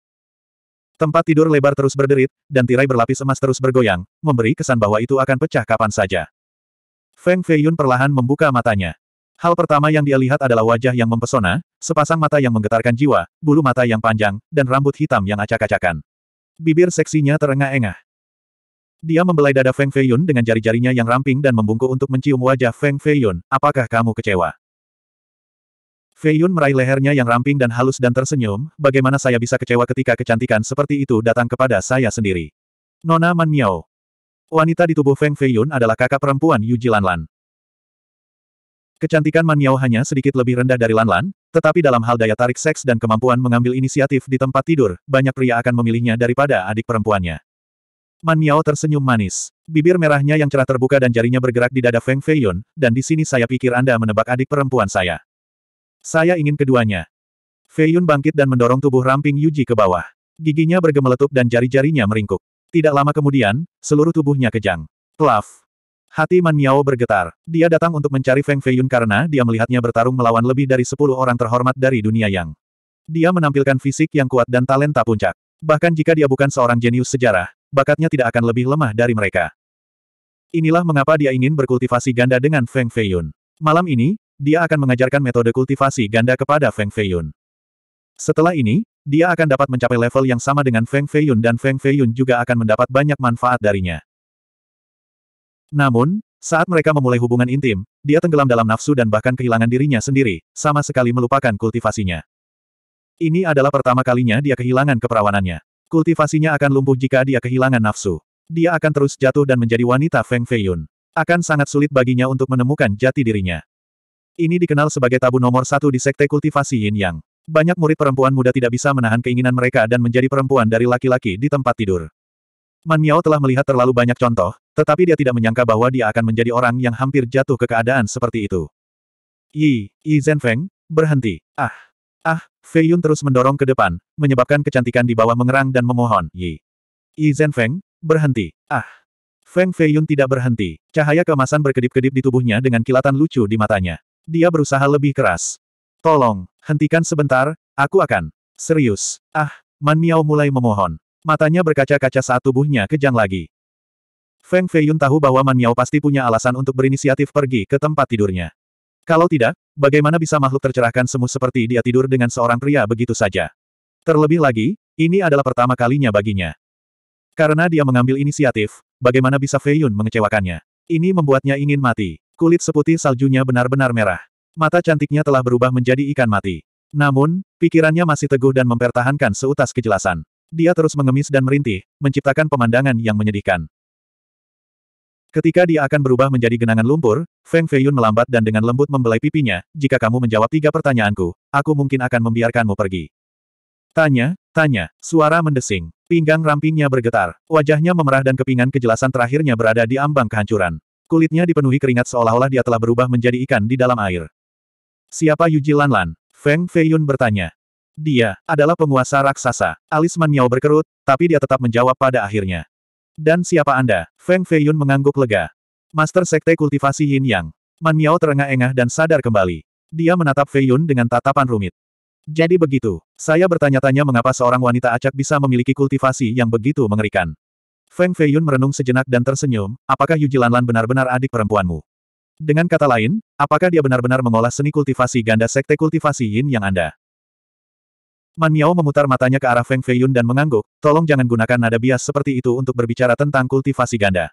Tempat tidur lebar terus berderit, dan tirai berlapis emas terus bergoyang, memberi kesan bahwa itu akan pecah kapan saja. Feng Feiyun perlahan membuka matanya. Hal pertama yang dia lihat adalah wajah yang mempesona, sepasang mata yang menggetarkan jiwa, bulu mata yang panjang, dan rambut hitam yang acak-acakan. Bibir seksinya terengah-engah. Dia membelai dada Feng Feiyun dengan jari-jarinya yang ramping dan membungkuk untuk mencium wajah Feng Feiyun, apakah kamu kecewa? Feiyun meraih lehernya yang ramping dan halus dan tersenyum, bagaimana saya bisa kecewa ketika kecantikan seperti itu datang kepada saya sendiri? Nona Man Miao, Wanita di tubuh Feng Feiyun adalah kakak perempuan Yu Lanlan. Kecantikan Man Miao hanya sedikit lebih rendah dari Lanlan, tetapi dalam hal daya tarik seks dan kemampuan mengambil inisiatif di tempat tidur, banyak pria akan memilihnya daripada adik perempuannya. Man Miao tersenyum manis. Bibir merahnya yang cerah terbuka dan jarinya bergerak di dada Feng Feiyun, dan di sini saya pikir Anda menebak adik perempuan saya. Saya ingin keduanya. Feiyun bangkit dan mendorong tubuh ramping Yuji ke bawah. Giginya bergemeletup dan jari-jarinya meringkuk. Tidak lama kemudian, seluruh tubuhnya kejang. Plaf! Hati Man Miao bergetar. Dia datang untuk mencari Feng Feiyun karena dia melihatnya bertarung melawan lebih dari sepuluh orang terhormat dari dunia Yang. Dia menampilkan fisik yang kuat dan talenta puncak. Bahkan jika dia bukan seorang jenius sejarah, bakatnya tidak akan lebih lemah dari mereka. Inilah mengapa dia ingin berkultivasi ganda dengan Feng Feiyun. Malam ini, dia akan mengajarkan metode kultivasi ganda kepada Feng Feiyun. Setelah ini, dia akan dapat mencapai level yang sama dengan Feng Feiyun dan Feng Feiyun juga akan mendapat banyak manfaat darinya. Namun, saat mereka memulai hubungan intim, dia tenggelam dalam nafsu dan bahkan kehilangan dirinya sendiri, sama sekali melupakan kultivasinya. Ini adalah pertama kalinya dia kehilangan keperawanannya. Kultivasinya akan lumpuh jika dia kehilangan nafsu. Dia akan terus jatuh dan menjadi wanita Feng Feiyun. Akan sangat sulit baginya untuk menemukan jati dirinya. Ini dikenal sebagai tabu nomor satu di sekte kultivasi Yin Yang. Banyak murid perempuan muda tidak bisa menahan keinginan mereka dan menjadi perempuan dari laki-laki di tempat tidur. Man Miao telah melihat terlalu banyak contoh, tetapi dia tidak menyangka bahwa dia akan menjadi orang yang hampir jatuh ke keadaan seperti itu. Yi, Yi Zhenfeng, berhenti. Ah, ah, Fei Yun terus mendorong ke depan, menyebabkan kecantikan di bawah mengerang dan memohon. Yi, Yi Zhenfeng, berhenti. Ah, Feng Fei Yun tidak berhenti. Cahaya kemasan berkedip-kedip di tubuhnya dengan kilatan lucu di matanya. Dia berusaha lebih keras. Tolong, Hentikan sebentar, aku akan. Serius. Ah, Man Miao mulai memohon. Matanya berkaca-kaca saat tubuhnya kejang lagi. Feng Feiyun tahu bahwa Man Miao pasti punya alasan untuk berinisiatif pergi ke tempat tidurnya. Kalau tidak, bagaimana bisa makhluk tercerahkan semu seperti dia tidur dengan seorang pria begitu saja? Terlebih lagi, ini adalah pertama kalinya baginya. Karena dia mengambil inisiatif, bagaimana bisa Feiyun mengecewakannya? Ini membuatnya ingin mati. Kulit seputih saljunya benar-benar merah. Mata cantiknya telah berubah menjadi ikan mati. Namun, pikirannya masih teguh dan mempertahankan seutas kejelasan. Dia terus mengemis dan merintih, menciptakan pemandangan yang menyedihkan. Ketika dia akan berubah menjadi genangan lumpur, Feng Feiyun melambat dan dengan lembut membelai pipinya, jika kamu menjawab tiga pertanyaanku, aku mungkin akan membiarkanmu pergi. Tanya, tanya, suara mendesing. Pinggang rampingnya bergetar, wajahnya memerah dan kepingan kejelasan terakhirnya berada di ambang kehancuran. Kulitnya dipenuhi keringat seolah-olah dia telah berubah menjadi ikan di dalam air. Siapa Yuji Lanlan? Feng Feiyun bertanya. Dia adalah penguasa raksasa. Alis Man Miao berkerut, tapi dia tetap menjawab pada akhirnya. Dan siapa Anda? Feng Feiyun mengangguk lega. Master Sekte Kultivasi Yin Yang. Man Miao terengah-engah dan sadar kembali. Dia menatap Feiyun dengan tatapan rumit. Jadi begitu, saya bertanya-tanya mengapa seorang wanita acak bisa memiliki kultivasi yang begitu mengerikan. Feng Feiyun merenung sejenak dan tersenyum, apakah Yuji Lanlan benar-benar adik perempuanmu? Dengan kata lain, apakah dia benar-benar mengolah seni kultivasi ganda sekte kultivasi yin yang Anda? Man Miao memutar matanya ke arah Feng Feiyun dan mengangguk, tolong jangan gunakan nada bias seperti itu untuk berbicara tentang kultivasi ganda.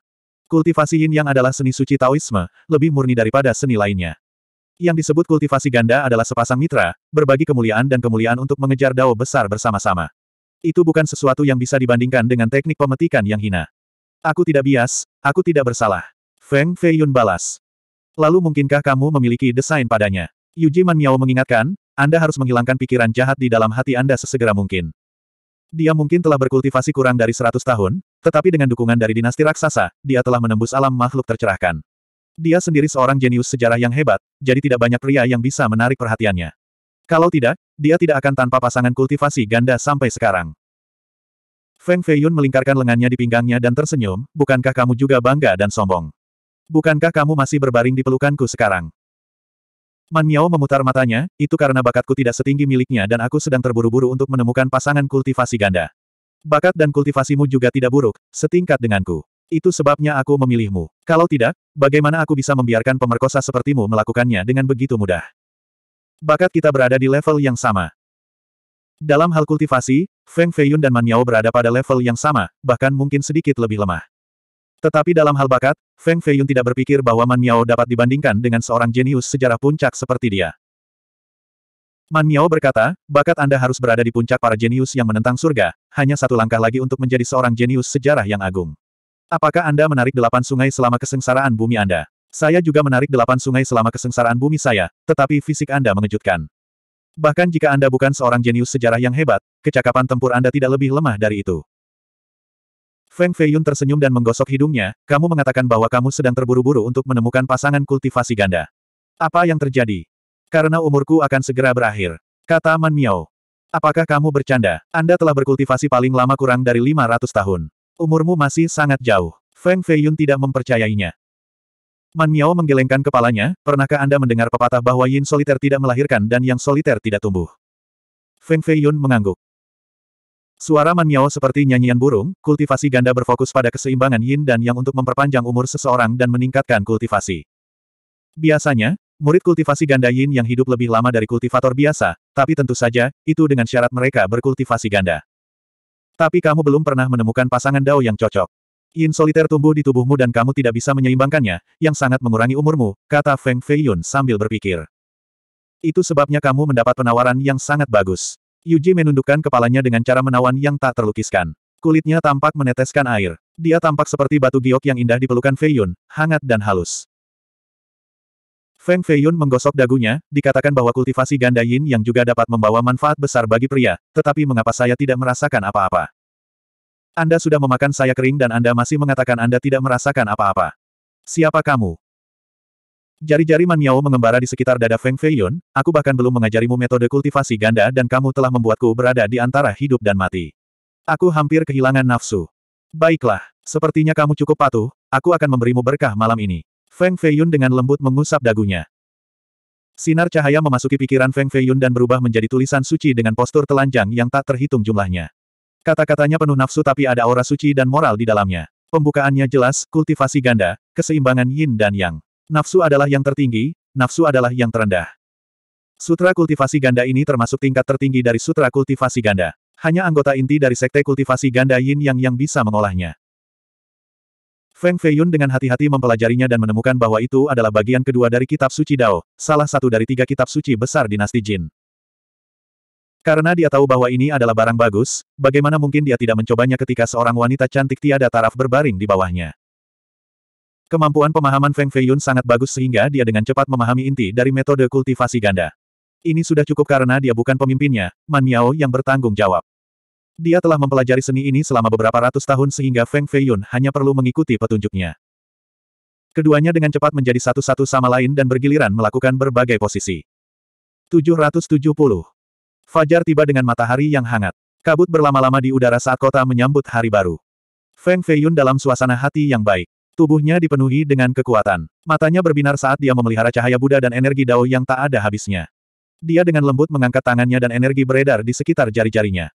Kultivasi yin yang adalah seni suci Taoisme, lebih murni daripada seni lainnya. Yang disebut kultivasi ganda adalah sepasang mitra, berbagi kemuliaan dan kemuliaan untuk mengejar dao besar bersama-sama. Itu bukan sesuatu yang bisa dibandingkan dengan teknik pemetikan yang hina. Aku tidak bias, aku tidak bersalah. Feng Feiyun balas. Lalu mungkinkah kamu memiliki desain padanya? Yuji Man mengingatkan, Anda harus menghilangkan pikiran jahat di dalam hati Anda sesegera mungkin. Dia mungkin telah berkultivasi kurang dari 100 tahun, tetapi dengan dukungan dari dinasti raksasa, dia telah menembus alam makhluk tercerahkan. Dia sendiri seorang jenius sejarah yang hebat, jadi tidak banyak pria yang bisa menarik perhatiannya. Kalau tidak, dia tidak akan tanpa pasangan kultivasi ganda sampai sekarang. Feng Feiyun melingkarkan lengannya di pinggangnya dan tersenyum, bukankah kamu juga bangga dan sombong? Bukankah kamu masih berbaring di pelukanku sekarang? Man Miao memutar matanya, itu karena bakatku tidak setinggi miliknya dan aku sedang terburu-buru untuk menemukan pasangan kultivasi ganda. Bakat dan kultivasimu juga tidak buruk, setingkat denganku. Itu sebabnya aku memilihmu. Kalau tidak, bagaimana aku bisa membiarkan pemerkosa sepertimu melakukannya dengan begitu mudah? Bakat kita berada di level yang sama. Dalam hal kultivasi, Feng Feiyun dan Man Miao berada pada level yang sama, bahkan mungkin sedikit lebih lemah. Tetapi dalam hal bakat, Feng Feiyun tidak berpikir bahwa Man Miao dapat dibandingkan dengan seorang jenius sejarah puncak seperti dia. Man Miao berkata, bakat Anda harus berada di puncak para jenius yang menentang surga, hanya satu langkah lagi untuk menjadi seorang jenius sejarah yang agung. Apakah Anda menarik delapan sungai selama kesengsaraan bumi Anda? Saya juga menarik delapan sungai selama kesengsaraan bumi saya, tetapi fisik Anda mengejutkan. Bahkan jika Anda bukan seorang jenius sejarah yang hebat, kecakapan tempur Anda tidak lebih lemah dari itu. Feng Feiyun tersenyum dan menggosok hidungnya, kamu mengatakan bahwa kamu sedang terburu-buru untuk menemukan pasangan kultivasi ganda. Apa yang terjadi? Karena umurku akan segera berakhir. Kata Man Miao. Apakah kamu bercanda? Anda telah berkultivasi paling lama kurang dari 500 tahun. Umurmu masih sangat jauh. Feng Feiyun tidak mempercayainya. Man Miao menggelengkan kepalanya, pernahkah Anda mendengar pepatah bahwa yin soliter tidak melahirkan dan yang soliter tidak tumbuh? Feng Feiyun mengangguk. Suara Man seperti nyanyian burung, kultivasi ganda berfokus pada keseimbangan yin dan yang untuk memperpanjang umur seseorang dan meningkatkan kultivasi. Biasanya, murid kultivasi ganda yin yang hidup lebih lama dari kultivator biasa, tapi tentu saja, itu dengan syarat mereka berkultivasi ganda. Tapi kamu belum pernah menemukan pasangan dao yang cocok. Yin soliter tumbuh di tubuhmu dan kamu tidak bisa menyeimbangkannya, yang sangat mengurangi umurmu, kata Feng Feiyun sambil berpikir. Itu sebabnya kamu mendapat penawaran yang sangat bagus. Yuji menundukkan kepalanya dengan cara menawan yang tak terlukiskan. Kulitnya tampak meneteskan air. Dia tampak seperti batu giok yang indah di pelukan Feiyun, hangat dan halus. Feng Feiyun menggosok dagunya, dikatakan bahwa kultivasi ganda yin yang juga dapat membawa manfaat besar bagi pria, tetapi mengapa saya tidak merasakan apa-apa? Anda sudah memakan saya kering dan Anda masih mengatakan Anda tidak merasakan apa-apa. Siapa kamu? Jari-jari Man Miao mengembara di sekitar dada Feng Feiyun, aku bahkan belum mengajarimu metode kultivasi ganda dan kamu telah membuatku berada di antara hidup dan mati. Aku hampir kehilangan nafsu. Baiklah, sepertinya kamu cukup patuh, aku akan memberimu berkah malam ini. Feng Feiyun dengan lembut mengusap dagunya. Sinar cahaya memasuki pikiran Feng Feiyun dan berubah menjadi tulisan suci dengan postur telanjang yang tak terhitung jumlahnya. Kata-katanya penuh nafsu tapi ada aura suci dan moral di dalamnya. Pembukaannya jelas, kultivasi ganda, keseimbangan yin dan yang. Nafsu adalah yang tertinggi, nafsu adalah yang terendah. Sutra kultivasi ganda ini termasuk tingkat tertinggi dari sutra kultivasi ganda. Hanya anggota inti dari sekte kultivasi ganda yin yang yang bisa mengolahnya. Feng Feiyun dengan hati-hati mempelajarinya dan menemukan bahwa itu adalah bagian kedua dari kitab suci Dao, salah satu dari tiga kitab suci besar dinasti Jin. Karena dia tahu bahwa ini adalah barang bagus, bagaimana mungkin dia tidak mencobanya ketika seorang wanita cantik tiada taraf berbaring di bawahnya. Kemampuan pemahaman Feng Feiyun sangat bagus sehingga dia dengan cepat memahami inti dari metode kultivasi ganda. Ini sudah cukup karena dia bukan pemimpinnya, Man Miao yang bertanggung jawab. Dia telah mempelajari seni ini selama beberapa ratus tahun sehingga Feng Feiyun hanya perlu mengikuti petunjuknya. Keduanya dengan cepat menjadi satu-satu sama lain dan bergiliran melakukan berbagai posisi. 770. Fajar tiba dengan matahari yang hangat. Kabut berlama-lama di udara saat kota menyambut hari baru. Feng Feiyun dalam suasana hati yang baik. Tubuhnya dipenuhi dengan kekuatan. Matanya berbinar saat dia memelihara cahaya Buddha dan energi Dao yang tak ada habisnya. Dia dengan lembut mengangkat tangannya dan energi beredar di sekitar jari-jarinya.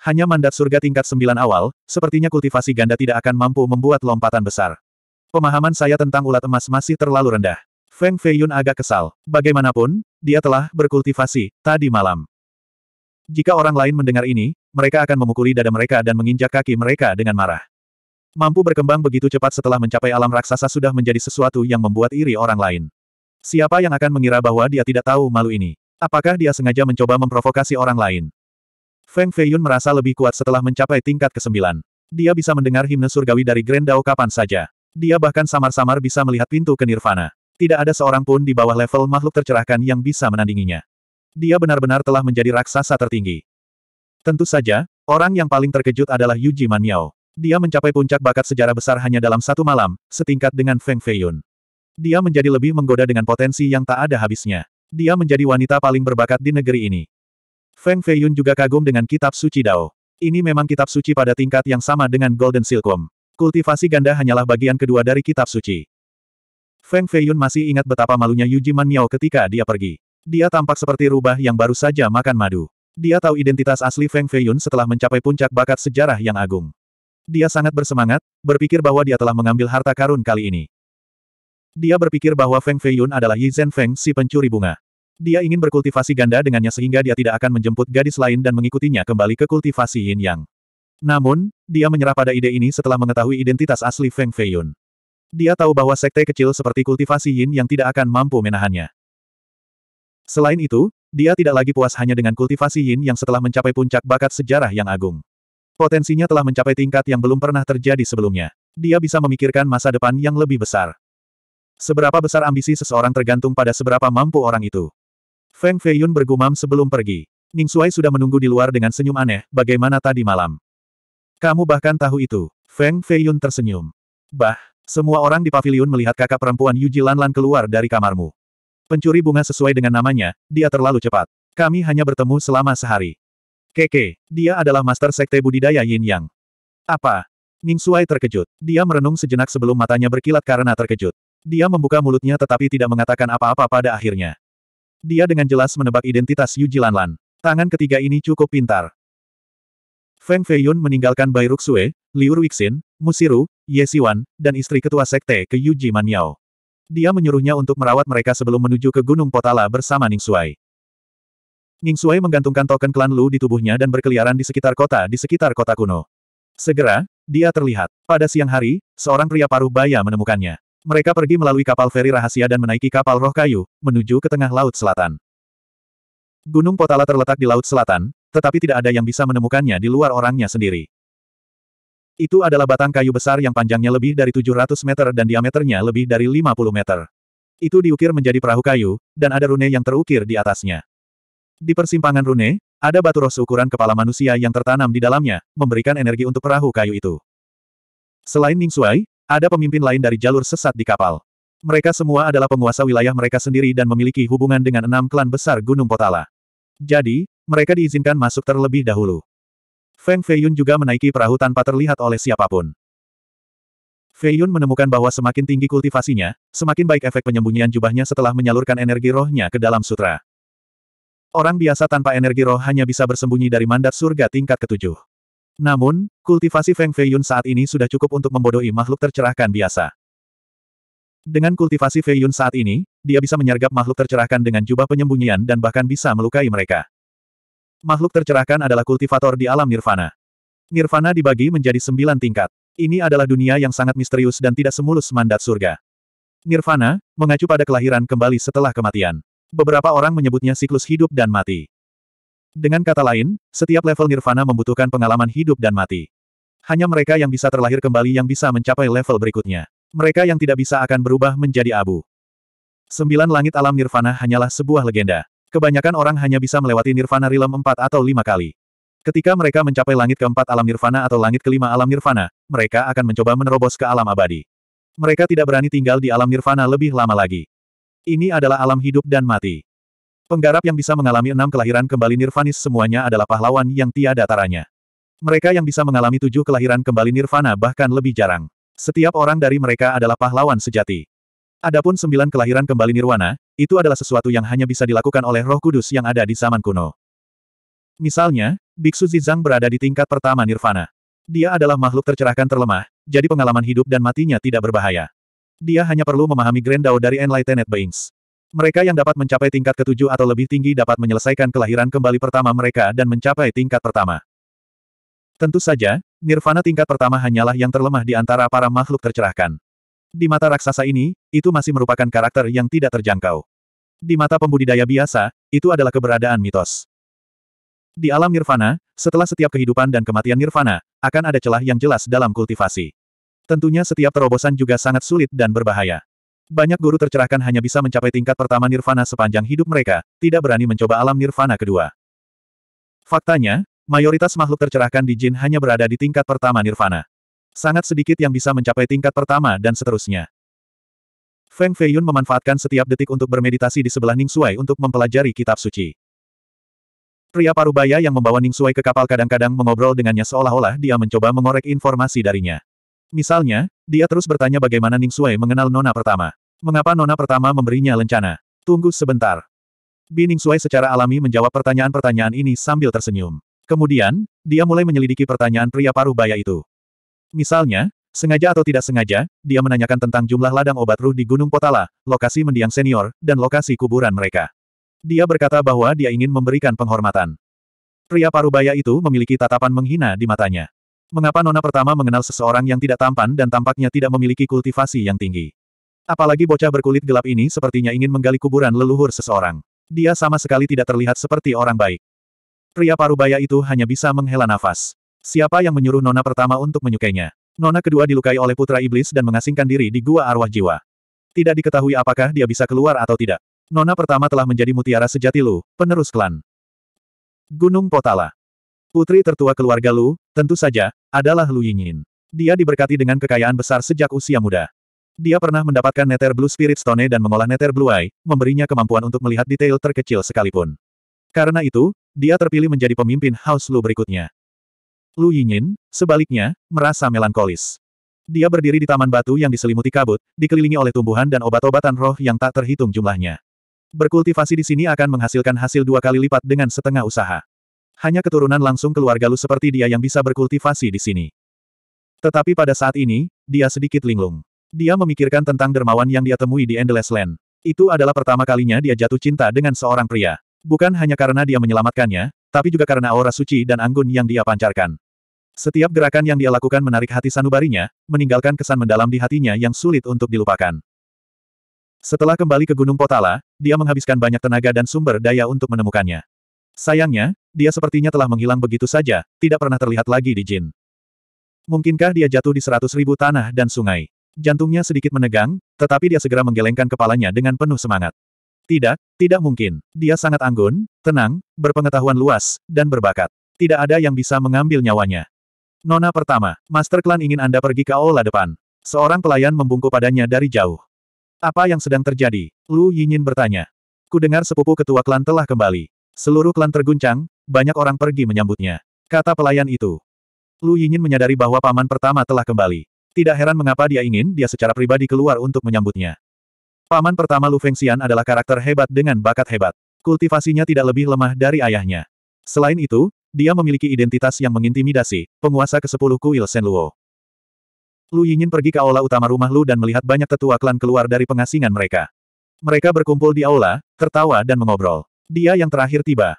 Hanya mandat surga tingkat sembilan awal, sepertinya kultivasi ganda tidak akan mampu membuat lompatan besar. Pemahaman saya tentang ulat emas masih terlalu rendah. Feng Feiyun agak kesal. Bagaimanapun, dia telah berkultivasi, tadi malam. Jika orang lain mendengar ini, mereka akan memukuli dada mereka dan menginjak kaki mereka dengan marah. Mampu berkembang begitu cepat setelah mencapai alam raksasa sudah menjadi sesuatu yang membuat iri orang lain. Siapa yang akan mengira bahwa dia tidak tahu malu ini? Apakah dia sengaja mencoba memprovokasi orang lain? Feng Feiyun merasa lebih kuat setelah mencapai tingkat ke-9. Dia bisa mendengar himne surgawi dari Grand Dao kapan saja. Dia bahkan samar-samar bisa melihat pintu ke Nirvana. Tidak ada seorang pun di bawah level makhluk tercerahkan yang bisa menandinginya. Dia benar-benar telah menjadi raksasa tertinggi. Tentu saja, orang yang paling terkejut adalah Yuji Miao. Dia mencapai puncak bakat sejarah besar hanya dalam satu malam, setingkat dengan Feng Feiyun. Dia menjadi lebih menggoda dengan potensi yang tak ada habisnya. Dia menjadi wanita paling berbakat di negeri ini. Feng Feiyun juga kagum dengan kitab suci Dao. Ini memang kitab suci pada tingkat yang sama dengan Golden Silkworm. Kultivasi ganda hanyalah bagian kedua dari kitab suci. Feng Feiyun masih ingat betapa malunya Yuji Jiman Miao ketika dia pergi. Dia tampak seperti rubah yang baru saja makan madu. Dia tahu identitas asli Feng Feiyun setelah mencapai puncak bakat sejarah yang agung. Dia sangat bersemangat, berpikir bahwa dia telah mengambil harta karun kali ini. Dia berpikir bahwa Feng Feiyun adalah Yi Zhen Feng si pencuri bunga. Dia ingin berkultivasi ganda dengannya sehingga dia tidak akan menjemput gadis lain dan mengikutinya kembali ke kultivasi Yin Yang. Namun, dia menyerah pada ide ini setelah mengetahui identitas asli Feng Feiyun. Dia tahu bahwa sekte kecil seperti kultivasi Yin yang tidak akan mampu menahannya. Selain itu, dia tidak lagi puas hanya dengan kultivasi Yin yang setelah mencapai puncak bakat sejarah yang agung. Potensinya telah mencapai tingkat yang belum pernah terjadi sebelumnya. Dia bisa memikirkan masa depan yang lebih besar. Seberapa besar ambisi seseorang tergantung pada seberapa mampu orang itu. Feng Feiyun bergumam sebelum pergi. Ning Suai sudah menunggu di luar dengan senyum aneh, bagaimana tadi malam. Kamu bahkan tahu itu. Feng Feiyun tersenyum. Bah, semua orang di pavilion melihat kakak perempuan Yuji Lanlan keluar dari kamarmu. Pencuri bunga sesuai dengan namanya, dia terlalu cepat. Kami hanya bertemu selama sehari. Keke, dia adalah master sekte budidaya Yin Yang. Apa? Ning Suai terkejut. Dia merenung sejenak sebelum matanya berkilat karena terkejut. Dia membuka mulutnya tetapi tidak mengatakan apa-apa pada akhirnya. Dia dengan jelas menebak identitas Yu Jilanlan. Tangan ketiga ini cukup pintar. Feng Feiyun meninggalkan Bai Ruxue, Liu Ruixin, Musiru, Ye Siwan, dan istri ketua sekte ke Yuji Yao. Dia menyuruhnya untuk merawat mereka sebelum menuju ke Gunung Potala bersama Ning Suai. Ning Suai menggantungkan token klan Lu di tubuhnya dan berkeliaran di sekitar kota di sekitar kota kuno. Segera, dia terlihat. Pada siang hari, seorang pria paruh baya menemukannya. Mereka pergi melalui kapal feri rahasia dan menaiki kapal roh kayu, menuju ke tengah Laut Selatan. Gunung Potala terletak di Laut Selatan, tetapi tidak ada yang bisa menemukannya di luar orangnya sendiri. Itu adalah batang kayu besar yang panjangnya lebih dari 700 meter dan diameternya lebih dari 50 meter. Itu diukir menjadi perahu kayu, dan ada rune yang terukir di atasnya. Di persimpangan rune, ada batu roh seukuran kepala manusia yang tertanam di dalamnya, memberikan energi untuk perahu kayu itu. Selain Ning Shuai, ada pemimpin lain dari jalur sesat di kapal. Mereka semua adalah penguasa wilayah mereka sendiri dan memiliki hubungan dengan enam klan besar Gunung Potala. Jadi, mereka diizinkan masuk terlebih dahulu. Feng Feiyun juga menaiki perahu tanpa terlihat oleh siapapun. Feiyun menemukan bahwa semakin tinggi kultivasinya, semakin baik efek penyembunyian jubahnya setelah menyalurkan energi rohnya ke dalam sutra. Orang biasa tanpa energi roh hanya bisa bersembunyi dari mandat surga tingkat ketujuh. Namun, kultivasi Feng Feiyun saat ini sudah cukup untuk membodohi makhluk tercerahkan biasa. Dengan kultivasi Feiyun saat ini, dia bisa menyergap makhluk tercerahkan dengan jubah penyembunyian dan bahkan bisa melukai mereka. Makhluk tercerahkan adalah kultivator di alam nirvana. Nirvana dibagi menjadi sembilan tingkat. Ini adalah dunia yang sangat misterius dan tidak semulus mandat surga. Nirvana, mengacu pada kelahiran kembali setelah kematian. Beberapa orang menyebutnya siklus hidup dan mati. Dengan kata lain, setiap level nirvana membutuhkan pengalaman hidup dan mati. Hanya mereka yang bisa terlahir kembali yang bisa mencapai level berikutnya. Mereka yang tidak bisa akan berubah menjadi abu. Sembilan langit alam nirvana hanyalah sebuah legenda. Kebanyakan orang hanya bisa melewati nirvana realm empat atau lima kali. Ketika mereka mencapai langit keempat alam nirvana atau langit kelima alam nirvana, mereka akan mencoba menerobos ke alam abadi. Mereka tidak berani tinggal di alam nirvana lebih lama lagi. Ini adalah alam hidup dan mati. Penggarap yang bisa mengalami enam kelahiran kembali nirvanis semuanya adalah pahlawan yang tiada taranya. Mereka yang bisa mengalami tujuh kelahiran kembali nirvana bahkan lebih jarang. Setiap orang dari mereka adalah pahlawan sejati. Adapun sembilan kelahiran kembali nirwana, itu adalah sesuatu yang hanya bisa dilakukan oleh roh kudus yang ada di zaman kuno. Misalnya, Biksu Zizang berada di tingkat pertama nirvana. Dia adalah makhluk tercerahkan terlemah, jadi pengalaman hidup dan matinya tidak berbahaya. Dia hanya perlu memahami Grand Dao dari Enlightened Beings. Mereka yang dapat mencapai tingkat ketujuh atau lebih tinggi dapat menyelesaikan kelahiran kembali pertama mereka dan mencapai tingkat pertama. Tentu saja, nirvana tingkat pertama hanyalah yang terlemah di antara para makhluk tercerahkan. Di mata raksasa ini, itu masih merupakan karakter yang tidak terjangkau. Di mata pembudidaya biasa, itu adalah keberadaan mitos. Di alam nirvana, setelah setiap kehidupan dan kematian nirvana, akan ada celah yang jelas dalam kultivasi. Tentunya setiap terobosan juga sangat sulit dan berbahaya. Banyak guru tercerahkan hanya bisa mencapai tingkat pertama nirvana sepanjang hidup mereka, tidak berani mencoba alam nirvana kedua. Faktanya, mayoritas makhluk tercerahkan di jin hanya berada di tingkat pertama nirvana. Sangat sedikit yang bisa mencapai tingkat pertama dan seterusnya. Feng Feiyun memanfaatkan setiap detik untuk bermeditasi di sebelah Ning Suai untuk mempelajari kitab suci. Pria parubaya yang membawa Ning Suai ke kapal kadang-kadang mengobrol dengannya seolah-olah dia mencoba mengorek informasi darinya. Misalnya, dia terus bertanya bagaimana Ning Sui mengenal Nona pertama. Mengapa Nona pertama memberinya lencana? Tunggu sebentar. Bi Ning Sui secara alami menjawab pertanyaan-pertanyaan ini sambil tersenyum. Kemudian, dia mulai menyelidiki pertanyaan pria paruh baya itu. Misalnya, sengaja atau tidak sengaja, dia menanyakan tentang jumlah ladang obat ruh di Gunung Potala, lokasi mendiang senior, dan lokasi kuburan mereka. Dia berkata bahwa dia ingin memberikan penghormatan. Pria paruh baya itu memiliki tatapan menghina di matanya. Mengapa nona pertama mengenal seseorang yang tidak tampan dan tampaknya tidak memiliki kultivasi yang tinggi? Apalagi bocah berkulit gelap ini sepertinya ingin menggali kuburan leluhur seseorang. Dia sama sekali tidak terlihat seperti orang baik. Pria parubaya itu hanya bisa menghela nafas. Siapa yang menyuruh nona pertama untuk menyukainya? Nona kedua dilukai oleh putra iblis dan mengasingkan diri di gua arwah jiwa. Tidak diketahui apakah dia bisa keluar atau tidak. Nona pertama telah menjadi mutiara sejati Lu, penerus klan. Gunung Potala Putri tertua keluarga Lu, tentu saja, adalah Lu Yingin. Dia diberkati dengan kekayaan besar sejak usia muda. Dia pernah mendapatkan Nether Blue Spirit Stone dan mengolah Nether Blue Eye, memberinya kemampuan untuk melihat detail terkecil sekalipun. Karena itu, dia terpilih menjadi pemimpin House Lu berikutnya. Lu Yingin, sebaliknya, merasa melankolis. Dia berdiri di taman batu yang diselimuti kabut, dikelilingi oleh tumbuhan dan obat-obatan roh yang tak terhitung jumlahnya. Berkultivasi di sini akan menghasilkan hasil dua kali lipat dengan setengah usaha. Hanya keturunan langsung keluarga Lu seperti dia yang bisa berkultivasi di sini. Tetapi pada saat ini, dia sedikit linglung. Dia memikirkan tentang dermawan yang dia temui di Endless Land. Itu adalah pertama kalinya dia jatuh cinta dengan seorang pria. Bukan hanya karena dia menyelamatkannya, tapi juga karena aura suci dan anggun yang dia pancarkan. Setiap gerakan yang dia lakukan menarik hati sanubarinya, meninggalkan kesan mendalam di hatinya yang sulit untuk dilupakan. Setelah kembali ke Gunung Potala, dia menghabiskan banyak tenaga dan sumber daya untuk menemukannya. Sayangnya, dia sepertinya telah menghilang begitu saja, tidak pernah terlihat lagi di Jin. Mungkinkah dia jatuh di seratus ribu tanah dan sungai? Jantungnya sedikit menegang, tetapi dia segera menggelengkan kepalanya dengan penuh semangat. Tidak, tidak mungkin. Dia sangat anggun, tenang, berpengetahuan luas, dan berbakat. Tidak ada yang bisa mengambil nyawanya. Nona pertama, Master Clan ingin Anda pergi ke aula depan. Seorang pelayan membungkuk padanya dari jauh. Apa yang sedang terjadi? Lu Yinyin bertanya. Kudengar sepupu ketua klan telah kembali. Seluruh klan terguncang, banyak orang pergi menyambutnya. Kata pelayan itu. Lu ingin menyadari bahwa paman pertama telah kembali. Tidak heran mengapa dia ingin dia secara pribadi keluar untuk menyambutnya. Paman pertama Lu Feng Xian adalah karakter hebat dengan bakat hebat. Kultivasinya tidak lebih lemah dari ayahnya. Selain itu, dia memiliki identitas yang mengintimidasi, penguasa ke-10 kuil Luo. Lu ingin pergi ke aula utama rumah Lu dan melihat banyak tetua klan keluar dari pengasingan mereka. Mereka berkumpul di aula, tertawa dan mengobrol. Dia yang terakhir tiba.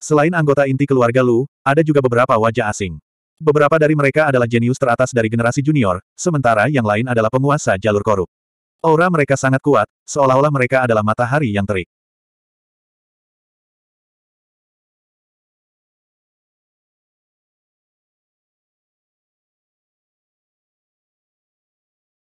Selain anggota inti keluarga Lu, ada juga beberapa wajah asing. Beberapa dari mereka adalah jenius teratas dari generasi junior, sementara yang lain adalah penguasa jalur korup. Aura mereka sangat kuat, seolah-olah mereka adalah matahari yang terik.